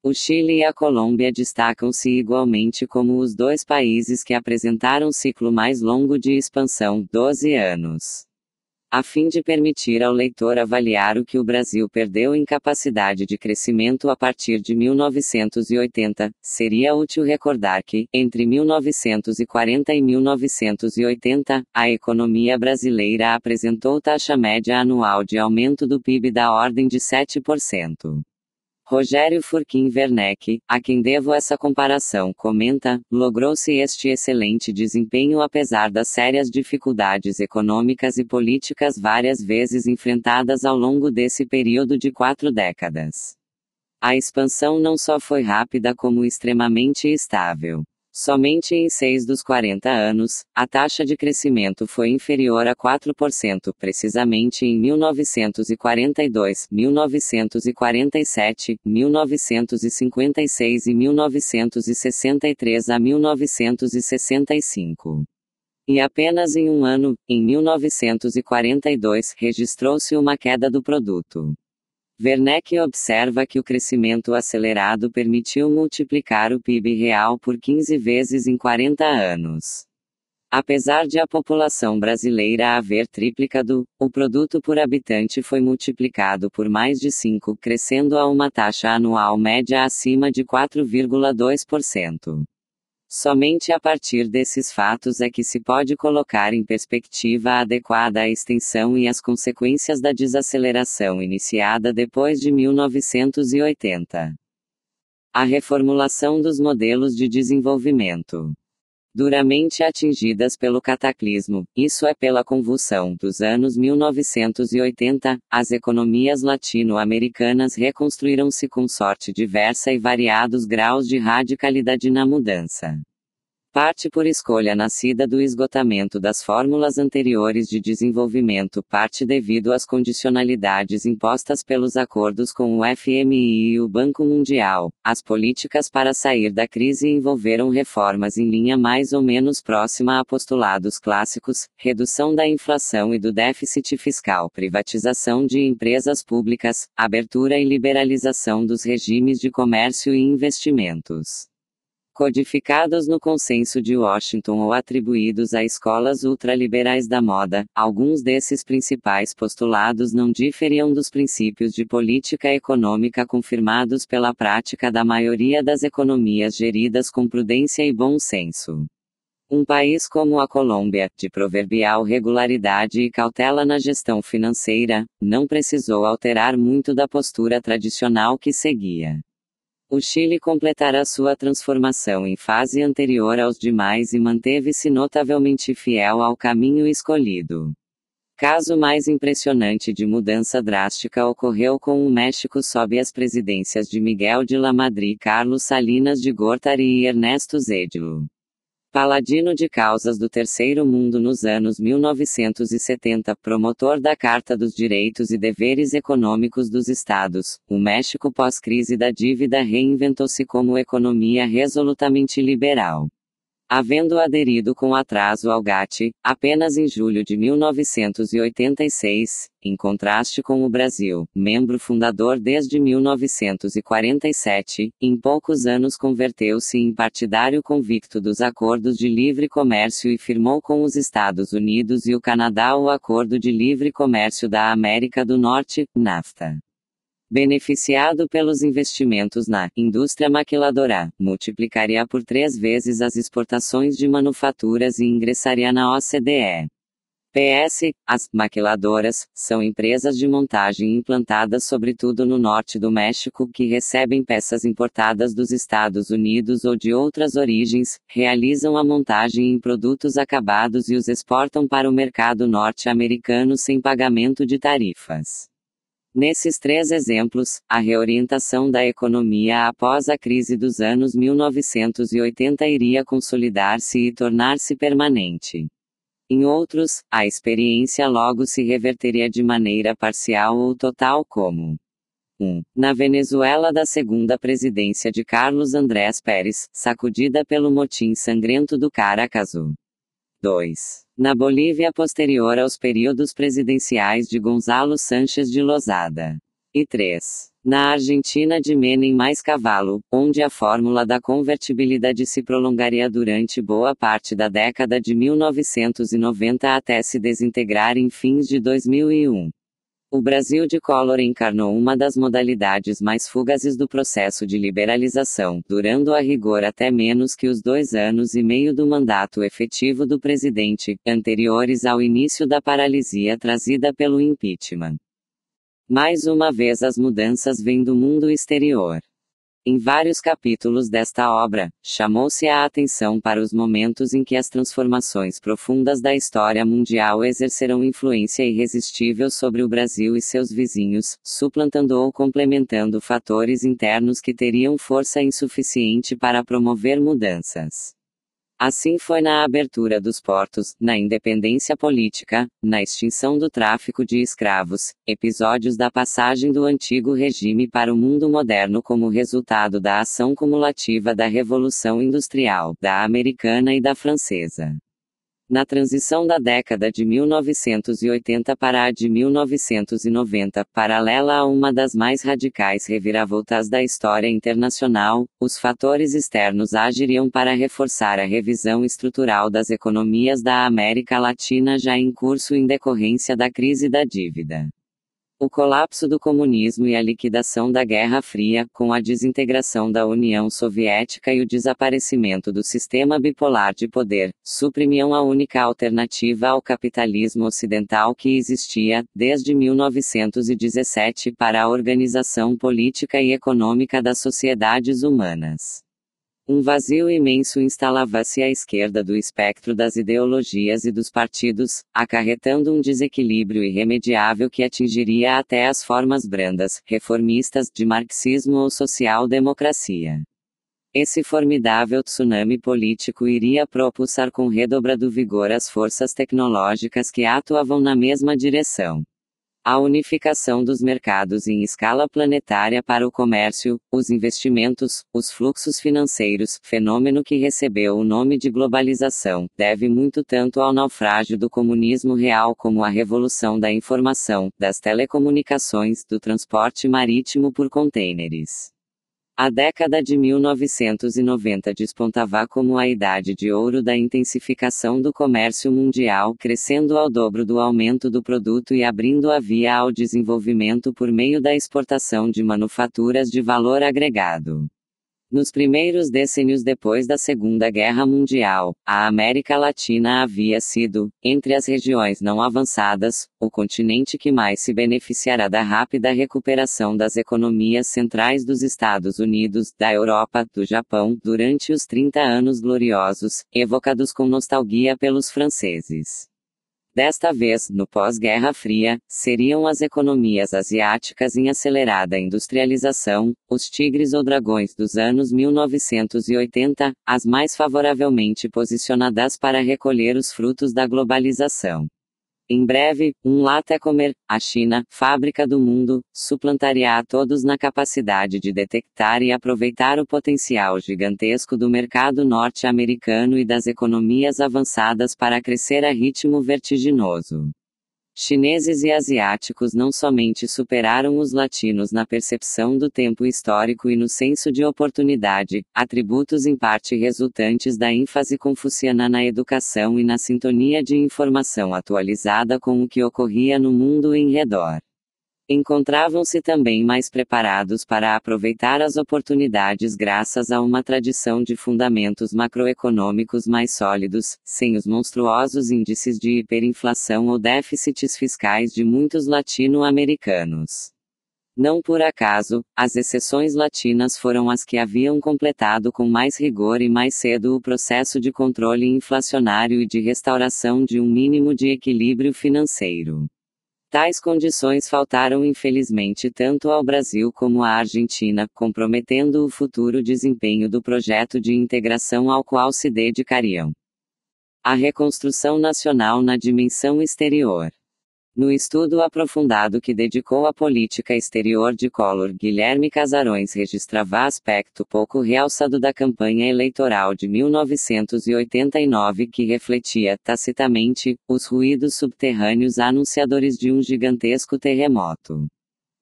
Speaker 1: O Chile e a Colômbia destacam-se igualmente como os dois países que apresentaram ciclo mais longo de expansão, 12 anos. A fim de permitir ao leitor avaliar o que o Brasil perdeu em capacidade de crescimento a partir de 1980, seria útil recordar que, entre 1940 e 1980, a economia brasileira apresentou taxa média anual de aumento do PIB da ordem de 7%. Rogério Furquim Werneck, a quem devo essa comparação, comenta, logrou-se este excelente desempenho apesar das sérias dificuldades econômicas e políticas várias vezes enfrentadas ao longo desse período de quatro décadas. A expansão não só foi rápida como extremamente estável. Somente em 6 dos 40 anos, a taxa de crescimento foi inferior a 4%, precisamente em 1942, 1947, 1956 e 1963 a 1965. E apenas em um ano, em 1942, registrou-se uma queda do produto. Werneck observa que o crescimento acelerado permitiu multiplicar o PIB real por 15 vezes em 40 anos. Apesar de a população brasileira haver triplicado, o produto por habitante foi multiplicado por mais de 5, crescendo a uma taxa anual média acima de 4,2%. Somente a partir desses fatos é que se pode colocar em perspectiva adequada a extensão e as consequências da desaceleração iniciada depois de 1980. A reformulação dos modelos de desenvolvimento duramente atingidas pelo cataclismo, isso é pela convulsão dos anos 1980, as economias latino-americanas reconstruíram-se com sorte diversa e variados graus de radicalidade na mudança parte por escolha nascida do esgotamento das fórmulas anteriores de desenvolvimento, parte devido às condicionalidades impostas pelos acordos com o FMI e o Banco Mundial. As políticas para sair da crise envolveram reformas em linha mais ou menos próxima a postulados clássicos, redução da inflação e do déficit fiscal, privatização de empresas públicas, abertura e liberalização dos regimes de comércio e investimentos codificados no Consenso de Washington ou atribuídos a escolas ultraliberais da moda, alguns desses principais postulados não diferiam dos princípios de política econômica confirmados pela prática da maioria das economias geridas com prudência e bom senso. Um país como a Colômbia, de proverbial regularidade e cautela na gestão financeira, não precisou alterar muito da postura tradicional que seguia. O Chile completará sua transformação em fase anterior aos demais e manteve-se notavelmente fiel ao caminho escolhido. Caso mais impressionante de mudança drástica ocorreu com o México sob as presidências de Miguel de la Madrid, Carlos Salinas de Gortari e Ernesto Zedillo paladino de causas do Terceiro Mundo nos anos 1970, promotor da Carta dos Direitos e Deveres Econômicos dos Estados, o México pós-crise da dívida reinventou-se como economia resolutamente liberal. Havendo aderido com atraso ao GATT, apenas em julho de 1986, em contraste com o Brasil, membro fundador desde 1947, em poucos anos converteu-se em partidário convicto dos acordos de livre comércio e firmou com os Estados Unidos e o Canadá o Acordo de Livre Comércio da América do Norte, NAFTA beneficiado pelos investimentos na indústria maquiladora, multiplicaria por três vezes as exportações de manufaturas e ingressaria na OCDE. PS, as maquiladoras são empresas de montagem implantadas sobretudo no norte do México que recebem peças importadas dos Estados Unidos ou de outras origens, realizam a montagem em produtos acabados e os exportam para o mercado norte-americano sem pagamento de tarifas. Nesses três exemplos, a reorientação da economia após a crise dos anos 1980 iria consolidar-se e tornar-se permanente. Em outros, a experiência logo se reverteria de maneira parcial ou total, como 1. Um, na Venezuela da segunda presidência de Carlos Andrés Pérez, sacudida pelo motim sangrento do Caracazu. 2 na Bolívia posterior aos períodos presidenciais de Gonzalo Sanchez de Lozada. E 3. Na Argentina de Menem mais Cavalo, onde a fórmula da convertibilidade se prolongaria durante boa parte da década de 1990 até se desintegrar em fins de 2001. O Brasil de Collor encarnou uma das modalidades mais fugazes do processo de liberalização, durando a rigor até menos que os dois anos e meio do mandato efetivo do presidente, anteriores ao início da paralisia trazida pelo impeachment. Mais uma vez as mudanças vêm do mundo exterior. Em vários capítulos desta obra, chamou-se a atenção para os momentos em que as transformações profundas da história mundial exercerão influência irresistível sobre o Brasil e seus vizinhos, suplantando ou complementando fatores internos que teriam força insuficiente para promover mudanças. Assim foi na abertura dos portos, na independência política, na extinção do tráfico de escravos, episódios da passagem do antigo regime para o mundo moderno como resultado da ação cumulativa da Revolução Industrial, da americana e da francesa. Na transição da década de 1980 para a de 1990, paralela a uma das mais radicais reviravoltas da história internacional, os fatores externos agiriam para reforçar a revisão estrutural das economias da América Latina já em curso em decorrência da crise da dívida. O colapso do comunismo e a liquidação da Guerra Fria, com a desintegração da União Soviética e o desaparecimento do sistema bipolar de poder, suprimiam a única alternativa ao capitalismo ocidental que existia, desde 1917, para a organização política e econômica das sociedades humanas. Um vazio imenso instalava-se à esquerda do espectro das ideologias e dos partidos, acarretando um desequilíbrio irremediável que atingiria até as formas brandas, reformistas, de marxismo ou social-democracia. Esse formidável tsunami político iria propulsar com redobrado vigor as forças tecnológicas que atuavam na mesma direção a unificação dos mercados em escala planetária para o comércio, os investimentos, os fluxos financeiros, fenômeno que recebeu o nome de globalização, deve muito tanto ao naufrágio do comunismo real como à revolução da informação, das telecomunicações, do transporte marítimo por contêineres. A década de 1990 despontava como a idade de ouro da intensificação do comércio mundial, crescendo ao dobro do aumento do produto e abrindo a via ao desenvolvimento por meio da exportação de manufaturas de valor agregado. Nos primeiros décennios depois da Segunda Guerra Mundial, a América Latina havia sido, entre as regiões não avançadas, o continente que mais se beneficiará da rápida recuperação das economias centrais dos Estados Unidos, da Europa, do Japão, durante os 30 anos gloriosos, evocados com nostalgia pelos franceses. Desta vez, no pós-Guerra Fria, seriam as economias asiáticas em acelerada industrialização, os tigres ou dragões dos anos 1980, as mais favoravelmente posicionadas para recolher os frutos da globalização. Em breve, um lá até comer, a China, fábrica do mundo, suplantaria a todos na capacidade de detectar e aproveitar o potencial gigantesco do mercado norte-americano e das economias avançadas para crescer a ritmo vertiginoso. Chineses e asiáticos não somente superaram os latinos na percepção do tempo histórico e no senso de oportunidade, atributos em parte resultantes da ênfase confuciana na educação e na sintonia de informação atualizada com o que ocorria no mundo em redor encontravam-se também mais preparados para aproveitar as oportunidades graças a uma tradição de fundamentos macroeconômicos mais sólidos, sem os monstruosos índices de hiperinflação ou déficits fiscais de muitos latino-americanos. Não por acaso, as exceções latinas foram as que haviam completado com mais rigor e mais cedo o processo de controle inflacionário e de restauração de um mínimo de equilíbrio financeiro. Tais condições faltaram infelizmente tanto ao Brasil como à Argentina, comprometendo o futuro desempenho do projeto de integração ao qual se dedicariam. A reconstrução nacional na dimensão exterior. No estudo aprofundado que dedicou à política exterior de Collor, Guilherme Casarões registrava aspecto pouco realçado da campanha eleitoral de 1989 que refletia, tacitamente, os ruídos subterrâneos anunciadores de um gigantesco terremoto.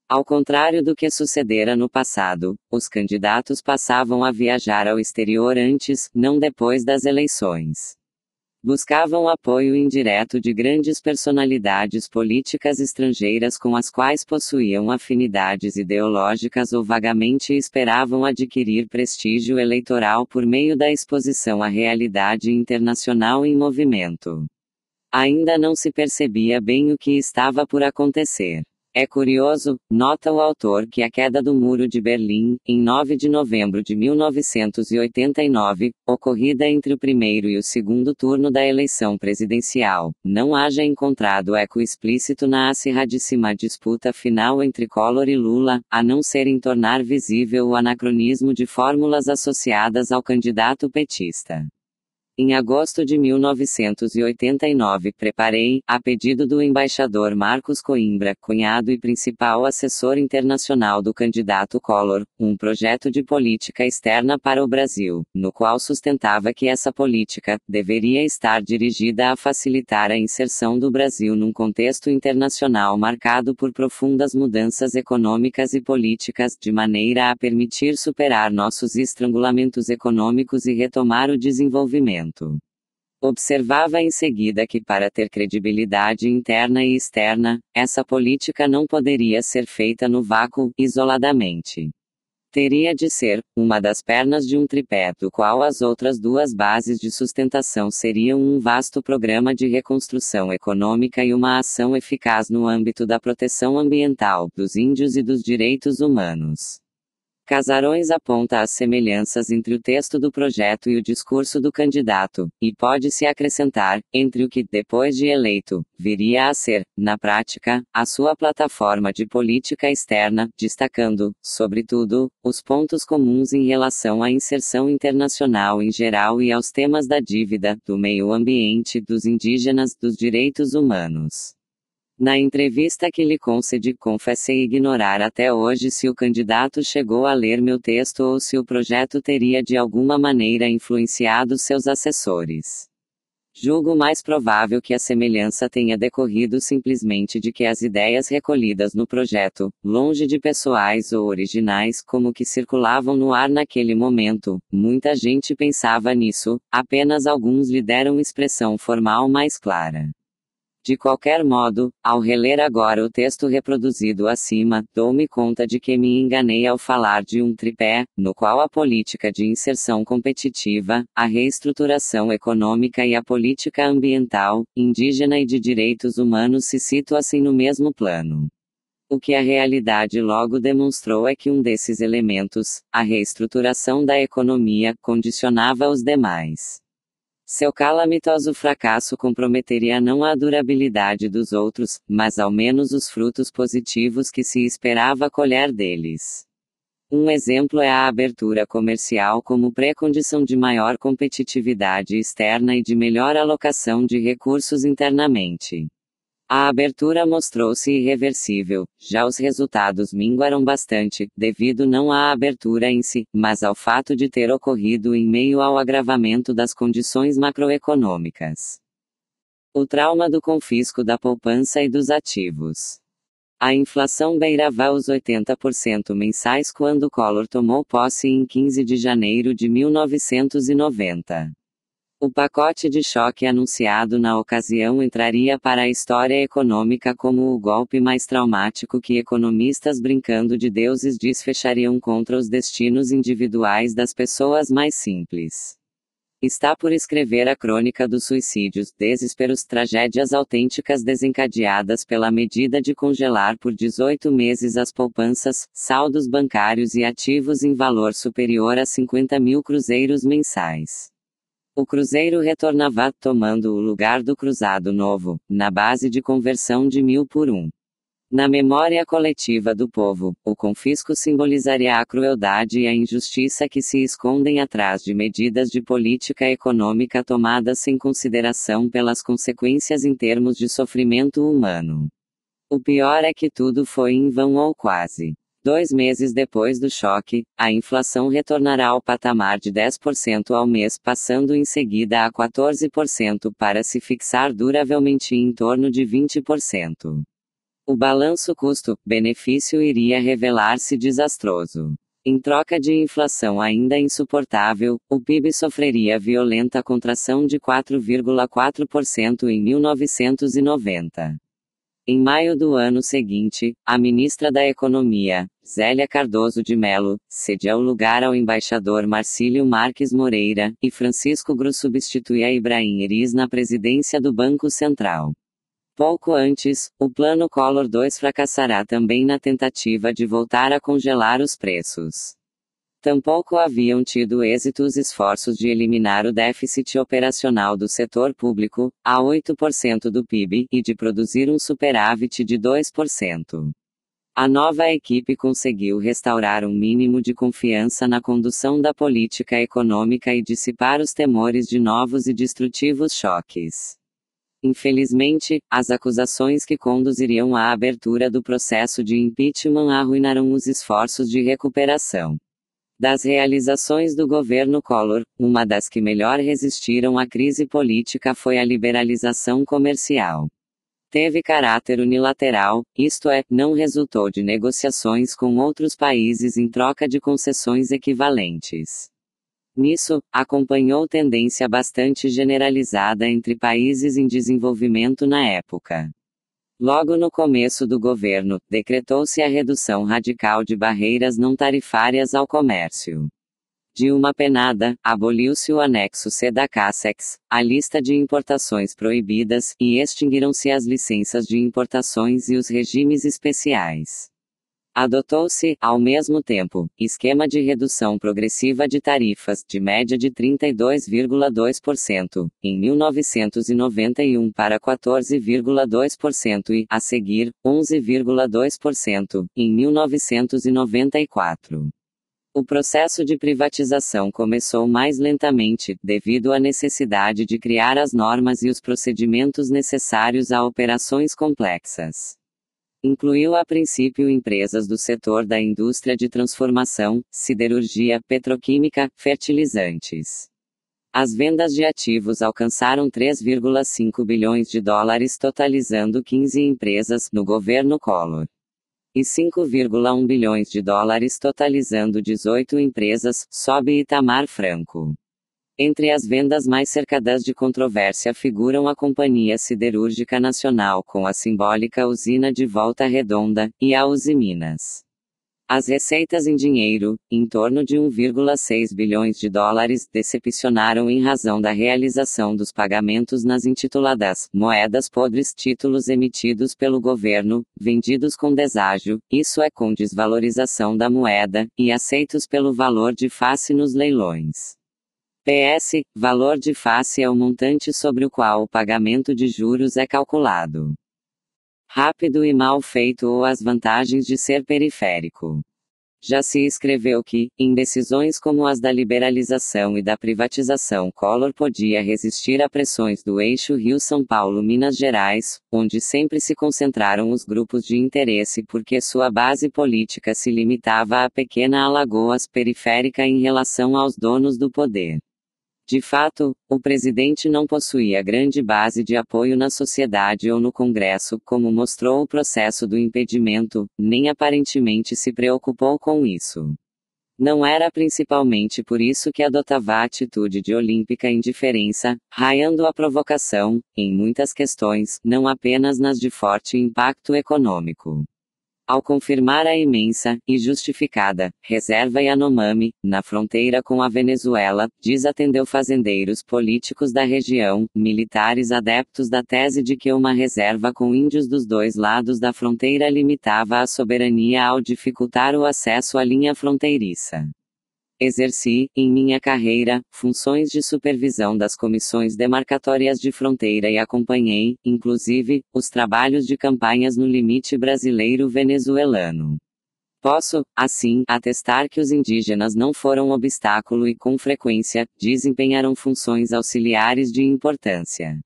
Speaker 1: Ao contrário do que sucedera no passado, os candidatos passavam a viajar ao exterior antes, não depois das eleições buscavam apoio indireto de grandes personalidades políticas estrangeiras com as quais possuíam afinidades ideológicas ou vagamente esperavam adquirir prestígio eleitoral por meio da exposição à realidade internacional em movimento. Ainda não se percebia bem o que estava por acontecer. É curioso, nota o autor, que a queda do Muro de Berlim, em 9 de novembro de 1989, ocorrida entre o primeiro e o segundo turno da eleição presidencial, não haja encontrado eco explícito na acirradíssima disputa final entre Collor e Lula, a não ser em tornar visível o anacronismo de fórmulas associadas ao candidato petista. Em agosto de 1989, preparei, a pedido do embaixador Marcos Coimbra, cunhado e principal assessor internacional do candidato Collor, um projeto de política externa para o Brasil, no qual sustentava que essa política deveria estar dirigida a facilitar a inserção do Brasil num contexto internacional marcado por profundas mudanças econômicas e políticas, de maneira a permitir superar nossos estrangulamentos econômicos e retomar o desenvolvimento Observava em seguida que, para ter credibilidade interna e externa, essa política não poderia ser feita no vácuo, isoladamente. Teria de ser uma das pernas de um tripé, do qual as outras duas bases de sustentação seriam um vasto programa de reconstrução econômica e uma ação eficaz no âmbito da proteção ambiental, dos índios e dos direitos humanos. Casarões aponta as semelhanças entre o texto do projeto e o discurso do candidato, e pode-se acrescentar, entre o que, depois de eleito, viria a ser, na prática, a sua plataforma de política externa, destacando, sobretudo, os pontos comuns em relação à inserção internacional em geral e aos temas da dívida, do meio ambiente, dos indígenas, dos direitos humanos. Na entrevista que lhe concedi, confessei ignorar até hoje se o candidato chegou a ler meu texto ou se o projeto teria de alguma maneira influenciado seus assessores. Julgo mais provável que a semelhança tenha decorrido simplesmente de que as ideias recolhidas no projeto, longe de pessoais ou originais como que circulavam no ar naquele momento, muita gente pensava nisso, apenas alguns lhe deram expressão formal mais clara. De qualquer modo, ao reler agora o texto reproduzido acima, dou-me conta de que me enganei ao falar de um tripé, no qual a política de inserção competitiva, a reestruturação econômica e a política ambiental, indígena e de direitos humanos se situassem no mesmo plano. O que a realidade logo demonstrou é que um desses elementos, a reestruturação da economia, condicionava os demais. Seu calamitoso fracasso comprometeria não a durabilidade dos outros, mas ao menos os frutos positivos que se esperava colher deles. Um exemplo é a abertura comercial como pré-condição de maior competitividade externa e de melhor alocação de recursos internamente. A abertura mostrou-se irreversível, já os resultados minguaram bastante, devido não à abertura em si, mas ao fato de ter ocorrido em meio ao agravamento das condições macroeconômicas. O trauma do confisco da poupança e dos ativos. A inflação beirava os 80% mensais quando Collor tomou posse em 15 de janeiro de 1990. O pacote de choque anunciado na ocasião entraria para a história econômica como o golpe mais traumático que economistas brincando de deuses desfechariam contra os destinos individuais das pessoas mais simples está por escrever a crônica dos suicídios, desesperos, tragédias autênticas desencadeadas pela medida de congelar por 18 meses as poupanças, saldos bancários e ativos em valor superior a 50 mil cruzeiros mensais. O Cruzeiro retornava tomando o lugar do Cruzado Novo, na base de conversão de mil por um. Na memória coletiva do povo, o confisco simbolizaria a crueldade e a injustiça que se escondem atrás de medidas de política econômica tomadas sem consideração pelas consequências em termos de sofrimento humano. O pior é que tudo foi em vão ou quase. Dois meses depois do choque, a inflação retornará ao patamar de 10% ao mês, passando em seguida a 14% para se fixar duravelmente em torno de 20%. O balanço custo-benefício iria revelar-se desastroso. Em troca de inflação ainda insuportável, o PIB sofreria violenta contração de 4,4% em 1990. Em maio do ano seguinte, a ministra da Economia, Zélia Cardoso de Melo, cedeu o lugar ao embaixador Marcílio Marques Moreira, e Francisco Gru a Ibrahim Eris na presidência do Banco Central. Pouco antes, o Plano Collor 2 fracassará também na tentativa de voltar a congelar os preços. Tampouco haviam tido êxito os esforços de eliminar o déficit operacional do setor público, a 8% do PIB, e de produzir um superávit de 2%. A nova equipe conseguiu restaurar um mínimo de confiança na condução da política econômica e dissipar os temores de novos e destrutivos choques. Infelizmente, as acusações que conduziriam à abertura do processo de impeachment arruinaram os esforços de recuperação das realizações do governo Collor, uma das que melhor resistiram à crise política foi a liberalização comercial. Teve caráter unilateral, isto é, não resultou de negociações com outros países em troca de concessões equivalentes. Nisso, acompanhou tendência bastante generalizada entre países em desenvolvimento na época. Logo no começo do governo, decretou-se a redução radical de barreiras não tarifárias ao comércio. De uma penada, aboliu-se o anexo C da CASEX, a lista de importações proibidas, e extinguiram-se as licenças de importações e os regimes especiais. Adotou-se, ao mesmo tempo, esquema de redução progressiva de tarifas, de média de 32,2%, em 1991 para 14,2% e, a seguir, 11,2%, em 1994. O processo de privatização começou mais lentamente, devido à necessidade de criar as normas e os procedimentos necessários a operações complexas. Incluiu a princípio empresas do setor da indústria de transformação, siderurgia, petroquímica, fertilizantes. As vendas de ativos alcançaram 3,5 bilhões de dólares, totalizando 15 empresas no governo Collor. E 5,1 bilhões de dólares, totalizando 18 empresas, sob Itamar Franco. Entre as vendas mais cercadas de controvérsia figuram a Companhia Siderúrgica Nacional com a simbólica usina de Volta Redonda, e a Uzi Minas. As receitas em dinheiro, em torno de 1,6 bilhões de dólares, decepcionaram em razão da realização dos pagamentos nas intituladas moedas podres títulos emitidos pelo governo, vendidos com deságio, isso é com desvalorização da moeda, e aceitos pelo valor de face nos leilões. PS, valor de face é o montante sobre o qual o pagamento de juros é calculado. Rápido e mal feito ou as vantagens de ser periférico. Já se escreveu que, em decisões como as da liberalização e da privatização, Collor podia resistir a pressões do eixo Rio-São Paulo-Minas Gerais, onde sempre se concentraram os grupos de interesse porque sua base política se limitava à pequena Alagoas periférica em relação aos donos do poder. De fato, o presidente não possuía grande base de apoio na sociedade ou no Congresso, como mostrou o processo do impedimento, nem aparentemente se preocupou com isso. Não era principalmente por isso que adotava a atitude de olímpica indiferença, raiando a provocação, em muitas questões, não apenas nas de forte impacto econômico. Ao confirmar a imensa e justificada reserva Yanomami, na fronteira com a Venezuela, desatendeu fazendeiros políticos da região, militares adeptos da tese de que uma reserva com índios dos dois lados da fronteira limitava a soberania ao dificultar o acesso à linha fronteiriça. Exerci, em minha carreira, funções de supervisão das comissões demarcatórias de fronteira e acompanhei, inclusive, os trabalhos de campanhas no limite brasileiro-venezuelano. Posso, assim, atestar que os indígenas não foram obstáculo e, com frequência, desempenharam funções auxiliares de importância.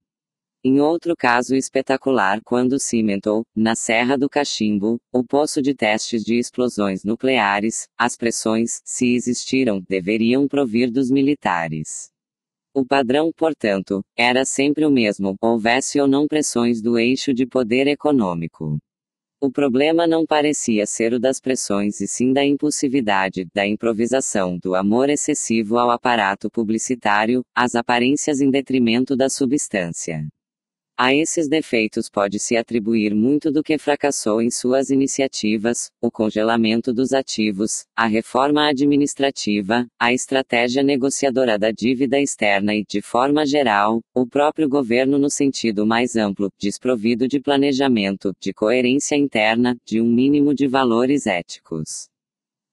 Speaker 1: Em outro caso espetacular, quando cimentou, na Serra do Cachimbo, o poço de testes de explosões nucleares, as pressões, se existiram, deveriam provir dos militares. O padrão, portanto, era sempre o mesmo, houvesse ou não pressões do eixo de poder econômico. O problema não parecia ser o das pressões e sim da impulsividade, da improvisação, do amor excessivo ao aparato publicitário, às aparências em detrimento da substância. A esses defeitos pode-se atribuir muito do que fracassou em suas iniciativas: o congelamento dos ativos, a reforma administrativa, a estratégia negociadora da dívida externa e, de forma geral, o próprio governo no sentido mais amplo, desprovido de planejamento, de coerência interna, de um mínimo de valores éticos.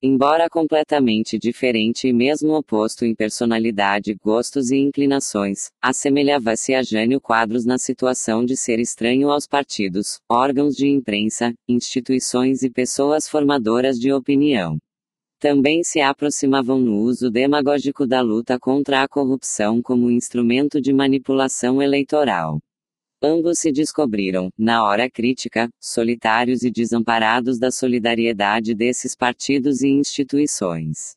Speaker 1: Embora completamente diferente e mesmo oposto em personalidade, gostos e inclinações, assemelhava-se a Jânio Quadros na situação de ser estranho aos partidos, órgãos de imprensa, instituições e pessoas formadoras de opinião. Também se aproximavam no uso demagógico da luta contra a corrupção como instrumento de manipulação eleitoral. Ambos se descobriram, na hora crítica, solitários e desamparados da solidariedade desses partidos e instituições.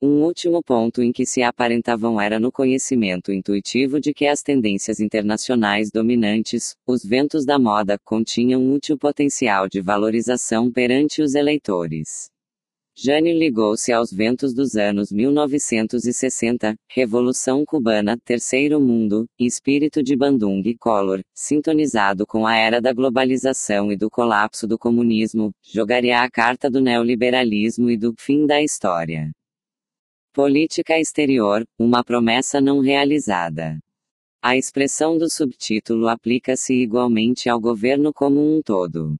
Speaker 1: Um último ponto em que se aparentavam era no conhecimento intuitivo de que as tendências internacionais dominantes, os ventos da moda, continham útil potencial de valorização perante os eleitores. Jane ligou-se aos ventos dos anos 1960, Revolução Cubana, Terceiro Mundo, espírito de Bandung e Collor, sintonizado com a era da globalização e do colapso do comunismo, jogaria a carta do neoliberalismo e do fim da história. Política exterior, uma promessa não realizada. A expressão do subtítulo aplica-se igualmente ao governo como um todo.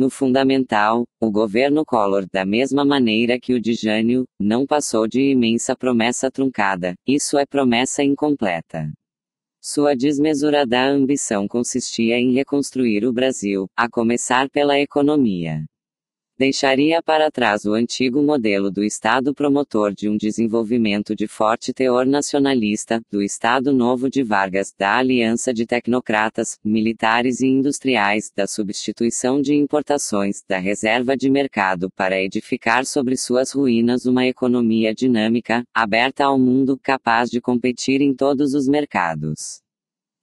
Speaker 1: No fundamental, o governo Collor, da mesma maneira que o de Jânio, não passou de imensa promessa truncada, isso é promessa incompleta. Sua desmesurada ambição consistia em reconstruir o Brasil, a começar pela economia deixaria para trás o antigo modelo do Estado promotor de um desenvolvimento de forte teor nacionalista, do Estado Novo de Vargas, da aliança de tecnocratas, militares e industriais, da substituição de importações, da reserva de mercado para edificar sobre suas ruínas uma economia dinâmica, aberta ao mundo, capaz de competir em todos os mercados.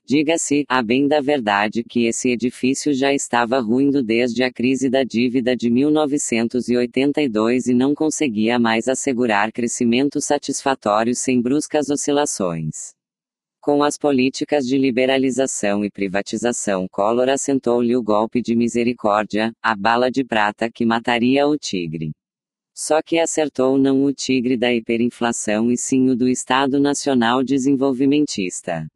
Speaker 1: Diga-se, a bem da verdade, que esse edifício já estava ruindo desde a crise da dívida de 1982 e não conseguia mais assegurar crescimento satisfatório sem bruscas oscilações. Com as políticas de liberalização e privatização, Collor assentou-lhe o golpe de misericórdia, a bala de prata que mataria o tigre. Só que acertou não o tigre da hiperinflação e sim o do Estado Nacional Desenvolvimentista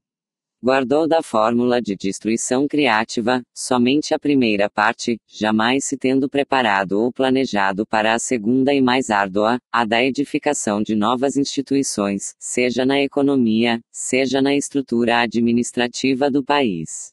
Speaker 1: guardou da fórmula de destruição criativa, somente a primeira parte, jamais se tendo preparado ou planejado para a segunda e mais árdua, a da edificação de novas instituições, seja na economia, seja na estrutura administrativa do país.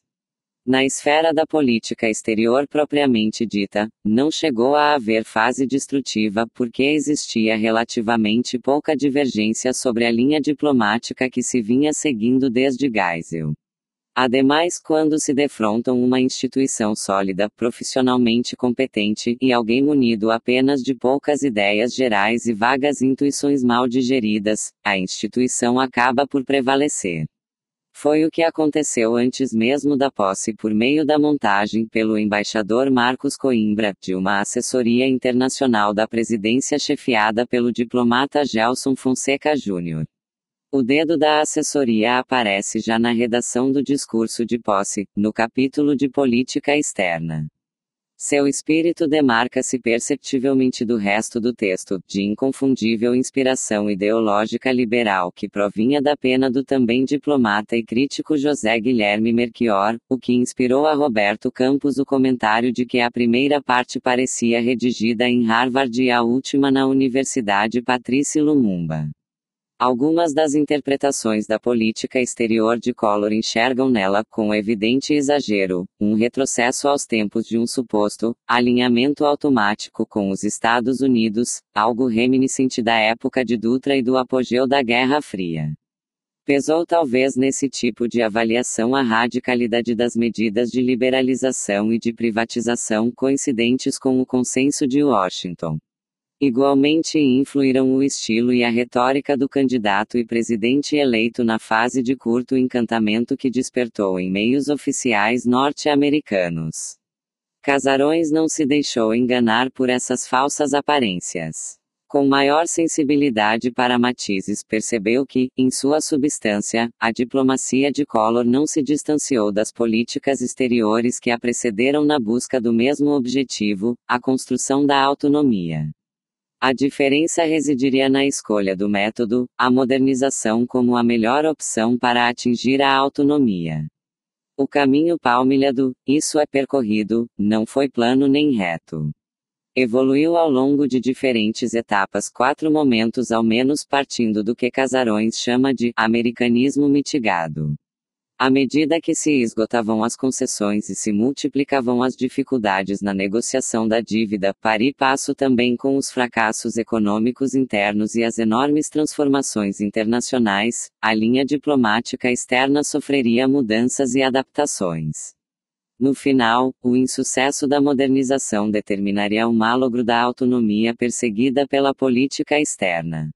Speaker 1: Na esfera da política exterior propriamente dita, não chegou a haver fase destrutiva porque existia relativamente pouca divergência sobre a linha diplomática que se vinha seguindo desde Geisel. Ademais, quando se defrontam uma instituição sólida, profissionalmente competente e alguém munido apenas de poucas ideias gerais e vagas intuições mal digeridas, a instituição acaba por prevalecer. Foi o que aconteceu antes mesmo da posse por meio da montagem pelo embaixador Marcos Coimbra, de uma assessoria internacional da presidência chefiada pelo diplomata Gelson Fonseca Júnior. O dedo da assessoria aparece já na redação do discurso de posse, no capítulo de política externa. Seu espírito demarca-se perceptivelmente do resto do texto, de inconfundível inspiração ideológica liberal que provinha da pena do também diplomata e crítico José Guilherme Merquior, o que inspirou a Roberto Campos o comentário de que a primeira parte parecia redigida em Harvard e a última na Universidade Patrice Lumumba. Algumas das interpretações da política exterior de Collor enxergam nela, com evidente exagero, um retrocesso aos tempos de um suposto alinhamento automático com os Estados Unidos, algo reminiscente da época de Dutra e do apogeu da Guerra Fria. Pesou talvez nesse tipo de avaliação a radicalidade das medidas de liberalização e de privatização coincidentes com o consenso de Washington. Igualmente influíram o estilo e a retórica do candidato e presidente eleito na fase de curto encantamento que despertou em meios oficiais norte-americanos. Casarões não se deixou enganar por essas falsas aparências. Com maior sensibilidade para matizes, percebeu que, em sua substância, a diplomacia de Collor não se distanciou das políticas exteriores que a precederam na busca do mesmo objetivo, a construção da autonomia. A diferença residiria na escolha do método, a modernização como a melhor opção para atingir a autonomia. O caminho palmilhado, isso é percorrido, não foi plano nem reto. Evoluiu ao longo de diferentes etapas, quatro momentos ao menos, partindo do que Casarões chama de americanismo mitigado. À medida que se esgotavam as concessões e se multiplicavam as dificuldades na negociação da dívida, pari passo também com os fracassos econômicos internos e as enormes transformações internacionais, a linha diplomática externa sofreria mudanças e adaptações. No final, o insucesso da modernização determinaria o malogro da autonomia perseguida pela política externa.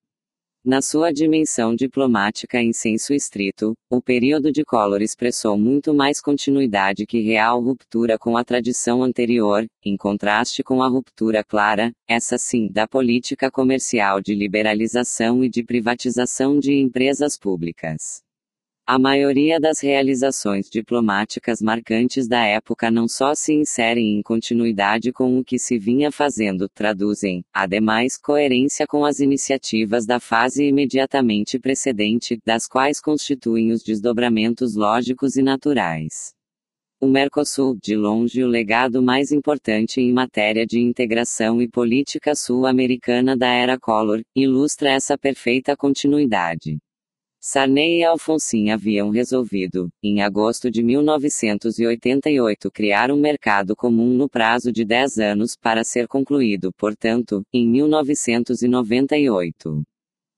Speaker 1: Na sua dimensão diplomática em senso estrito, o período de Collor expressou muito mais continuidade que real ruptura com a tradição anterior, em contraste com a ruptura clara, essa sim, da política comercial de liberalização e de privatização de empresas públicas. A maioria das realizações diplomáticas marcantes da época não só se inserem em continuidade com o que se vinha fazendo, traduzem, ademais, coerência com as iniciativas da fase imediatamente precedente, das quais constituem os desdobramentos lógicos e naturais. O Mercosul, de longe o legado mais importante em matéria de integração e política sul-americana da era Collor, ilustra essa perfeita continuidade. Sarney e Alfonsin haviam resolvido, em agosto de 1988, criar um mercado comum no prazo de 10 anos para ser concluído, portanto, em 1998.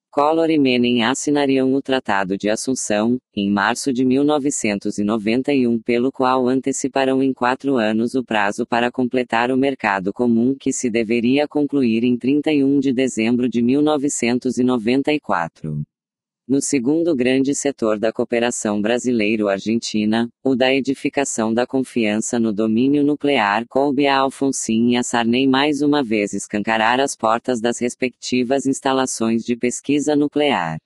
Speaker 1: Collor e Menem assinariam o Tratado de Assunção, em março de 1991, pelo qual anteciparão em quatro anos o prazo para completar o mercado comum que se deveria concluir em 31 de dezembro de 1994 no segundo grande setor da cooperação brasileiro-argentina, o da edificação da confiança no domínio nuclear, coube a Alfonsin e a Sarney mais uma vez escancarar as portas das respectivas instalações de pesquisa nuclear.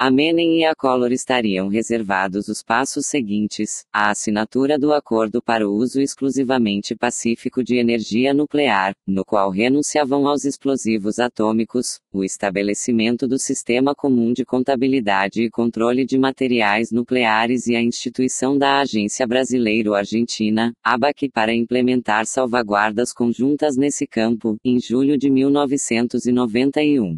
Speaker 1: A Menem e a Collor estariam reservados os passos seguintes: a assinatura do acordo para o uso exclusivamente pacífico de energia nuclear, no qual renunciavam aos explosivos atômicos, o estabelecimento do Sistema Comum de Contabilidade e Controle de Materiais Nucleares e a instituição da Agência Brasileiro-Argentina, ABAC, para implementar salvaguardas conjuntas nesse campo, em julho de 1991.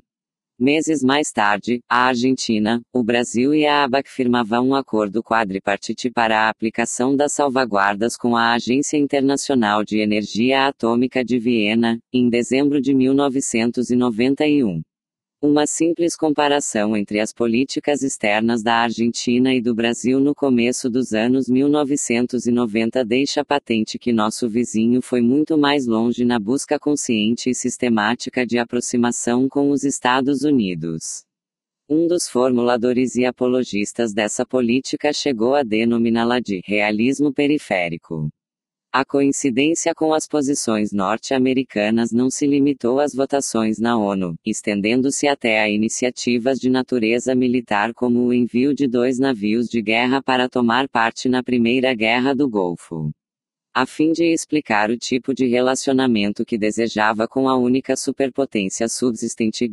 Speaker 1: Meses mais tarde, a Argentina, o Brasil e a ABAC firmavam um acordo quadripartite para a aplicação das salvaguardas com a Agência Internacional de Energia Atômica de Viena, em dezembro de 1991. Uma simples comparação entre as políticas externas da Argentina e do Brasil no começo dos anos 1990 deixa patente que nosso vizinho foi muito mais longe na busca consciente e sistemática de aproximação com os Estados Unidos. Um dos formuladores e apologistas dessa política chegou a denominá-la de realismo periférico. A coincidência com as posições norte-americanas não se limitou às votações na ONU, estendendo-se até a iniciativas de natureza militar como o envio de dois navios de guerra para tomar parte na Primeira Guerra do Golfo a fim de explicar o tipo de relacionamento que desejava com a única superpotência subsistente.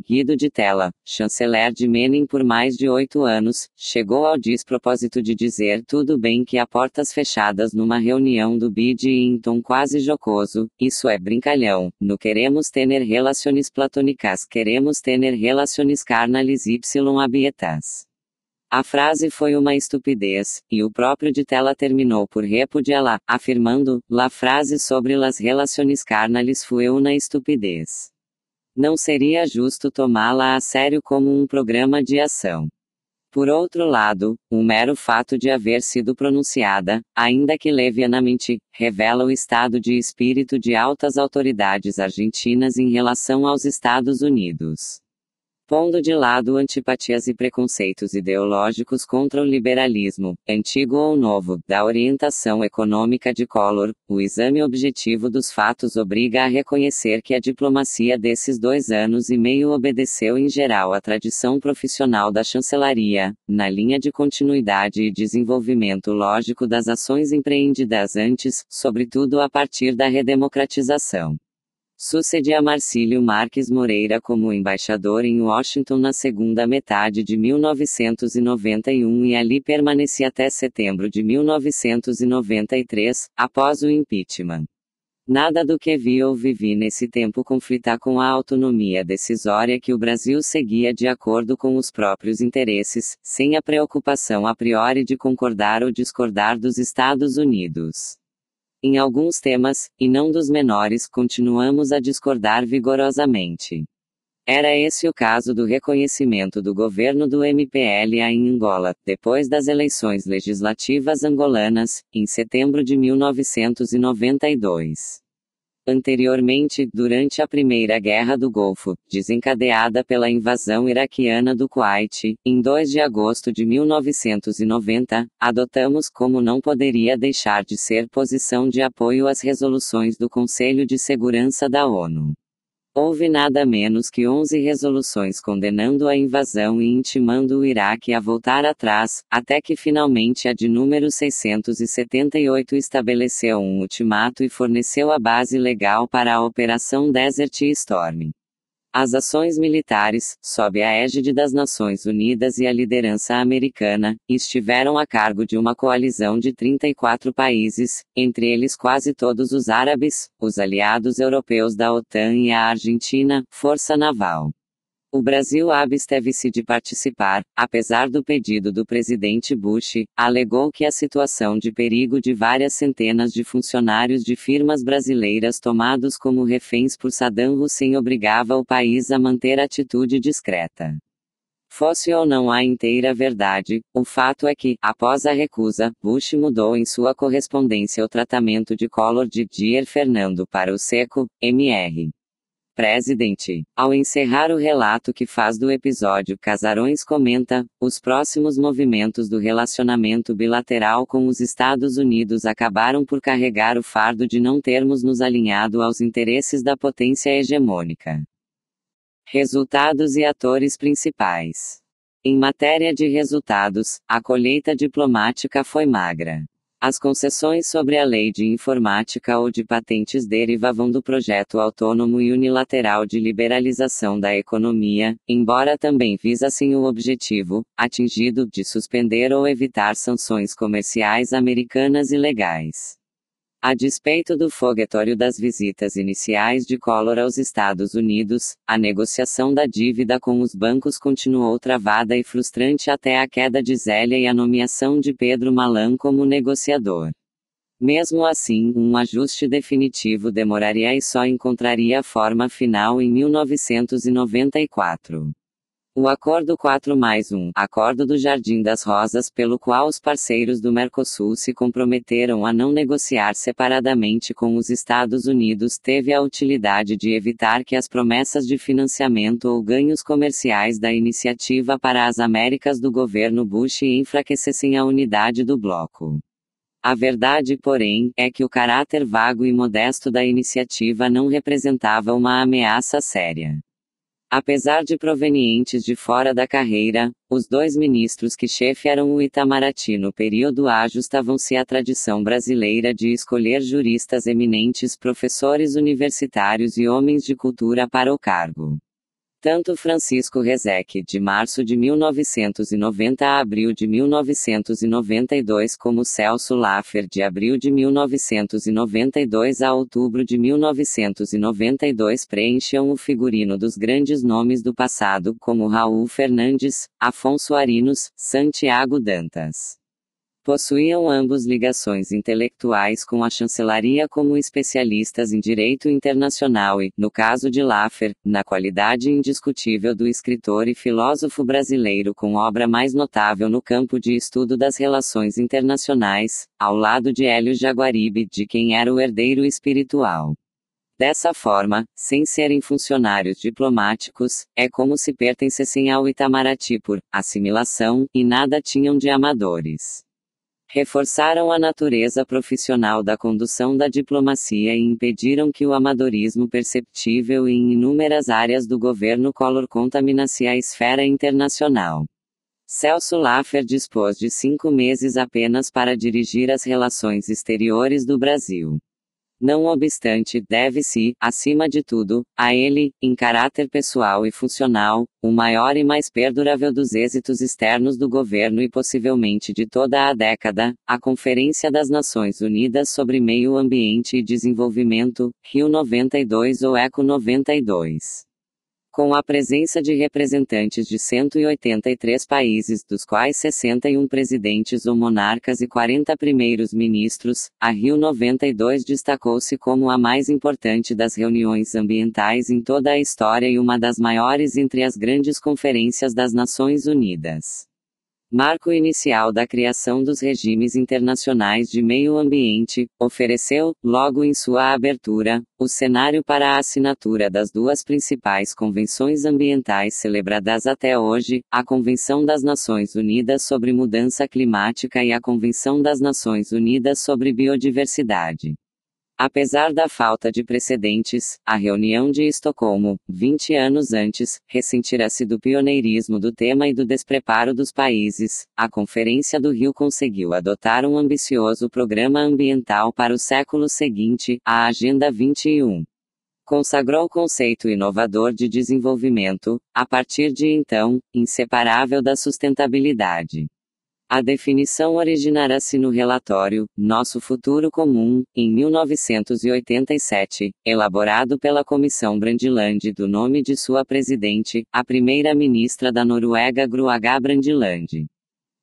Speaker 1: Guido de tela, chanceler de Menem por mais de oito anos, chegou ao despropósito de dizer tudo bem que a portas fechadas numa reunião do BID em tom quase jocoso, isso é brincalhão, no queremos tener relaciones platonicas, queremos tener relaciones carnales y abietas. A frase foi uma estupidez, e o próprio tela terminou por repudiá-la, afirmando: La frase sobre las relaciones carnales foi uma estupidez. Não seria justo tomá-la a sério como um programa de ação. Por outro lado, o mero fato de haver sido pronunciada, ainda que levianamente, revela o estado de espírito de altas autoridades argentinas em relação aos Estados Unidos pondo de lado antipatias e preconceitos ideológicos contra o liberalismo, antigo ou novo, da orientação econômica de Collor, o exame objetivo dos fatos obriga a reconhecer que a diplomacia desses dois anos e meio obedeceu em geral à tradição profissional da chancelaria, na linha de continuidade e desenvolvimento lógico das ações empreendidas antes, sobretudo a partir da redemocratização. Sucedia a Marcílio Marques Moreira como embaixador em Washington na segunda metade de 1991 e ali permaneci até setembro de 1993, após o impeachment. Nada do que vi ou vivi nesse tempo conflitava com a autonomia decisória que o Brasil seguia de acordo com os próprios interesses, sem a preocupação a priori de concordar ou discordar dos Estados Unidos. Em alguns temas, e não dos menores, continuamos a discordar vigorosamente. Era esse o caso do reconhecimento do governo do MPLA em Angola, depois das eleições legislativas angolanas, em setembro de 1992. Anteriormente, durante a Primeira Guerra do Golfo, desencadeada pela invasão iraquiana do Kuwait, em 2 de agosto de 1990, adotamos como não poderia deixar de ser posição de apoio às resoluções do Conselho de Segurança da ONU. Houve nada menos que 11 resoluções condenando a invasão e intimando o Iraque a voltar atrás, até que finalmente a de número 678 estabeleceu um ultimato e forneceu a base legal para a Operação Desert Storm. As ações militares, sob a égide das Nações Unidas e a liderança americana, estiveram a cargo de uma coalizão de 34 países, entre eles quase todos os árabes, os aliados europeus da OTAN e a Argentina, Força Naval. O Brasil absteve-se de participar, apesar do pedido do presidente Bush, alegou que a situação de perigo de várias centenas de funcionários de firmas brasileiras tomados como reféns por Saddam Hussein obrigava o país a manter atitude discreta. Fosse ou não a inteira verdade, o fato é que, após a recusa, Bush mudou em sua correspondência o tratamento de Collor de Dier Fernando para o Seco, Mr. Presidente. Ao encerrar o relato que faz do episódio, Casarões comenta: os próximos movimentos do relacionamento bilateral com os Estados Unidos acabaram por carregar o fardo de não termos nos alinhado aos interesses da potência hegemônica. Resultados e atores principais. Em matéria de resultados, a colheita diplomática foi magra. As concessões sobre a lei de informática ou de patentes derivavam do projeto autônomo e unilateral de liberalização da economia, embora também visassem o objetivo, atingido, de suspender ou evitar sanções comerciais americanas ilegais. A despeito do foguetório das visitas iniciais de Collor aos Estados Unidos, a negociação da dívida com os bancos continuou travada e frustrante até a queda de Zélia e a nomeação de Pedro Malan como negociador. Mesmo assim, um ajuste definitivo demoraria e só encontraria a forma final em 1994. O Acordo 4 mais 1, Acordo do Jardim das Rosas, pelo qual os parceiros do Mercosul se comprometeram a não negociar separadamente com os Estados Unidos, teve a utilidade de evitar que as promessas de financiamento ou ganhos comerciais da iniciativa para as Américas do governo Bush enfraquecessem a unidade do bloco. A verdade, porém, é que o caráter vago e modesto da iniciativa não representava uma ameaça séria. Apesar de provenientes de fora da carreira, os dois ministros que chefiaram o Itamaraty no período ajustavam-se à tradição brasileira de escolher juristas eminentes, professores universitários e homens de cultura para o cargo. Tanto Francisco Rezec, de março de 1990 a abril de 1992, como Celso Laffer, de abril de 1992 a outubro de 1992, preencham o figurino dos grandes nomes do passado, como Raul Fernandes, Afonso Arinos, Santiago Dantas. Possuíam ambos ligações intelectuais com a chancelaria como especialistas em direito internacional e, no caso de Laffer, na qualidade indiscutível do escritor e filósofo brasileiro com obra mais notável no campo de estudo das relações internacionais, ao lado de Hélio Jaguaribe, de quem era o herdeiro espiritual. Dessa forma, sem serem funcionários diplomáticos, é como se pertencessem ao Itamaraty por assimilação, e nada tinham de amadores reforçaram a natureza profissional da condução da diplomacia e impediram que o amadorismo perceptível em inúmeras áreas do governo Collor contaminasse a esfera internacional. Celso Laffer dispôs de cinco meses apenas para dirigir as relações exteriores do Brasil. Não obstante, deve-se, acima de tudo, a ele, em caráter pessoal e funcional, o maior e mais perdurável dos êxitos externos do governo e possivelmente de toda a década, a Conferência das Nações Unidas sobre Meio Ambiente e Desenvolvimento, Rio 92 ou Eco 92 com a presença de representantes de 183 países, dos quais 61 presidentes ou monarcas e 40 primeiros ministros, a Rio 92 destacou-se como a mais importante das reuniões ambientais em toda a história e uma das maiores entre as grandes conferências das Nações Unidas marco inicial da criação dos regimes internacionais de meio ambiente, ofereceu, logo em sua abertura, o cenário para a assinatura das duas principais convenções ambientais celebradas até hoje, a Convenção das Nações Unidas sobre Mudança Climática e a Convenção das Nações Unidas sobre Biodiversidade. Apesar da falta de precedentes, a reunião de Estocolmo, 20 anos antes, ressentirá-se do pioneirismo do tema e do despreparo dos países. A Conferência do Rio conseguiu adotar um ambicioso programa ambiental para o século seguinte, a Agenda 21 consagrou o conceito inovador de desenvolvimento, a partir de então, inseparável da sustentabilidade. A definição originará-se no relatório Nosso Futuro Comum, em 1987, elaborado pela Comissão Brandiland do nome de sua presidente, a primeira-ministra da Noruega Gro H. Brandiland.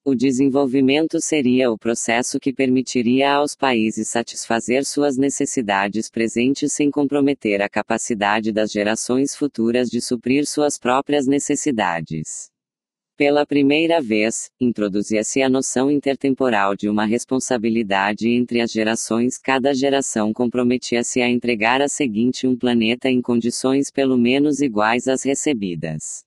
Speaker 1: O desenvolvimento seria o processo que permitiria aos países satisfazer suas necessidades presentes sem comprometer a capacidade das gerações futuras de suprir suas próprias necessidades. Pela primeira vez, introduzia-se a noção intertemporal de uma responsabilidade entre as gerações. Cada geração comprometia-se a entregar à seguinte um planeta em condições pelo menos iguais às recebidas.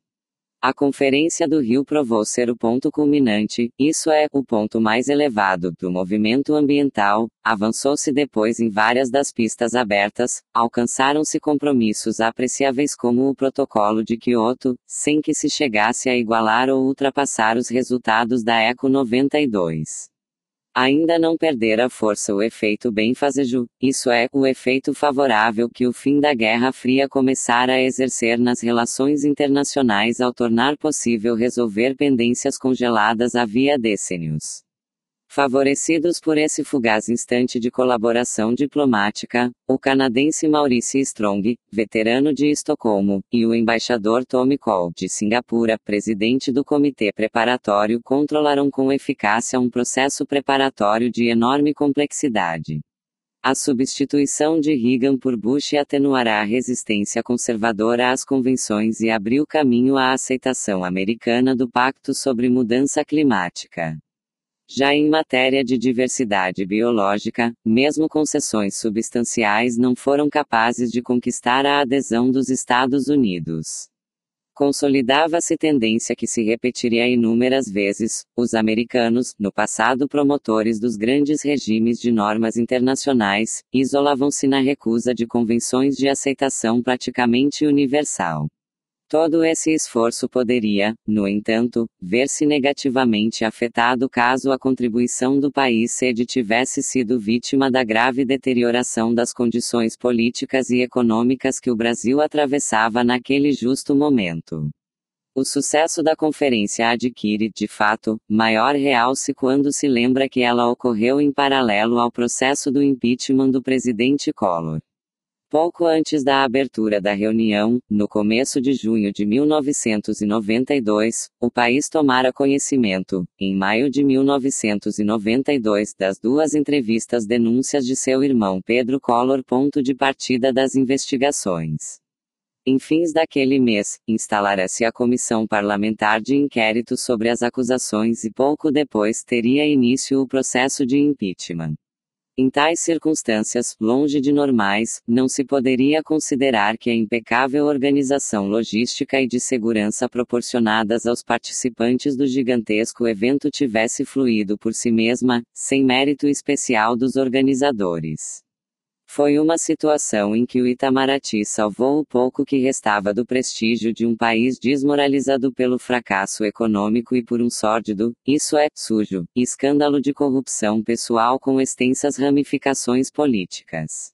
Speaker 1: A Conferência do Rio provou ser o ponto culminante, isso é, o ponto mais elevado, do movimento ambiental. Avançou-se depois em várias das pistas abertas, alcançaram-se compromissos apreciáveis como o Protocolo de Quioto, sem que se chegasse a igualar ou ultrapassar os resultados da ECO 92 ainda não perderá força o efeito benfazejo, isso é, o efeito favorável que o fim da Guerra Fria começara a exercer nas relações internacionais ao tornar possível resolver pendências congeladas havia décennios. Favorecidos por esse fugaz instante de colaboração diplomática, o canadense Maurice Strong, veterano de Estocolmo, e o embaixador Tommy Cole, de Singapura, presidente do Comitê Preparatório, controlaram com eficácia um processo preparatório de enorme complexidade. A substituição de Reagan por Bush atenuará a resistência conservadora às convenções e abriu caminho à aceitação americana do Pacto sobre Mudança Climática. Já em matéria de diversidade biológica, mesmo concessões substanciais não foram capazes de conquistar a adesão dos Estados Unidos. Consolidava-se tendência que se repetiria inúmeras vezes: os americanos, no passado promotores dos grandes regimes de normas internacionais, isolavam-se na recusa de convenções de aceitação praticamente universal. Todo esse esforço poderia, no entanto, ver-se negativamente afetado caso a contribuição do país sede tivesse sido vítima da grave deterioração das condições políticas e econômicas que o Brasil atravessava naquele justo momento. O sucesso da conferência adquire, de fato, maior realce quando se lembra que ela ocorreu em paralelo ao processo do impeachment do presidente Collor. Pouco antes da abertura da reunião, no começo de junho de 1992, o país tomara conhecimento, em maio de 1992, das duas entrevistas denúncias de seu irmão Pedro Collor. Ponto de partida das investigações. Em fins daquele mês, instalara-se a Comissão Parlamentar de Inquérito sobre as acusações e pouco depois teria início o processo de impeachment. Em tais circunstâncias, longe de normais, não se poderia considerar que a impecável organização logística e de segurança proporcionadas aos participantes do gigantesco evento tivesse fluído por si mesma, sem mérito especial dos organizadores. Foi uma situação em que o Itamaraty salvou o pouco que restava do prestígio de um país desmoralizado pelo fracasso econômico e por um sórdido, isso é, sujo, escândalo de corrupção pessoal com extensas ramificações políticas.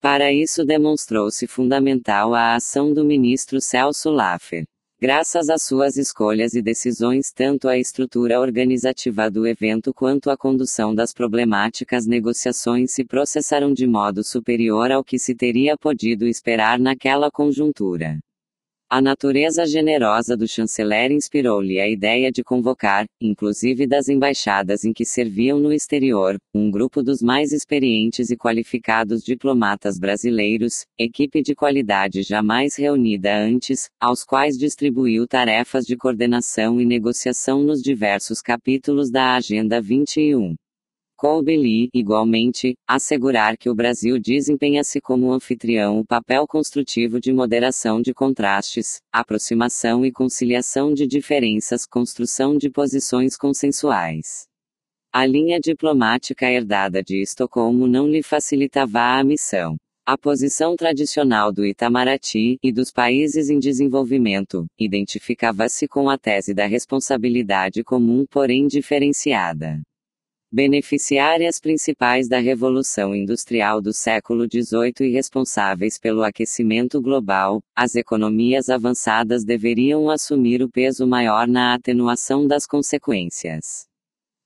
Speaker 1: Para isso demonstrou-se fundamental a ação do ministro Celso Laffer. Graças às suas escolhas e decisões, tanto a estrutura organizativa do evento quanto a condução das problemáticas negociações se processaram de modo superior ao que se teria podido esperar naquela conjuntura. A natureza generosa do chanceler inspirou-lhe a ideia de convocar, inclusive das embaixadas em que serviam no exterior, um grupo dos mais experientes e qualificados diplomatas brasileiros, equipe de qualidade jamais reunida antes, aos quais distribuiu tarefas de coordenação e negociação nos diversos capítulos da Agenda 21. Coubeli, igualmente, assegurar que o Brasil desempenha-se como anfitrião o papel construtivo de moderação de contrastes, aproximação e conciliação de diferenças, construção de posições consensuais. A linha diplomática herdada de Estocolmo não lhe facilitava a missão. A posição tradicional do Itamaraty e dos países em desenvolvimento identificava-se com a tese da responsabilidade comum, porém diferenciada beneficiárias principais da Revolução Industrial do século XVIII e responsáveis pelo aquecimento global, as economias avançadas deveriam assumir o peso maior na atenuação das consequências.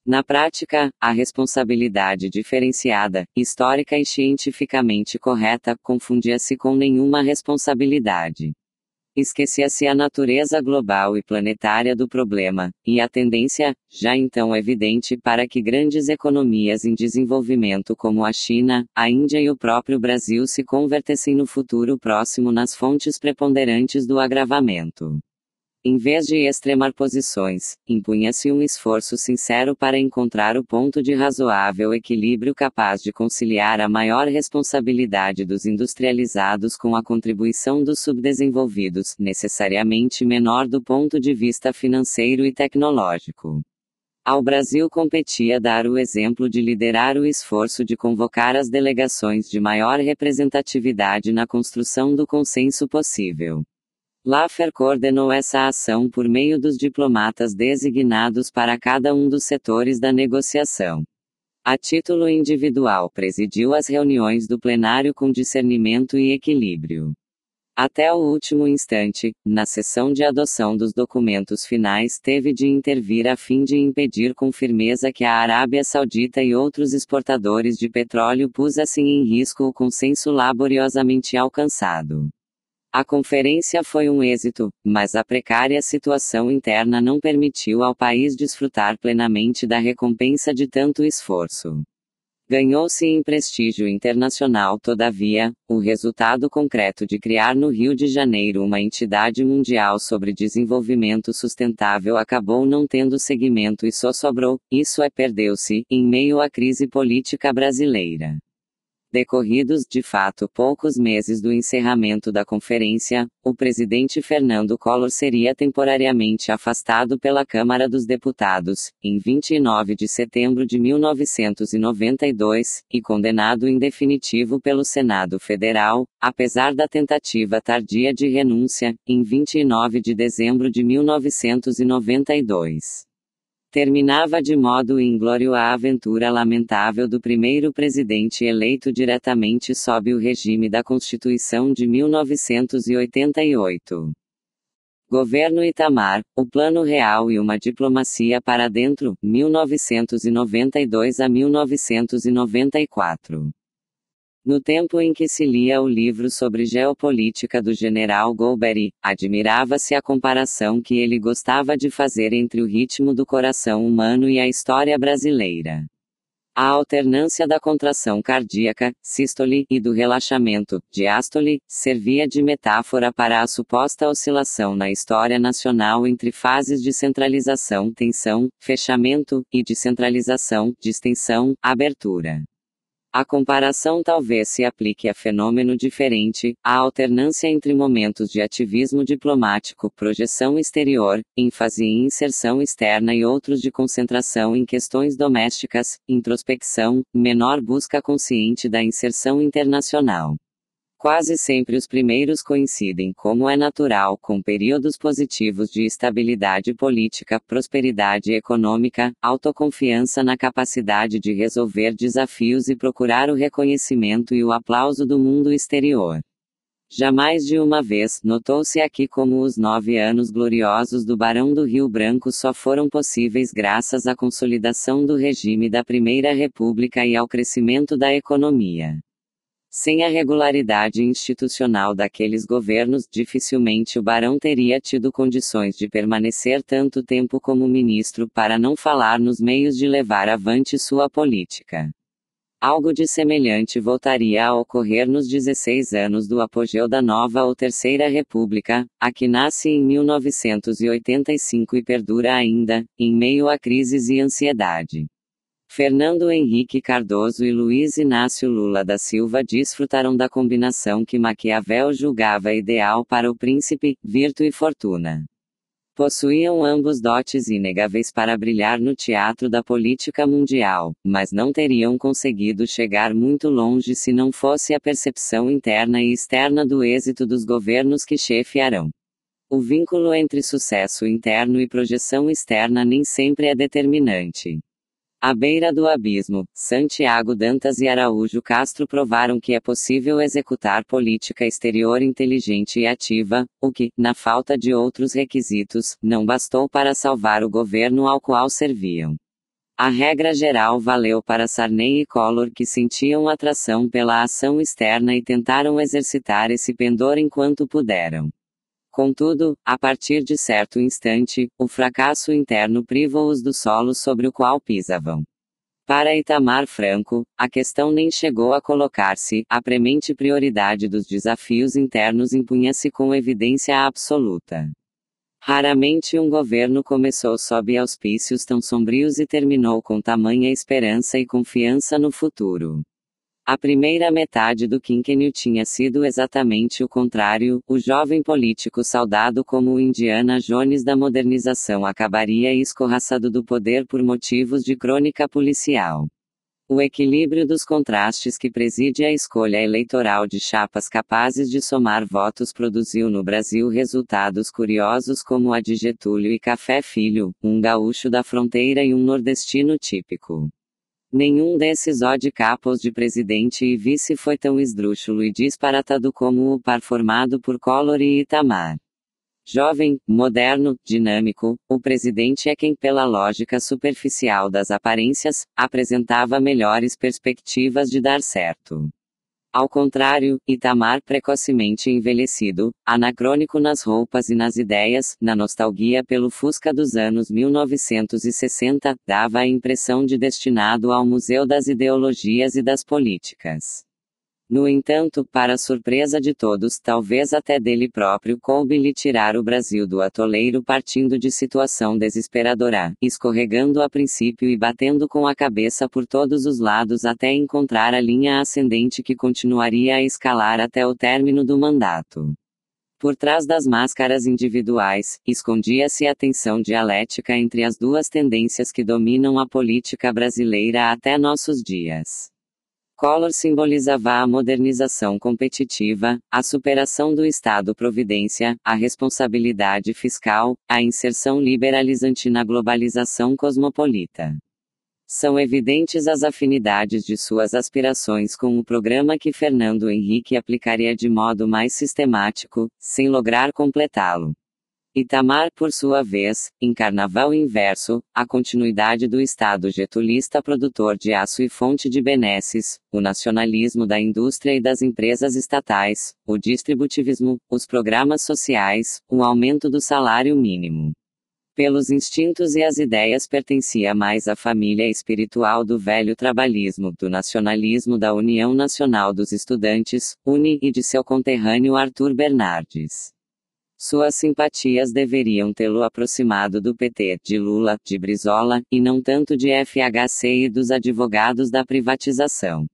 Speaker 1: Na prática, a responsabilidade diferenciada, histórica e cientificamente correta, confundia-se com nenhuma responsabilidade. Esquecia-se a natureza global e planetária do problema, e a tendência, já então evidente, para que grandes economias em desenvolvimento como a China, a Índia e o próprio Brasil se convertessem no futuro próximo nas fontes preponderantes do agravamento. Em vez de extremar posições, impunha-se um esforço sincero para encontrar o ponto de razoável equilíbrio capaz de conciliar a maior responsabilidade dos industrializados com a contribuição dos subdesenvolvidos, necessariamente menor do ponto de vista financeiro e tecnológico. Ao Brasil competia dar o exemplo de liderar o esforço de convocar as delegações de maior representatividade na construção do consenso possível. Laffer coordenou essa ação por meio dos diplomatas designados para cada um dos setores da negociação. A título individual, presidiu as reuniões do plenário com discernimento e equilíbrio. Até o último instante, na sessão de adoção dos documentos finais, teve de intervir a fim de impedir com firmeza que a Arábia Saudita e outros exportadores de petróleo pusessem em risco o consenso laboriosamente alcançado. A conferência foi um êxito, mas a precária situação interna não permitiu ao país desfrutar plenamente da recompensa de tanto esforço. Ganhou-se em prestígio internacional, todavia, o resultado concreto de criar no Rio de Janeiro uma entidade mundial sobre desenvolvimento sustentável acabou não tendo seguimento e só sobrou, isso é, perdeu-se, em meio à crise política brasileira. Decorridos, de fato, poucos meses do encerramento da conferência, o presidente Fernando Collor seria temporariamente afastado pela Câmara dos Deputados, em 29 de setembro de 1992, e condenado em definitivo pelo Senado Federal, apesar da tentativa tardia de renúncia, em 29 de dezembro de 1992 terminava de modo inglório a aventura lamentável do primeiro presidente eleito diretamente sob o regime da Constituição de 1988. Governo Itamar, o Plano Real e uma diplomacia para dentro, 1992 a 1994. No tempo em que se lia o livro sobre geopolítica do general Golbery, admirava-se a comparação que ele gostava de fazer entre o ritmo do coração humano e a história brasileira. A alternância da contração cardíaca, sístole, e do relaxamento, diástole, servia de metáfora para a suposta oscilação na história nacional entre fases de centralização, tensão, fechamento, e de centralização, distensão, abertura. A comparação talvez se aplique a fenômeno diferente, a alternância entre momentos de ativismo diplomático, projeção exterior, ênfase e inserção externa e outros de concentração em questões domésticas, introspecção, menor busca consciente da inserção internacional. Quase sempre os primeiros coincidem, como é natural, com períodos positivos de estabilidade política, prosperidade econômica, autoconfiança na capacidade de resolver desafios e procurar o reconhecimento e o aplauso do mundo exterior. Já mais de uma vez, notou-se aqui como os nove anos gloriosos do Barão do Rio Branco só foram possíveis graças à consolidação do regime da Primeira República e ao crescimento da economia. Sem a regularidade institucional daqueles governos, dificilmente o barão teria tido condições de permanecer tanto tempo como ministro para não falar nos meios de levar avante sua política. Algo de semelhante voltaria a ocorrer nos 16 anos do apogeu da nova ou terceira república, a que nasce em 1985 e perdura ainda, em meio a crises e ansiedade. Fernando Henrique Cardoso e Luiz Inácio Lula da Silva desfrutaram da combinação que Maquiavel julgava ideal para o príncipe, virtu e fortuna. Possuíam ambos dotes inegáveis para brilhar no teatro da política mundial, mas não teriam conseguido chegar muito longe se não fosse a percepção interna e externa do êxito dos governos que chefiarão. O vínculo entre sucesso interno e projeção externa nem sempre é determinante. À beira do abismo, Santiago Dantas e Araújo Castro provaram que é possível executar política exterior inteligente e ativa, o que, na falta de outros requisitos, não bastou para salvar o governo ao qual serviam. A regra geral valeu para Sarney e Collor que sentiam atração pela ação externa e tentaram exercitar esse pendor enquanto puderam. Contudo, a partir de certo instante, o fracasso interno privou-os do solo sobre o qual pisavam. Para Itamar Franco, a questão nem chegou a colocar-se, a premente prioridade dos desafios internos impunha-se com evidência absoluta. Raramente um governo começou sob auspícios tão sombrios e terminou com tamanha esperança e confiança no futuro. A primeira metade do quinquênio tinha sido exatamente o contrário, o jovem político saudado como o Indiana Jones da modernização acabaria escorraçado do poder por motivos de crônica policial. O equilíbrio dos contrastes que preside a escolha eleitoral de chapas capazes de somar votos produziu no Brasil resultados curiosos como a de Getúlio e Café Filho, um gaúcho da fronteira e um nordestino típico. Nenhum desses odd capos de presidente e vice foi tão esdrúxulo e disparatado como o par formado por Collor e Itamar. Jovem, moderno, dinâmico, o presidente é quem, pela lógica superficial das aparências, apresentava melhores perspectivas de dar certo. Ao contrário, Itamar precocemente envelhecido, anacrônico nas roupas e nas ideias, na nostalgia pelo Fusca dos anos 1960, dava a impressão de destinado ao Museu das Ideologias e das Políticas. No entanto, para surpresa de todos, talvez até dele próprio, coube-lhe tirar o Brasil do atoleiro partindo de situação desesperadora, escorregando a princípio e batendo com a cabeça por todos os lados até encontrar a linha ascendente que continuaria a escalar até o término do mandato. Por trás das máscaras individuais, escondia-se a tensão dialética entre as duas tendências que dominam a política brasileira até nossos dias. Collor simbolizava a modernização competitiva, a superação do Estado providência, a responsabilidade fiscal, a inserção liberalizante na globalização cosmopolita. São evidentes as afinidades de suas aspirações com o programa que Fernando Henrique aplicaria de modo mais sistemático, sem lograr completá-lo. Itamar, por sua vez, em Carnaval Inverso, a continuidade do Estado getulista produtor de aço e fonte de benesses, o nacionalismo da indústria e das empresas estatais, o distributivismo, os programas sociais, o aumento do salário mínimo. Pelos instintos e as ideias pertencia mais à família espiritual do velho trabalhismo, do nacionalismo da União Nacional dos Estudantes, UNE, e de seu conterrâneo Arthur Bernardes. Suas simpatias deveriam tê-lo aproximado do PT, de Lula, de Brizola, e não tanto de FHC e dos advogados da privatização.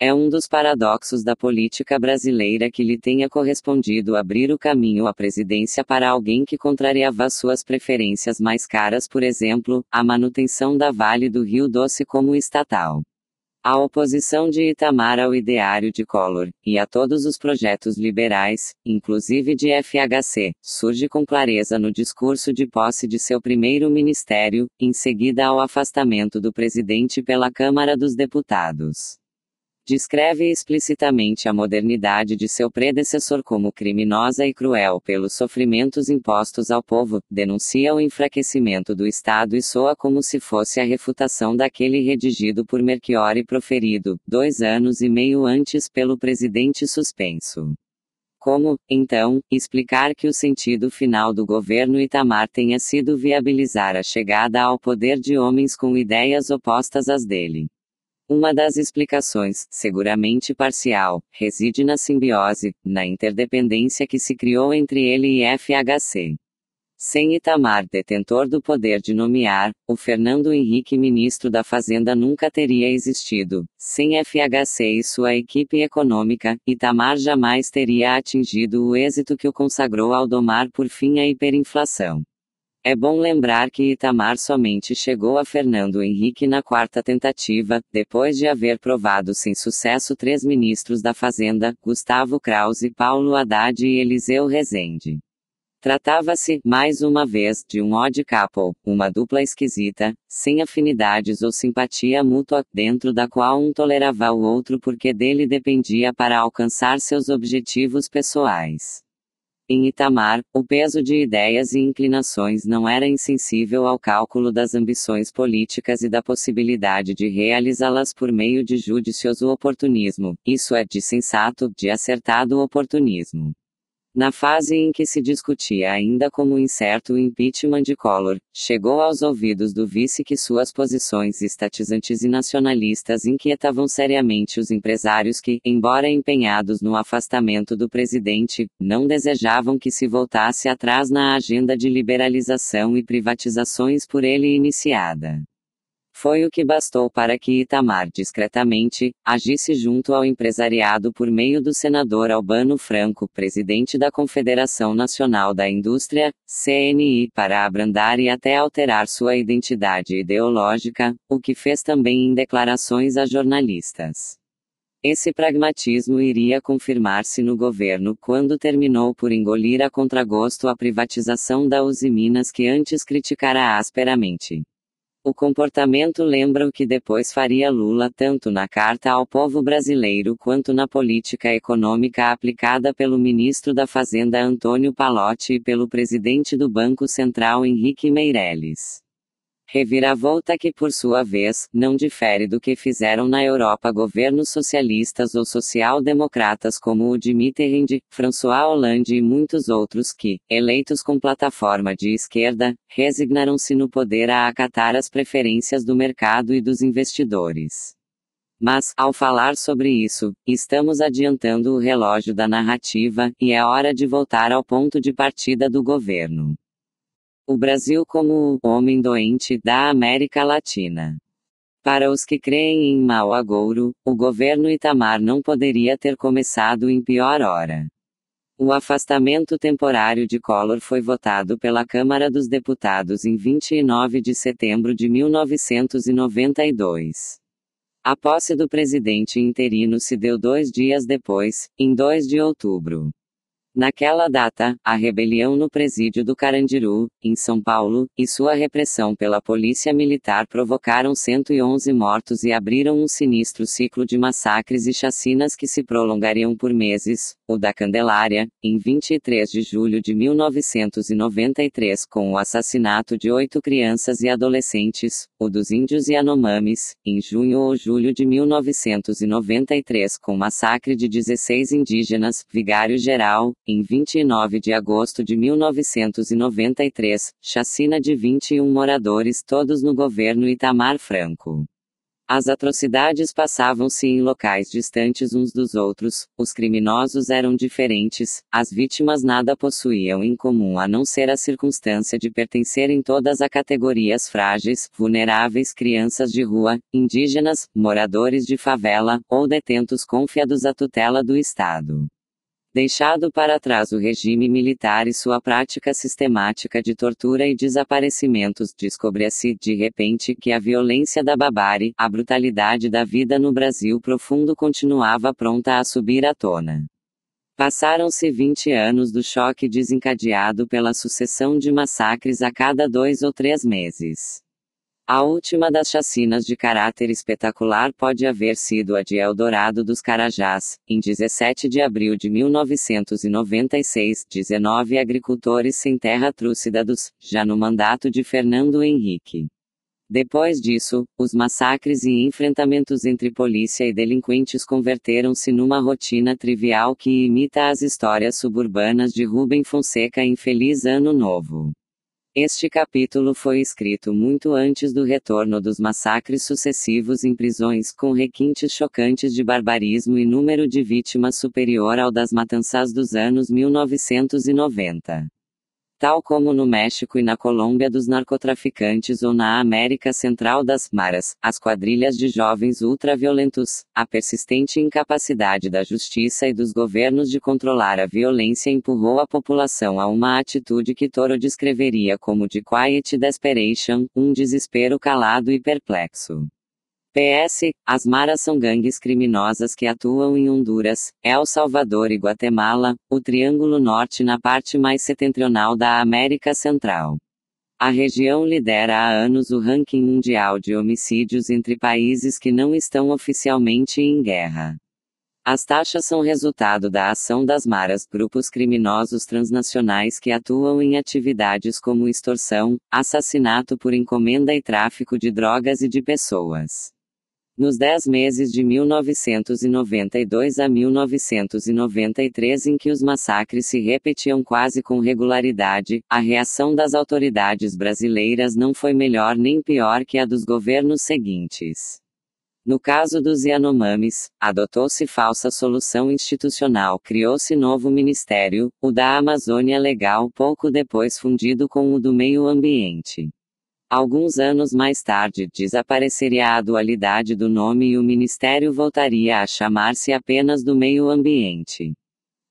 Speaker 1: É um dos paradoxos da política brasileira que lhe tenha correspondido abrir o caminho à presidência para alguém que contrariava suas preferências mais caras, por exemplo, a manutenção da Vale do Rio Doce como estatal. A oposição de Itamar ao ideário de Collor, e a todos os projetos liberais, inclusive de FHC, surge com clareza no discurso de posse de seu primeiro ministério, em seguida ao afastamento do presidente pela Câmara dos Deputados descreve explicitamente a modernidade de seu predecessor como criminosa e cruel pelos sofrimentos impostos ao povo, denuncia o enfraquecimento do Estado e soa como se fosse a refutação daquele redigido por Merchiori proferido, dois anos e meio antes pelo presidente suspenso. Como, então, explicar que o sentido final do governo Itamar tenha sido viabilizar a chegada ao poder de homens com ideias opostas às dele? Uma das explicações, seguramente parcial, reside na simbiose, na interdependência que se criou entre ele e FHC. Sem Itamar detentor do poder de nomear, o Fernando Henrique ministro da Fazenda nunca teria existido. Sem FHC e sua equipe econômica, Itamar jamais teria atingido o êxito que o consagrou ao domar por fim a hiperinflação. É bom lembrar que Itamar somente chegou a Fernando Henrique na quarta tentativa, depois de haver provado sem sucesso três ministros da Fazenda, Gustavo Krause, Paulo Haddad e Eliseu Rezende. Tratava-se, mais uma vez, de um odd couple, uma dupla esquisita, sem afinidades ou simpatia mútua, dentro da qual um tolerava o outro porque dele dependia para alcançar seus objetivos pessoais. Em Itamar, o peso de ideias e inclinações não era insensível ao cálculo das ambições políticas e da possibilidade de realizá-las por meio de judicioso oportunismo, isso é, de sensato, de acertado oportunismo. Na fase em que se discutia ainda como incerto o impeachment de Collor, chegou aos ouvidos do vice que suas posições estatizantes e nacionalistas inquietavam seriamente os empresários que, embora empenhados no afastamento do presidente, não desejavam que se voltasse atrás na agenda de liberalização e privatizações por ele iniciada. Foi o que bastou para que Itamar discretamente agisse junto ao empresariado por meio do senador Albano Franco, presidente da Confederação Nacional da Indústria, CNI, para abrandar e até alterar sua identidade ideológica, o que fez também em declarações a jornalistas. Esse pragmatismo iria confirmar-se no governo quando terminou por engolir a contragosto a privatização da Usiminas que antes criticara asperamente. O comportamento lembra o que depois faria Lula tanto na carta ao povo brasileiro quanto na política econômica aplicada pelo ministro da Fazenda Antônio Palotti e pelo presidente do Banco Central Henrique Meirelles. Reviravolta que, por sua vez, não difere do que fizeram na Europa governos socialistas ou social-democratas como o de Mitterrand, François Hollande e muitos outros que, eleitos com plataforma de esquerda, resignaram-se no poder a acatar as preferências do mercado e dos investidores. Mas, ao falar sobre isso, estamos adiantando o relógio da narrativa, e é hora de voltar ao ponto de partida do governo o Brasil como o homem doente da América Latina. Para os que creem em mau agouro, o governo Itamar não poderia ter começado em pior hora. O afastamento temporário de Collor foi votado pela Câmara dos Deputados em 29 de setembro de 1992. A posse do presidente interino se deu dois dias depois, em 2 de outubro. Naquela data, a rebelião no presídio do Carandiru, em São Paulo, e sua repressão pela polícia militar provocaram 111 mortos e abriram um sinistro ciclo de massacres e chacinas que se prolongariam por meses. O da Candelária, em 23 de julho de 1993, com o assassinato de oito crianças e adolescentes, o dos índios e anomames, em junho ou julho de 1993, com o massacre de 16 indígenas, vigário geral, em 29 de agosto de 1993, chacina de 21 moradores, todos no governo Itamar Franco. As atrocidades passavam-se em locais distantes uns dos outros, os criminosos eram diferentes, as vítimas nada possuíam em comum a não ser a circunstância de pertencerem todas a categorias frágeis, vulneráveis, crianças de rua, indígenas, moradores de favela, ou detentos confiados à tutela do Estado deixado para trás o regime militar e sua prática sistemática de tortura e desaparecimentos, descobria-se de repente que a violência da babari, a brutalidade da vida no Brasil profundo continuava pronta a subir à tona. Passaram-se 20 anos do choque desencadeado pela sucessão de massacres a cada dois ou três meses. A última das chacinas de caráter espetacular pode haver sido a de Eldorado dos Carajás, em 17 de abril de 1996, 19 agricultores sem terra trucidados, já no mandato de Fernando Henrique. Depois disso, os massacres e enfrentamentos entre polícia e delinquentes converteram-se numa rotina trivial que imita as histórias suburbanas de Rubem Fonseca em Feliz Ano Novo. Este capítulo foi escrito muito antes do retorno dos massacres sucessivos em prisões com requintes chocantes de barbarismo e número de vítimas superior ao das matanças dos anos 1990 tal como no México e na Colômbia dos narcotraficantes ou na América Central das maras, as quadrilhas de jovens ultraviolentos, a persistente incapacidade da justiça e dos governos de controlar a violência empurrou a população a uma atitude que Toro descreveria como de quiet desperation, um desespero calado e perplexo. PS, as maras são gangues criminosas que atuam em Honduras, El Salvador e Guatemala, o Triângulo Norte na parte mais setentrional da América Central. A região lidera há anos o ranking mundial de homicídios entre países que não estão oficialmente em guerra. As taxas são resultado da ação das maras, grupos criminosos transnacionais que atuam em atividades como extorsão, assassinato por encomenda e tráfico de drogas e de pessoas. Nos dez meses de 1992 a 1993, em que os massacres se repetiam quase com regularidade, a reação das autoridades brasileiras não foi melhor nem pior que a dos governos seguintes. No caso dos Yanomamis, adotou-se falsa solução institucional, criou-se novo ministério, o da Amazônia Legal, pouco depois fundido com o do Meio Ambiente. Alguns anos mais tarde, desapareceria a dualidade do nome e o ministério voltaria a chamar-se apenas do meio ambiente.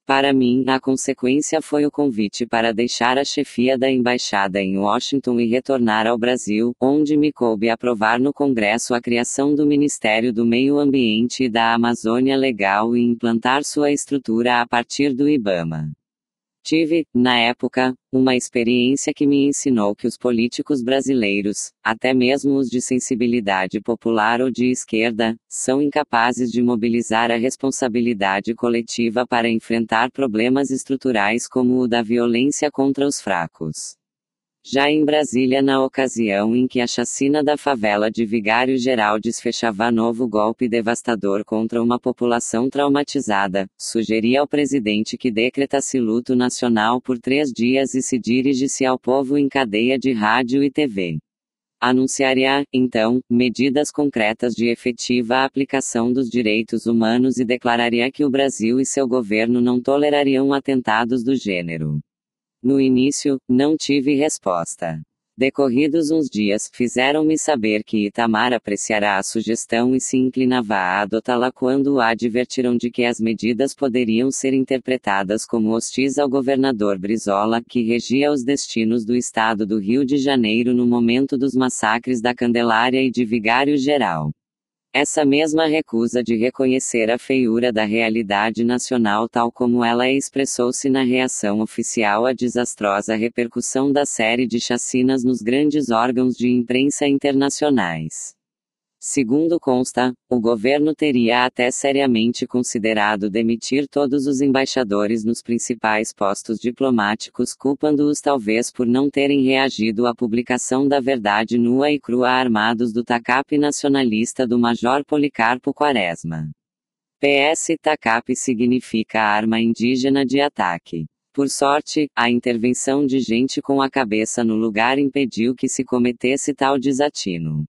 Speaker 1: Para mim, a consequência foi o convite para deixar a chefia da embaixada em Washington e retornar ao Brasil, onde me coube aprovar no Congresso a criação do Ministério do Meio Ambiente e da Amazônia Legal e implantar sua estrutura a partir do IBAMA. Tive, na época, uma experiência que me ensinou que os políticos brasileiros, até mesmo os de sensibilidade popular ou de esquerda, são incapazes de mobilizar a responsabilidade coletiva para enfrentar problemas estruturais como o da violência contra os fracos já em Brasília na ocasião em que a chacina da favela de Vigário Geraldes fechava novo golpe devastador contra uma população traumatizada, sugeria ao presidente que decretasse luto nacional por três dias e se dirigisse ao povo em cadeia de rádio e TV. Anunciaria, então, medidas concretas de efetiva aplicação dos direitos humanos e declararia que o Brasil e seu governo não tolerariam atentados do gênero. No início, não tive resposta. Decorridos uns dias, fizeram-me saber que Itamar apreciará a sugestão e se inclinava a adotá-la quando o advertiram de que as medidas poderiam ser interpretadas como hostis ao governador Brizola, que regia os destinos do estado do Rio de Janeiro no momento dos massacres da Candelária e de Vigário Geral. Essa mesma recusa de reconhecer a feiura da realidade nacional tal como ela expressou-se na reação oficial à desastrosa repercussão da série de chacinas nos grandes órgãos de imprensa internacionais. Segundo consta, o governo teria até seriamente considerado demitir todos os embaixadores nos principais postos diplomáticos, culpando-os talvez por não terem reagido à publicação da verdade nua e crua armados do tacape nacionalista do Major Policarpo Quaresma. PS TACAP significa arma indígena de ataque. Por sorte, a intervenção de gente com a cabeça no lugar impediu que se cometesse tal desatino.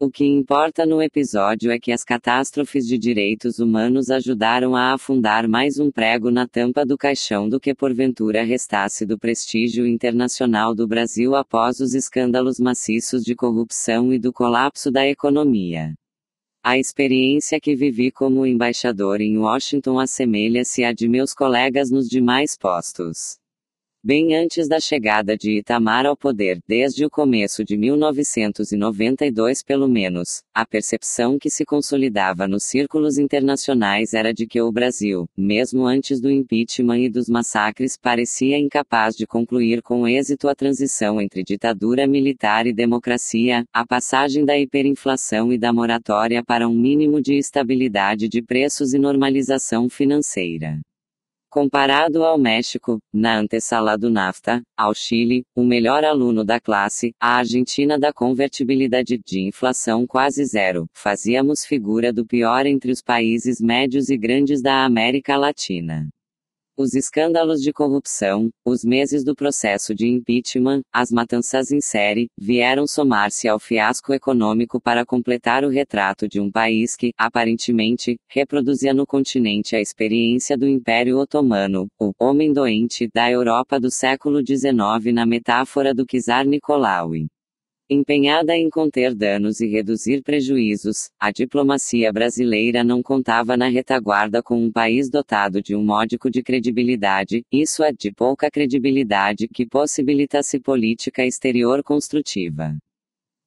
Speaker 1: O que importa no episódio é que as catástrofes de direitos humanos ajudaram a afundar mais um prego na tampa do caixão do que porventura restasse do prestígio internacional do Brasil após os escândalos maciços de corrupção e do colapso da economia. A experiência que vivi como embaixador em Washington assemelha-se à de meus colegas nos demais postos bem antes da chegada de Itamar ao poder, desde o começo de 1992 pelo menos, a percepção que se consolidava nos círculos internacionais era de que o Brasil, mesmo antes do impeachment e dos massacres, parecia incapaz de concluir com êxito a transição entre ditadura militar e democracia, a passagem da hiperinflação e da moratória para um mínimo de estabilidade de preços e normalização financeira. Comparado ao México, na antessala do NAFTA, ao Chile, o melhor aluno da classe, a Argentina da convertibilidade de inflação quase zero, fazíamos figura do pior entre os países médios e grandes da América Latina os escândalos de corrupção, os meses do processo de impeachment, as matanças em série, vieram somar-se ao fiasco econômico para completar o retrato de um país que, aparentemente, reproduzia no continente a experiência do Império Otomano, o homem doente da Europa do século XIX na metáfora do czar Nicolae. Empenhada em conter danos e reduzir prejuízos, a diplomacia brasileira não contava na retaguarda com um país dotado de um módico de credibilidade, isso é, de pouca credibilidade que possibilitasse política exterior construtiva.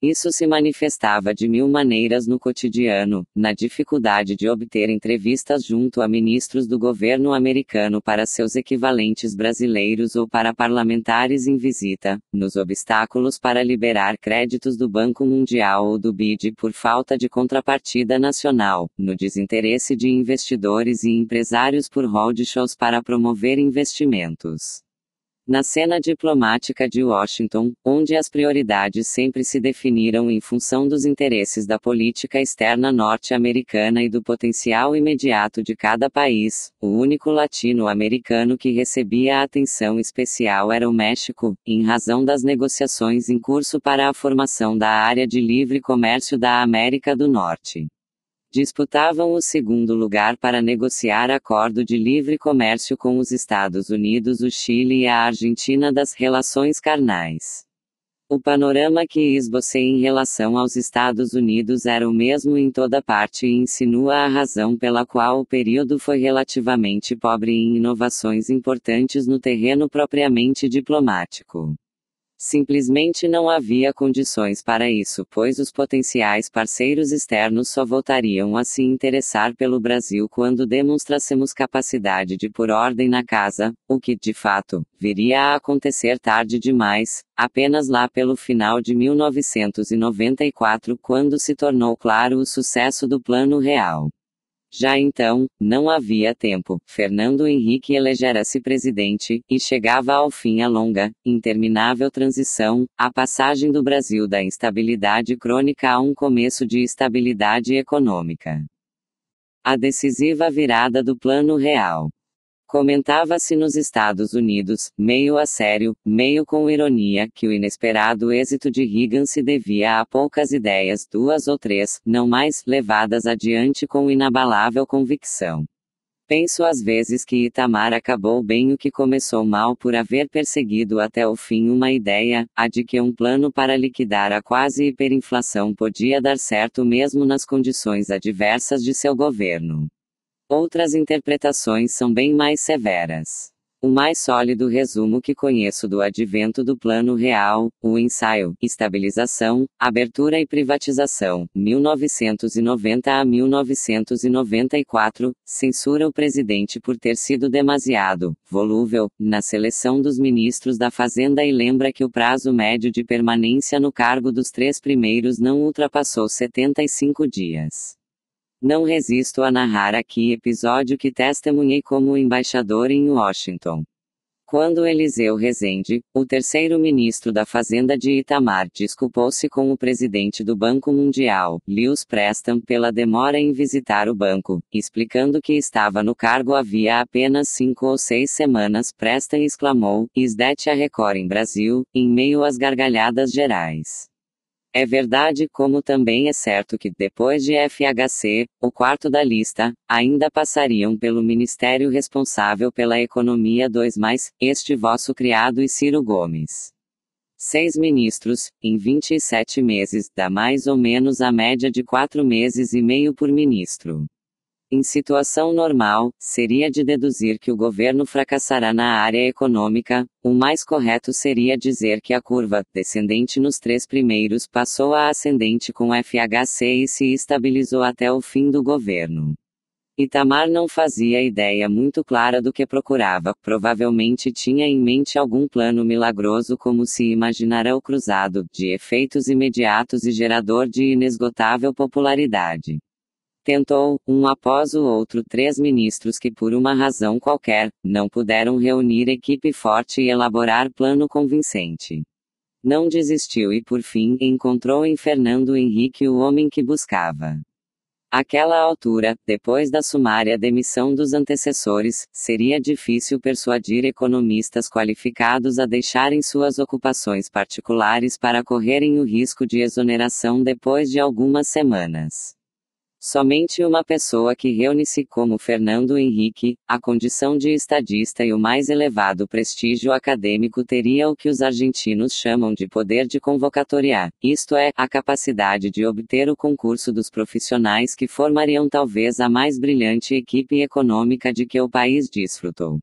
Speaker 1: Isso se manifestava de mil maneiras no cotidiano, na dificuldade de obter entrevistas junto a ministros do governo americano para seus equivalentes brasileiros ou para parlamentares em visita, nos obstáculos para liberar créditos do Banco Mundial ou do BID por falta de contrapartida nacional, no desinteresse de investidores e empresários por roadshows para promover investimentos. Na cena diplomática de Washington, onde as prioridades sempre se definiram em função dos interesses da política externa norte-americana e do potencial imediato de cada país, o único latino-americano que recebia atenção especial era o México, em razão das negociações em curso para a formação da Área de Livre Comércio da América do Norte disputavam o segundo lugar para negociar acordo de livre comércio com os Estados Unidos, o Chile e a Argentina das relações carnais. O panorama que esbocei em relação aos Estados Unidos era o mesmo em toda parte e insinua a razão pela qual o período foi relativamente pobre em inovações importantes no terreno propriamente diplomático. Simplesmente não havia condições para isso, pois os potenciais parceiros externos só voltariam a se interessar pelo Brasil quando demonstrássemos capacidade de pôr ordem na casa, o que, de fato, viria a acontecer tarde demais, apenas lá pelo final de 1994, quando se tornou claro o sucesso do Plano Real. Já então, não havia tempo. Fernando Henrique elegera-se presidente, e chegava ao fim a longa, interminável transição, a passagem do Brasil da instabilidade crônica a um começo de estabilidade econômica. A decisiva virada do Plano Real. Comentava-se nos Estados Unidos, meio a sério, meio com ironia, que o inesperado êxito de Reagan se devia a poucas ideias, duas ou três, não mais, levadas adiante com inabalável convicção. Penso às vezes que Itamar acabou bem o que começou mal por haver perseguido até o fim uma ideia, a de que um plano para liquidar a quase hiperinflação podia dar certo mesmo nas condições adversas de seu governo. Outras interpretações são bem mais severas. O mais sólido resumo que conheço do advento do Plano Real, o ensaio, estabilização, abertura e privatização, 1990 a 1994, censura o presidente por ter sido demasiado volúvel na seleção dos ministros da Fazenda e lembra que o prazo médio de permanência no cargo dos três primeiros não ultrapassou 75 dias. Não resisto a narrar aqui episódio que testemunhei como embaixador em Washington. Quando Eliseu Rezende, o terceiro ministro da Fazenda de Itamar, desculpou-se com o presidente do Banco Mundial, Lewis Preston, pela demora em visitar o banco, explicando que estava no cargo havia apenas cinco ou seis semanas, Preston exclamou: Isdete a record em Brasil? em meio às gargalhadas gerais. É verdade, como também é certo que, depois de FHC, o quarto da lista, ainda passariam pelo ministério responsável pela economia 2 mais, este vosso criado e Ciro Gomes. Seis ministros, em 27 meses, dá mais ou menos a média de quatro meses e meio por ministro. Em situação normal, seria de deduzir que o governo fracassará na área econômica, o mais correto seria dizer que a curva descendente nos três primeiros passou a ascendente com FHC e se estabilizou até o fim do governo. Itamar não fazia ideia muito clara do que procurava, provavelmente tinha em mente algum plano milagroso como se imaginara o cruzado, de efeitos imediatos e gerador de inesgotável popularidade. Tentou, um após o outro, três ministros que, por uma razão qualquer, não puderam reunir equipe forte e elaborar plano convincente. Não desistiu e, por fim, encontrou em Fernando Henrique o homem que buscava. Aquela altura, depois da sumária demissão dos antecessores, seria difícil persuadir economistas qualificados a deixarem suas ocupações particulares para correrem o risco de exoneração depois de algumas semanas. Somente uma pessoa que reúne-se como Fernando Henrique, a condição de estadista e o mais elevado prestígio acadêmico teria o que os argentinos chamam de poder de convocatoriar, isto é, a capacidade de obter o concurso dos profissionais que formariam talvez a mais brilhante equipe econômica de que o país desfrutou.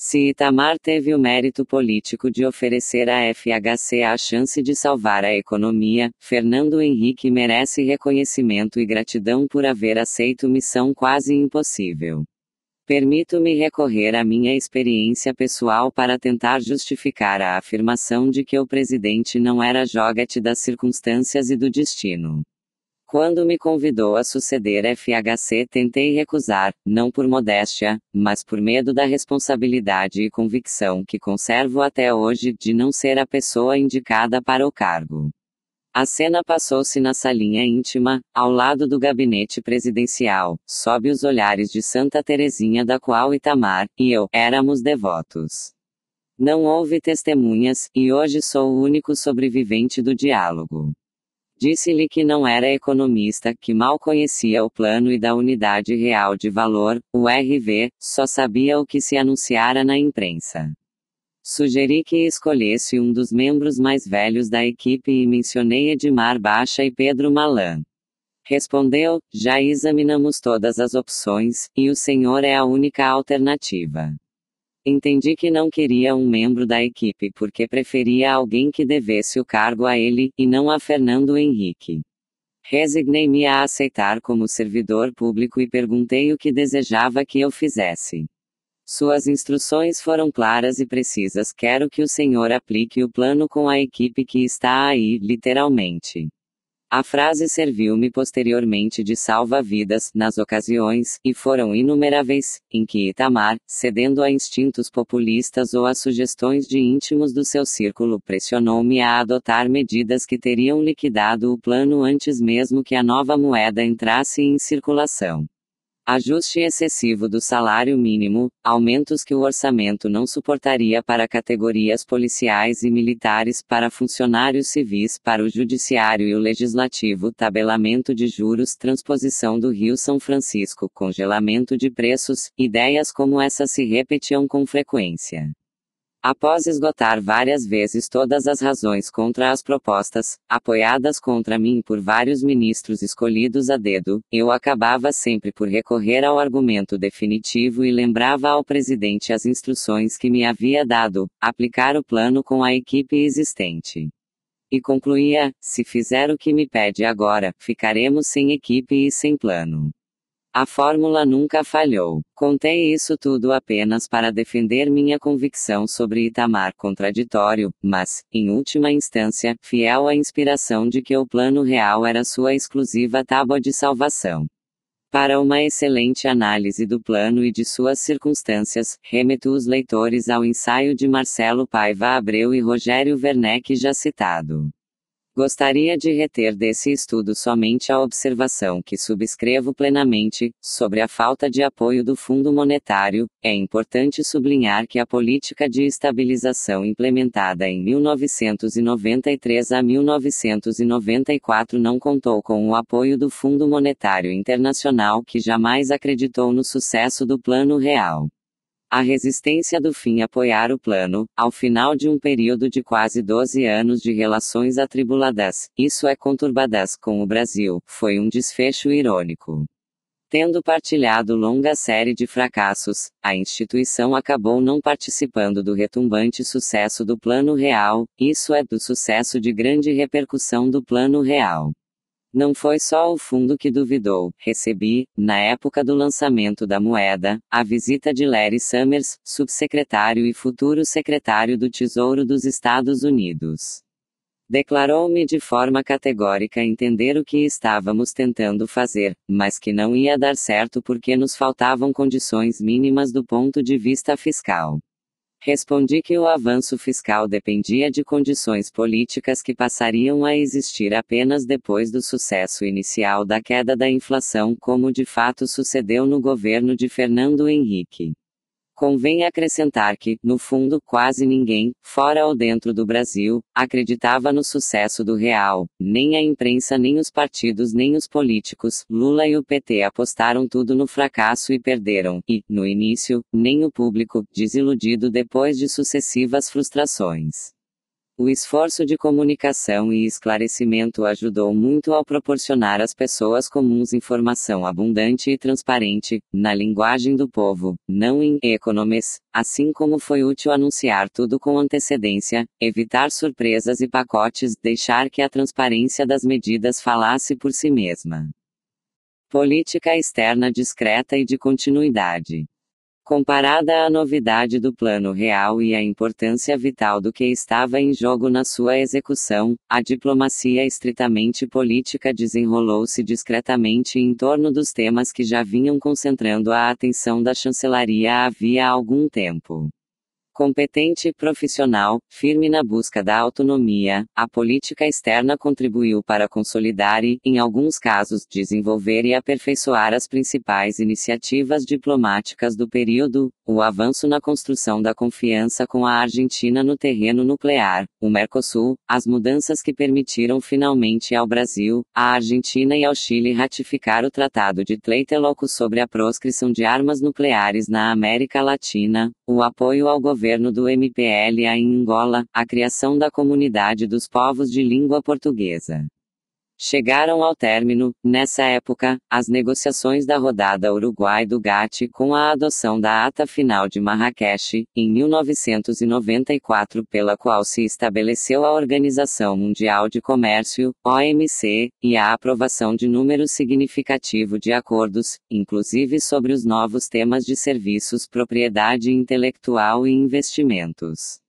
Speaker 1: Se Itamar teve o mérito político de oferecer à FHC a chance de salvar a economia, Fernando Henrique merece reconhecimento e gratidão por haver aceito missão quase impossível. Permito-me recorrer à minha experiência pessoal para tentar justificar a afirmação de que o presidente não era joguete das circunstâncias e do destino. Quando me convidou a suceder FHC, tentei recusar, não por modéstia, mas por medo da responsabilidade e convicção que conservo até hoje de não ser a pessoa indicada para o cargo. A cena passou-se na salinha íntima, ao lado do gabinete presidencial, sob os olhares de Santa Terezinha, da qual Itamar e eu éramos devotos. Não houve testemunhas, e hoje sou o único sobrevivente do diálogo. Disse-lhe que não era economista, que mal conhecia o plano e da unidade real de valor, o RV, só sabia o que se anunciara na imprensa. Sugeri que escolhesse um dos membros mais velhos da equipe e mencionei Edmar Baixa e Pedro Malan. Respondeu: Já examinamos todas as opções, e o senhor é a única alternativa. Entendi que não queria um membro da equipe porque preferia alguém que devesse o cargo a ele, e não a Fernando Henrique. Resignei-me a aceitar como servidor público e perguntei o que desejava que eu fizesse. Suas instruções foram claras e precisas. Quero que o senhor aplique o plano com a equipe que está aí, literalmente. A frase serviu-me posteriormente de salva-vidas, nas ocasiões, e foram inumeráveis, em que Itamar, cedendo a instintos populistas ou a sugestões de íntimos do seu círculo, pressionou-me a adotar medidas que teriam liquidado o plano antes mesmo que a nova moeda entrasse em circulação. Ajuste excessivo do salário mínimo, aumentos que o orçamento não suportaria para categorias policiais e militares, para funcionários civis, para o judiciário e o legislativo, tabelamento de juros, transposição do Rio São Francisco, congelamento de preços, ideias como essa se repetiam com frequência. Após esgotar várias vezes todas as razões contra as propostas, apoiadas contra mim por vários ministros escolhidos a dedo, eu acabava sempre por recorrer ao argumento definitivo e lembrava ao presidente as instruções que me havia dado: aplicar o plano com a equipe existente. E concluía: se fizer o que me pede agora, ficaremos sem equipe e sem plano. A fórmula nunca falhou. Contei isso tudo apenas para defender minha convicção sobre Itamar contraditório, mas, em última instância, fiel à inspiração de que o plano real era sua exclusiva tábua de salvação. Para uma excelente análise do plano e de suas circunstâncias, remeto os leitores ao ensaio de Marcelo Paiva Abreu e Rogério Werneck já citado. Gostaria de reter desse estudo somente a observação que subscrevo plenamente sobre a falta de apoio do Fundo Monetário. É importante sublinhar que a política de estabilização implementada em 1993 a 1994 não contou com o apoio do Fundo Monetário Internacional, que jamais acreditou no sucesso do Plano Real. A resistência do fim apoiar o plano, ao final de um período de quase 12 anos de relações atribuladas, isso é conturbadas com o Brasil, foi um desfecho irônico. Tendo partilhado longa série de fracassos, a instituição acabou não participando do retumbante sucesso do Plano Real, isso é, do sucesso de grande repercussão do Plano Real. Não foi só o fundo que duvidou. Recebi, na época do lançamento da moeda, a visita de Larry Summers, subsecretário e futuro secretário do Tesouro dos Estados Unidos. Declarou-me de forma categórica entender o que estávamos tentando fazer, mas que não ia dar certo porque nos faltavam condições mínimas do ponto de vista fiscal. Respondi que o avanço fiscal dependia de condições políticas que passariam a existir apenas depois do sucesso inicial da queda da inflação, como de fato sucedeu no governo de Fernando Henrique. Convém acrescentar que, no fundo, quase ninguém, fora ou dentro do Brasil, acreditava no sucesso do real. Nem a imprensa, nem os partidos, nem os políticos, Lula e o PT apostaram tudo no fracasso e perderam. E, no início, nem o público, desiludido depois de sucessivas frustrações. O esforço de comunicação e esclarecimento ajudou muito ao proporcionar às pessoas comuns informação abundante e transparente, na linguagem do povo, não em economes, assim como foi útil anunciar tudo com antecedência, evitar surpresas e pacotes, deixar que a transparência das medidas falasse por si mesma. Política externa discreta e de continuidade comparada à novidade do plano real e à importância vital do que estava em jogo na sua execução, a diplomacia estritamente política desenrolou-se discretamente em torno dos temas que já vinham concentrando a atenção da chancelaria havia algum tempo competente e profissional, firme na busca da autonomia, a política externa contribuiu para consolidar e, em alguns casos, desenvolver e aperfeiçoar as principais iniciativas diplomáticas do período, o avanço na construção da confiança com a Argentina no terreno nuclear, o Mercosul, as mudanças que permitiram finalmente ao Brasil, à Argentina e ao Chile ratificar o Tratado de Tlatelolco sobre a proscrição de armas nucleares na América Latina, o apoio ao governo do MPLA em Angola, a criação da Comunidade dos Povos de Língua Portuguesa. Chegaram ao término, nessa época, as negociações da rodada Uruguai do GATT com a adoção da ata final de Marrakech, em 1994, pela qual se estabeleceu a Organização Mundial de Comércio, OMC, e a aprovação de número significativo de acordos, inclusive sobre os novos temas de serviços, propriedade intelectual e investimentos.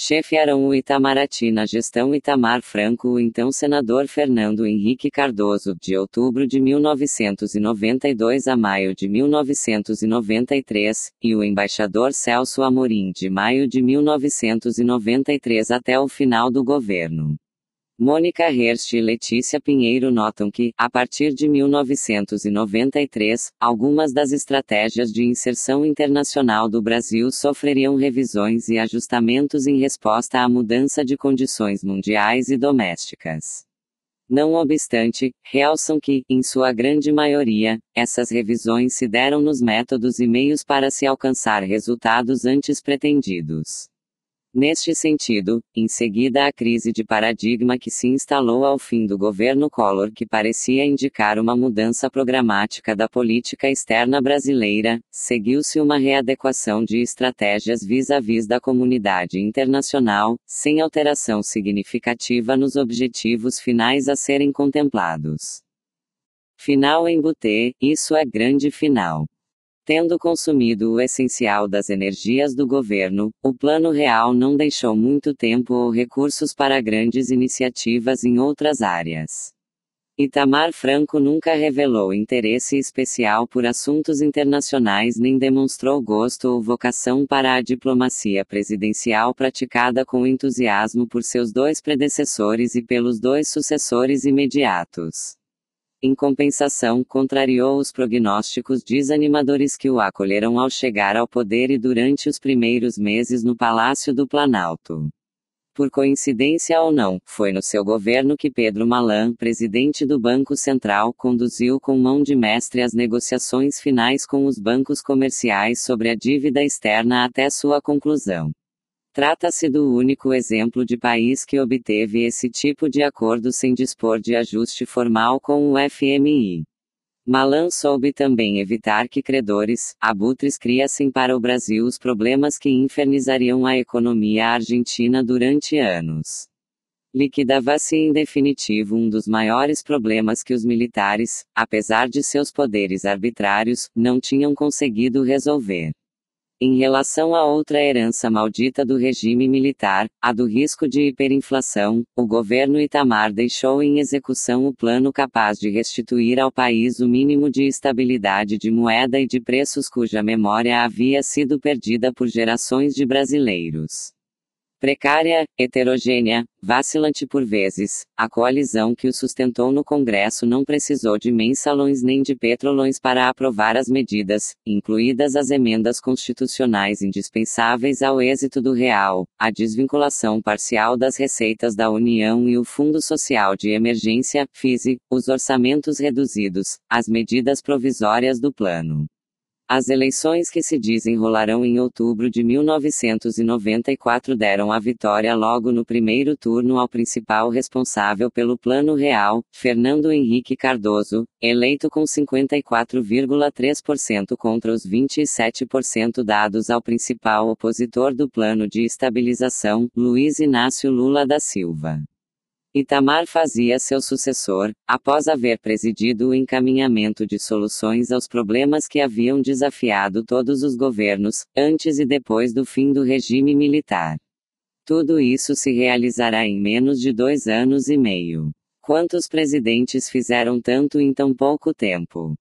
Speaker 1: Chefiarão o Itamaraty na gestão Itamar Franco o então senador Fernando Henrique Cardoso, de outubro de 1992 a maio de 1993, e o embaixador Celso Amorim de maio de 1993 até o final do governo. Mônica Hirsch e Letícia Pinheiro notam que, a partir de 1993, algumas das estratégias de inserção internacional do Brasil sofreriam revisões e ajustamentos em resposta à mudança de condições mundiais e domésticas. Não obstante, realçam que, em sua grande maioria, essas revisões se deram nos métodos e meios para se alcançar resultados antes pretendidos. Neste sentido, em seguida à crise de paradigma que se instalou ao fim do governo Collor, que parecia indicar uma mudança programática da política externa brasileira, seguiu-se uma readequação de estratégias vis-à-vis -vis da comunidade internacional, sem alteração significativa nos objetivos finais a serem contemplados. Final em Butê, isso é grande final. Tendo consumido o essencial das energias do governo, o Plano Real não deixou muito tempo ou recursos para grandes iniciativas em outras áreas. Itamar Franco nunca revelou interesse especial por assuntos internacionais nem demonstrou gosto ou vocação para a diplomacia presidencial praticada com entusiasmo por seus dois predecessores e pelos dois sucessores imediatos. Em compensação, contrariou os prognósticos desanimadores que o acolheram ao chegar ao poder e durante os primeiros meses no Palácio do Planalto. Por coincidência ou não, foi no seu governo que Pedro Malan, presidente do Banco Central, conduziu com mão de mestre as negociações finais com os bancos comerciais sobre a dívida externa até sua conclusão. Trata-se do único exemplo de país que obteve esse tipo de acordo sem dispor de ajuste formal com o FMI. Malan soube também evitar que credores, abutres criassem para o Brasil os problemas que infernizariam a economia argentina durante anos. Liquidava-se em definitivo um dos maiores problemas que os militares, apesar de seus poderes arbitrários, não tinham conseguido resolver. Em relação à outra herança maldita do regime militar, a do risco de hiperinflação, o governo Itamar deixou em execução o plano capaz de restituir ao país o mínimo de estabilidade de moeda e de preços cuja memória havia sido perdida por gerações de brasileiros. Precária, heterogênea, vacilante por vezes, a coalizão que o sustentou no Congresso não precisou de mensalões nem de petrolões para aprovar as medidas, incluídas as emendas constitucionais indispensáveis ao êxito do real, a desvinculação parcial das receitas da União e o Fundo Social de Emergência, FISE, os orçamentos reduzidos, as medidas provisórias do plano. As eleições que se desenrolarão em outubro de 1994 deram a vitória logo no primeiro turno ao principal responsável pelo Plano Real, Fernando Henrique Cardoso, eleito com 54,3% contra os 27% dados ao principal opositor do Plano de Estabilização, Luiz Inácio Lula da Silva. Itamar fazia seu sucessor, após haver presidido o encaminhamento de soluções aos problemas que haviam desafiado todos os governos, antes e depois do fim do regime militar. Tudo isso se realizará em menos de dois anos e meio. Quantos presidentes fizeram tanto em tão pouco tempo?